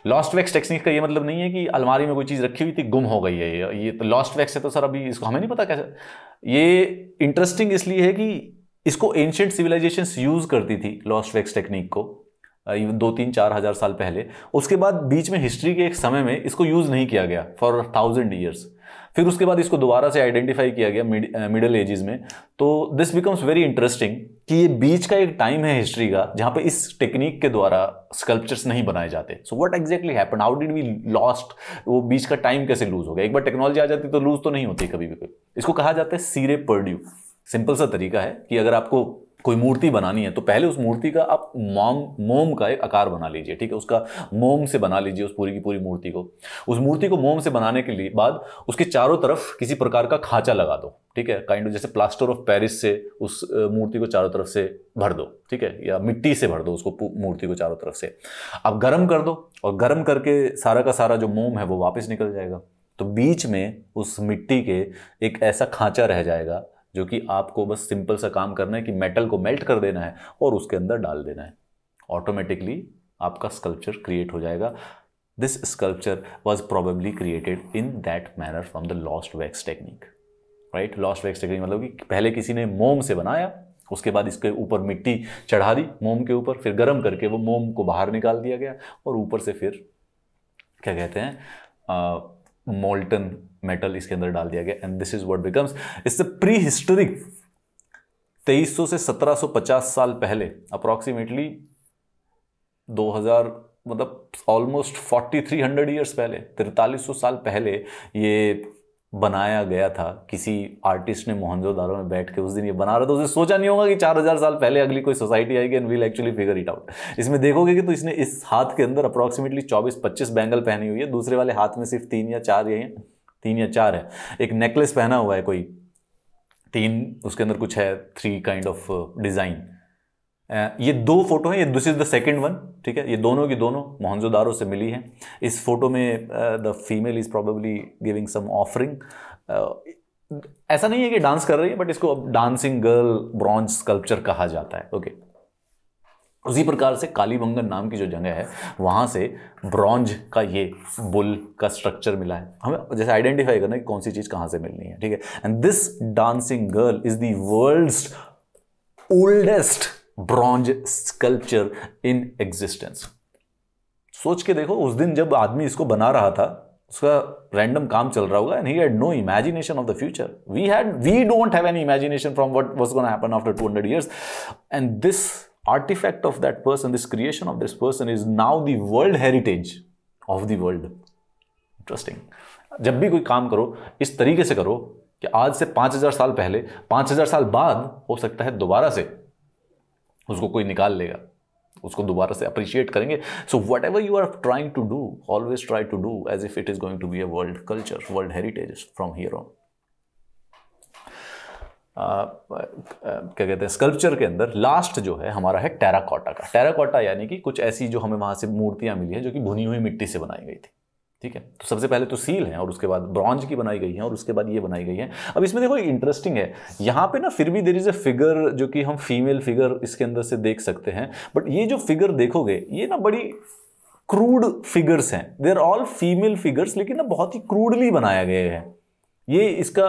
लॉस्ट वैक्स टेक्निक का ये मतलब नहीं है कि अलमारी में कोई चीज़ रखी हुई थी गुम हो गई है ये ये तो लॉस्ट वैक्स है तो सर अभी इसको हमें नहीं पता कैसे ये इंटरेस्टिंग इसलिए है कि इसको एंशियंट सिविलाइजेशन यूज़ करती थी लॉस्ट वैक्स टेक्निक को दो तीन चार हज़ार साल पहले उसके बाद बीच में हिस्ट्री के एक समय में इसको यूज़ नहीं किया गया फॉर थाउजेंड ईयर्स फिर उसके बाद इसको दोबारा से आइडेंटिफाई किया गया मिडिल एजेस में तो दिस बिकम्स वेरी इंटरेस्टिंग कि ये बीच का एक टाइम है हिस्ट्री का जहां पे इस टेक्निक के द्वारा स्कल्पचर्स नहीं बनाए जाते so what exactly happen how did we lost वो बीच का टाइम कैसे लूज हो गया एक बार टेक्नोलॉजी आ जाती तो लूज तो नहीं होती कभी भी इसको कहा जाता है सीरे परड्यू सिंपल सा तरीका है कि अगर आपको कोई मूर्ति बनानी है तो पहले उस मूर्ति का आप मोम मोम का एक आकार बना लीजिए ठीक है उसका मोम से बना लीजिए उस पूरी की पूरी मूर्ति को उस मूर्ति को मोम से बनाने के लिए बाद उसके चारों तरफ किसी प्रकार का खांचा लगा दो ठीक है काइंड ऑफ जैसे प्लास्टर ऑफ पेरिस से उस मूर्ति को चारों तरफ से भर दो ठीक है या मिट्टी से भर दो उसको मूर्ति को चारों तरफ से आप गर्म कर दो और गर्म करके सारा का सारा जो मोम है वो वापस निकल जाएगा तो बीच में उस मिट्टी के एक ऐसा खांचा रह जाएगा जो कि आपको बस सिंपल सा काम करना है कि मेटल को मेल्ट कर देना है और उसके अंदर डाल देना है ऑटोमेटिकली आपका स्कल्पचर क्रिएट हो जाएगा this sculpture was probably created in that manner from the lost wax technique right lost wax technique मतलब कि पहले किसी ने मोम से बनाया उसके बाद इसके ऊपर मिट्टी चढ़ा दी मोम के ऊपर फिर गर्म करके वो मोम को बाहर निकाल दिया गया और ऊपर से फिर क्या कहते हैं मोल्टन मेटल इसके अंदर डाल दिया गया and this is what becomes it's a prehistoric तेईस से 1750 साल पहले अप्रॉक्सीमेटली 2000 मतलब ऑलमोस्ट 4300 इयर्स पहले 4300 साल पहले ये बनाया गया था किसी आर्टिस्ट ने मोहनजोदारो में बैठ के उस दिन ये बना रहा था उसे सोचा नहीं होगा कि 4000 साल पहले अगली कोई सोसाइटी आएगी and will actually figure it out इसमें देखोगे कि तो इसने इस हाथ के अंदर अप्रॉक्सीमेटली 24-25 बैंगल पहनी हुई है दूसरे वाले हाथ में सिर्फ तीन या चार यही तीन या चार है एक नेकलेस पहना हुआ है कोई तीन उसके अंदर कुछ है थ्री काइंड ऑफ डिज़ाइन ये दो फोटो हैं ये this is the second one ठीक है ये दोनों की दोनों मोहनजोदारों से मिली हैं इस फोटो में the female is probably giving some offering ऐसा नहीं है कि डांस कर रही है बट इसको अब डांसिंग गर्ल ब्रॉन्ज स्कल्पचर कहा जाता है ओके okay. उसी प्रकार से कालीबंगन नाम की जो जगह है वहाँ से ब्रॉन्ज का ये बुल का स्ट्रक्चर मिला है हमें जैसे आइडेंटिफाई करना है कि कौन सी चीज़ कहाँ से मिलनी है ठीक है and this dancing girl is the world's oldest bronze sculpture in existence सोच के देखो उस दिन जब आदमी इसको बना रहा था उसका रैंडम काम चल रहा होगा and he had no imagination of the future we had we don't have an imagination from what was gonna happen after 200 years and this artifact of that person, this creation of this person is now the world heritage of the world. Interesting. जब भी कोई काम करो इस तरीके से करो कि आज से 5000 साल पहले 5000 साल बाद हो सकता है दोबारा से उसको कोई निकाल लेगा उसको दोबारा से अप्रिशिएट करेंगे so whatever you are trying to do always try to do as if it is going to be a world culture world heritage from here on क्या कहते हैं स्कल्पचर के अंदर लास्ट जो है हमारा है टेराकोटा का टेराकोटा यानी कि कुछ ऐसी जो हमें वहाँ से मूर्तियाँ मिली हैं जो कि भुनी हुई मिट्टी से बनाई गई थी ठीक है तो सबसे पहले तो सील है और उसके बाद ब्रॉन्ज की बनाई गई है और उसके बाद ये बनाई गई है अब इसमें देखो इंटरेस्टिंग है यहाँ पे ना फिर भी देर इज़ ए फिगर जो कि हम फीमेल फिगर इसके अंदर से देख सकते हैं बट ये जो फिगर देखोगे ये ना बड़ी क्रूड फिगर्स हैं they are all female figures लेकिन ना बहुत ही क्रूडली बनाया गया है ये इसका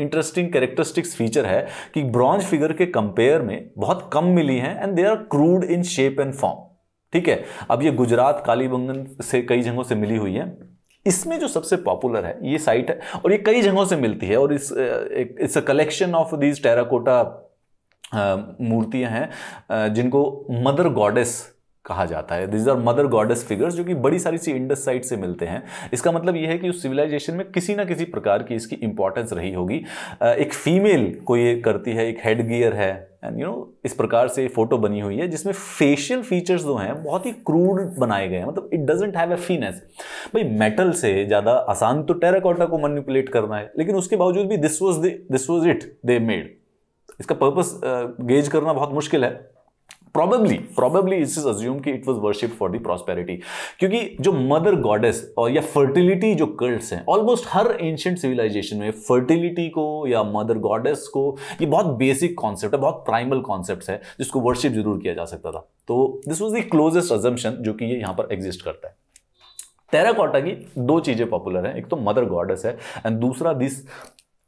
इंटरेस्टिंग कैरेक्टरिस्टिक्स फीचर है कि ब्रॉन्ज फिगर के कंपेयर में बहुत कम मिली हैं and they are crude in shape and form ठीक है अब ये गुजरात कालीबंगन से कई जगहों से मिली हुई है इसमें जो सबसे पॉपुलर है ये साइट है और ये कई जगहों से मिलती है और इस एक it's a collection of these terracotta मूर्तियां हैं जिनको मदर गॉडेस कहा जाता है this are mother goddess figures जो कि बड़ी सारी सी इंडस साइट से मिलते हैं इसका मतलब यह है कि उस सिविलाइजेशन में किसी ना किसी प्रकार की इसकी इंपॉर्टेंस रही होगी एक फीमेल को ये करती है एक हेड गियर है एंड यू नो इस प्रकार से फोटो बनी हुई है जिसमें फेशियल फीचर्स जो हैं बहुत ही क्रूड बनाए गए हैं मतलब it doesn't have a fineness भाई मेटल से ज़्यादा आसान तो टेराकोटा को मैनिपुलेट करना है लेकिन उसके बावजूद भी this was this was it they made इसका पर्पस गेज करना बहुत मुश्किल है प्रॉबेबली प्रॉबेबली इस इज अज्यूम कि it was worship for the prosperity क्योंकि जो मदर गॉडेस और या फर्टिलिटी जो कल्ट्स हैं ऑलमोस्ट हर एंशियंट सिविलाइजेशन में फर्टिलिटी को या मदर गॉडेस को ये बहुत बेसिक कॉन्सेप्ट है बहुत प्राइमल कॉन्सेप्ट है जिसको वर्शिप जरूर किया जा सकता था तो this was the closest assumption जो कि ये यहाँ पर एग्जिस्ट करता है टेराकोटा की दो चीज़ें पॉपुलर हैं एक तो मदर गॉडेस है एंड दूसरा this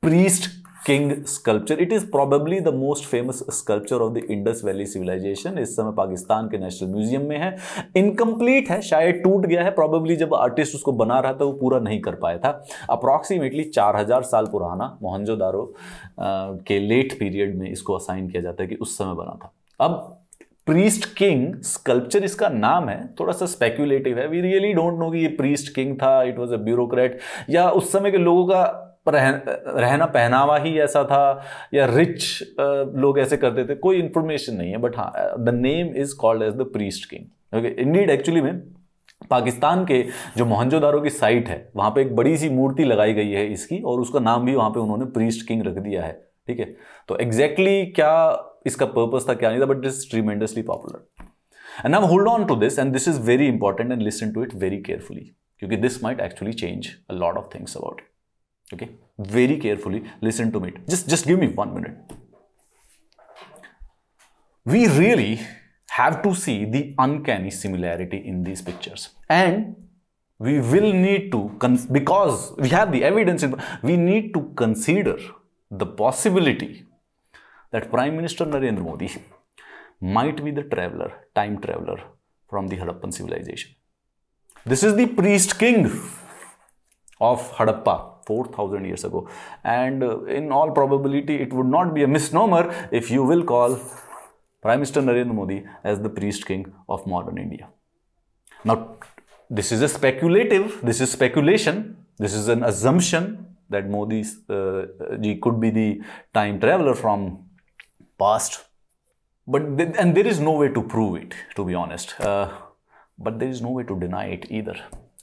priest king sculpture it is probably the most famous sculpture of the Indus valley civilization इस समय पाकिस्तान के नेशनल म्यूजियम में है इनकम्प्लीट है शायद टूट गया है प्रॉबेबली जब आर्टिस्ट उसको बना रहा था वो पूरा नहीं कर पाया था अप्रॉक्सीमेटली 4000 साल पुराना मोहनजोदारो के लेट पीरियड में इसको असाइन किया जाता है कि उस समय बना था अब प्रीस्ट किंग स्कल्पचर इसका नाम है थोड़ा सा स्पेक्यूलेटिव है वी रियली डोंट नो कि ये प्रीस्ट किंग था इट वाज अ ब्यूरोक्रेट या उस समय के लोगों का रहन रहना पहनावा ही ऐसा था या रिच लोग ऐसे करते थे कोई इन्फॉर्मेशन नहीं है बट हाँ the name is called as the priest king okay indeed actually में पाकिस्तान के जो मोहनजोदारो की साइट है वहाँ पे एक बड़ी सी मूर्ति लगाई गई है इसकी और उसका नाम भी वहाँ पे उन्होंने प्रीस्ट किंग रख दिया है ठीक है तो एग्जैक्टली exactly क्या इसका पर्पज था क्या नहीं था but it is tremendously popular and now hold on to this and this is very important and listen to it very carefully क्योंकि this might actually change a lot of things about it okay very carefully listen to me just just give me one minute we really have to see the uncanny similarity in these pictures and we will need to because we have the evidence we need to consider the possibility that prime minister narendra modi might be the traveler time traveler from the harappan civilization this is the priest king of harappa 4,000 years ago. And uh, in all probability, it would not be a misnomer if you will call Prime Minister Narendra Modi as the priest king of modern India. Now, this is a speculative, this is speculation, this is an assumption that Modi uh, uh could be the time traveler from past. But th and there is no way to prove it, to be honest. Uh, but there is no way to deny it either.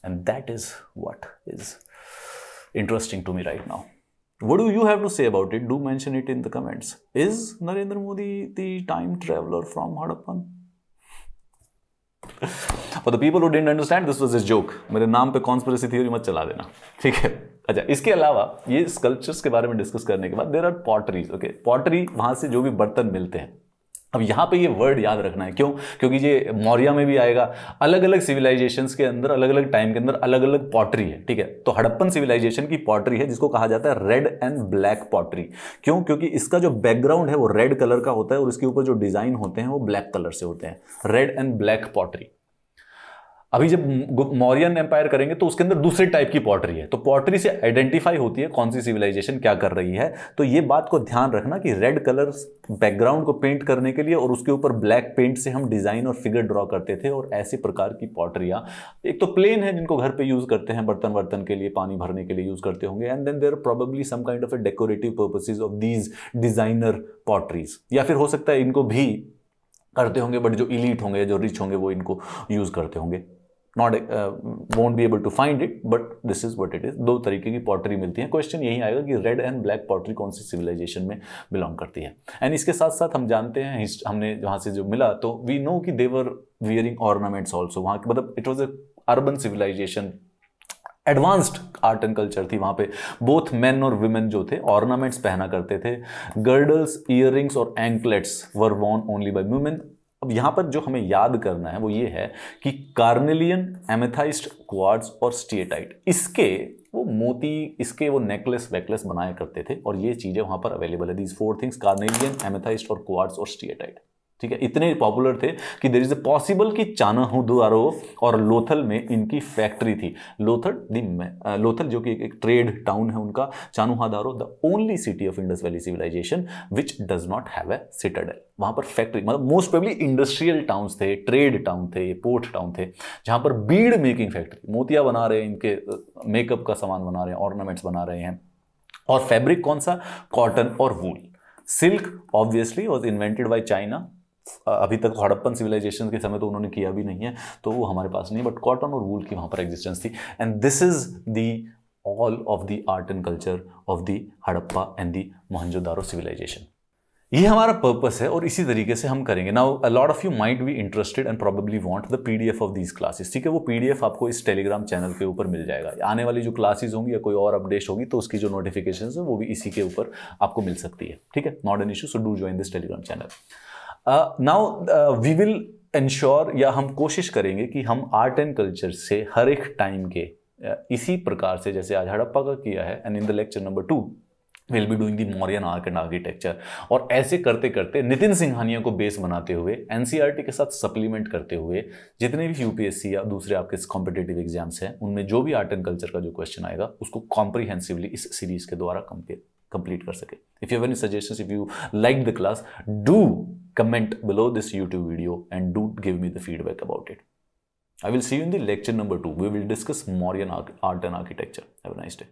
And that is what is interesting to me right now. What do you have to say about it? Do mention it in the comments. Is Narendra Modi the time traveler from Harappan? For the people who didn't understand, this was a joke. मेरे नाम पे conspiracy theory मत चला देना ठीक है अच्छा इसके अलावा ये sculptures के बारे में discuss करने के बाद there are potteries, okay? Pottery वहाँ से जो भी बर्तन मिलते हैं अब यहाँ पे ये वर्ड याद रखना है क्यों क्योंकि ये मौर्या में भी आएगा अलग अलग सिविलाइजेशंस के अंदर अलग अलग टाइम के अंदर अलग अलग पॉटरी है ठीक है तो हड़प्पन सिविलाइजेशन की पॉटरी है जिसको कहा जाता है रेड एंड ब्लैक पॉटरी क्यों क्योंकि इसका जो बैकग्राउंड है वो रेड कलर का होता है और इसके ऊपर जो डिज़ाइन होते हैं वो ब्लैक कलर से होते हैं रेड एंड ब्लैक पॉटरी अभी जब मौर्यन एम्पायर करेंगे तो उसके अंदर दूसरे टाइप की पॉटरी है तो पॉटरी से आइडेंटिफाई होती है कौन सी सिविलाइजेशन क्या कर रही है तो ये बात को ध्यान रखना कि रेड कलर बैकग्राउंड को पेंट करने के लिए और उसके ऊपर ब्लैक पेंट से हम डिज़ाइन और फिगर ड्रॉ करते थे और ऐसे प्रकार की पॉटरियाँ एक तो प्लेन है जिनको घर पर यूज़ करते हैं बर्तन वर्तन के लिए पानी भरने के लिए यूज़ करते होंगे and then there probably some kind of a decorative purposes of these designer potteries या फिर हो सकता है इनको भी करते होंगे बट जो इलीट होंगे जो रिच होंगे वो इनको यूज़ करते होंगे not won't be able to find it but this is what it is दो तरीके की पॉटरी मिलती है क्वेश्चन यही आएगा कि रेड एंड ब्लैक पॉटरी कौन सी सिविलाइजेशन में बिलोंग करती है एंड इसके साथ साथ हम जानते हैं हमने वहाँ से जो मिला तो वी नो कि देवर वियरिंग ऑर्नामेंट्स ऑल्सो वहाँ मतलब it was a urban civilization advanced art and culture थी वहाँ पे बोथ मैन और वुमेन जो थे ऑर्नामेंट्स पहना करते थे गर्डल्स ईयर और anklets were worn only by women अब यहाँ पर जो हमें याद करना है वो ये है कि कार्नेलियन एमेथाइस्ट क्वार्ट्स और स्टेटाइट इसके वो मोती इसके वो नेकलेस वेकलेस बनाया करते थे और ये चीज़ें वहां पर अवेलेबल है these four things carnelian amethyst और क्वार्ट्स और स्टेटाइट ठीक है इतने पॉपुलर थे कि देर इज अ पॉसिबल कि चानाहुदारो और लोथल में इनकी फैक्ट्री थी लोथल दी uh, लोथल जो कि एक, एक ट्रेड टाउन है उनका Chanhudaro the only city of Indus valley civilization which does not have a citadel वहाँ पर फैक्ट्री मतलब मोस्ट प्रोबली इंडस्ट्रियल टाउन्स थे ट्रेड टाउन थे पोर्ट टाउन थे जहाँ पर बीड मेकिंग फैक्ट्री मोतिया बना रहे हैं इनके मेकअप uh, का सामान बना रहे हैं ऑर्नामेंट्स बना रहे हैं और फैब्रिक कौन सा कॉटन और wool silk obviously was invented by China अभी तक हड़प्पन सिविलाइजेशन के समय तो उन्होंने किया भी नहीं है तो वो हमारे पास नहीं बट कॉटन और वूल की वहाँ पर एग्जिस्टेंस थी and this is the all of the art and culture of the Harappa and the Mohenjodaro civilization ये हमारा पर्पस है और इसी तरीके से हम करेंगे now a lot of you might be interested and probably want the PDF of these classes ठीक है वो पीडीएफ आपको इस टेलीग्राम चैनल के ऊपर मिल जाएगा आने वाली जो क्लासेस होंगी या कोई और अपडेट होगी तो उसकी जो नोटिफिकेशन है वो भी इसी के ऊपर आपको मिल सकती है ठीक है not an issue so do join this Telegram channel now we will ensure या हम कोशिश करेंगे कि हम आर्ट एंड कल्चर से हर एक टाइम के uh, इसी प्रकार से जैसे आज हड़प्पा का किया है and in the lecture number two will be doing the Mauryan art and architecture और ऐसे करते करते नितिन सिंघानिया को बेस बनाते हुए एन e के साथ सप्लीमेंट करते हुए जितने भी यू या दूसरे आपके कॉम्पिटेटिव एग्जाम्स हैं उनमें जो भी आर्ट एंड कल्चर का जो क्वेश्चन आएगा उसको कॉम्प्रिहेंसिवली इस सीरीज के द्वारा कंपेयर कंप्लीट कर सके if you have any suggestions if you like the class do comment below this YouTube video and do give me the feedback about it I will see you in the lecture number 2. We will discuss Mauryan art and architecture. Have a nice day.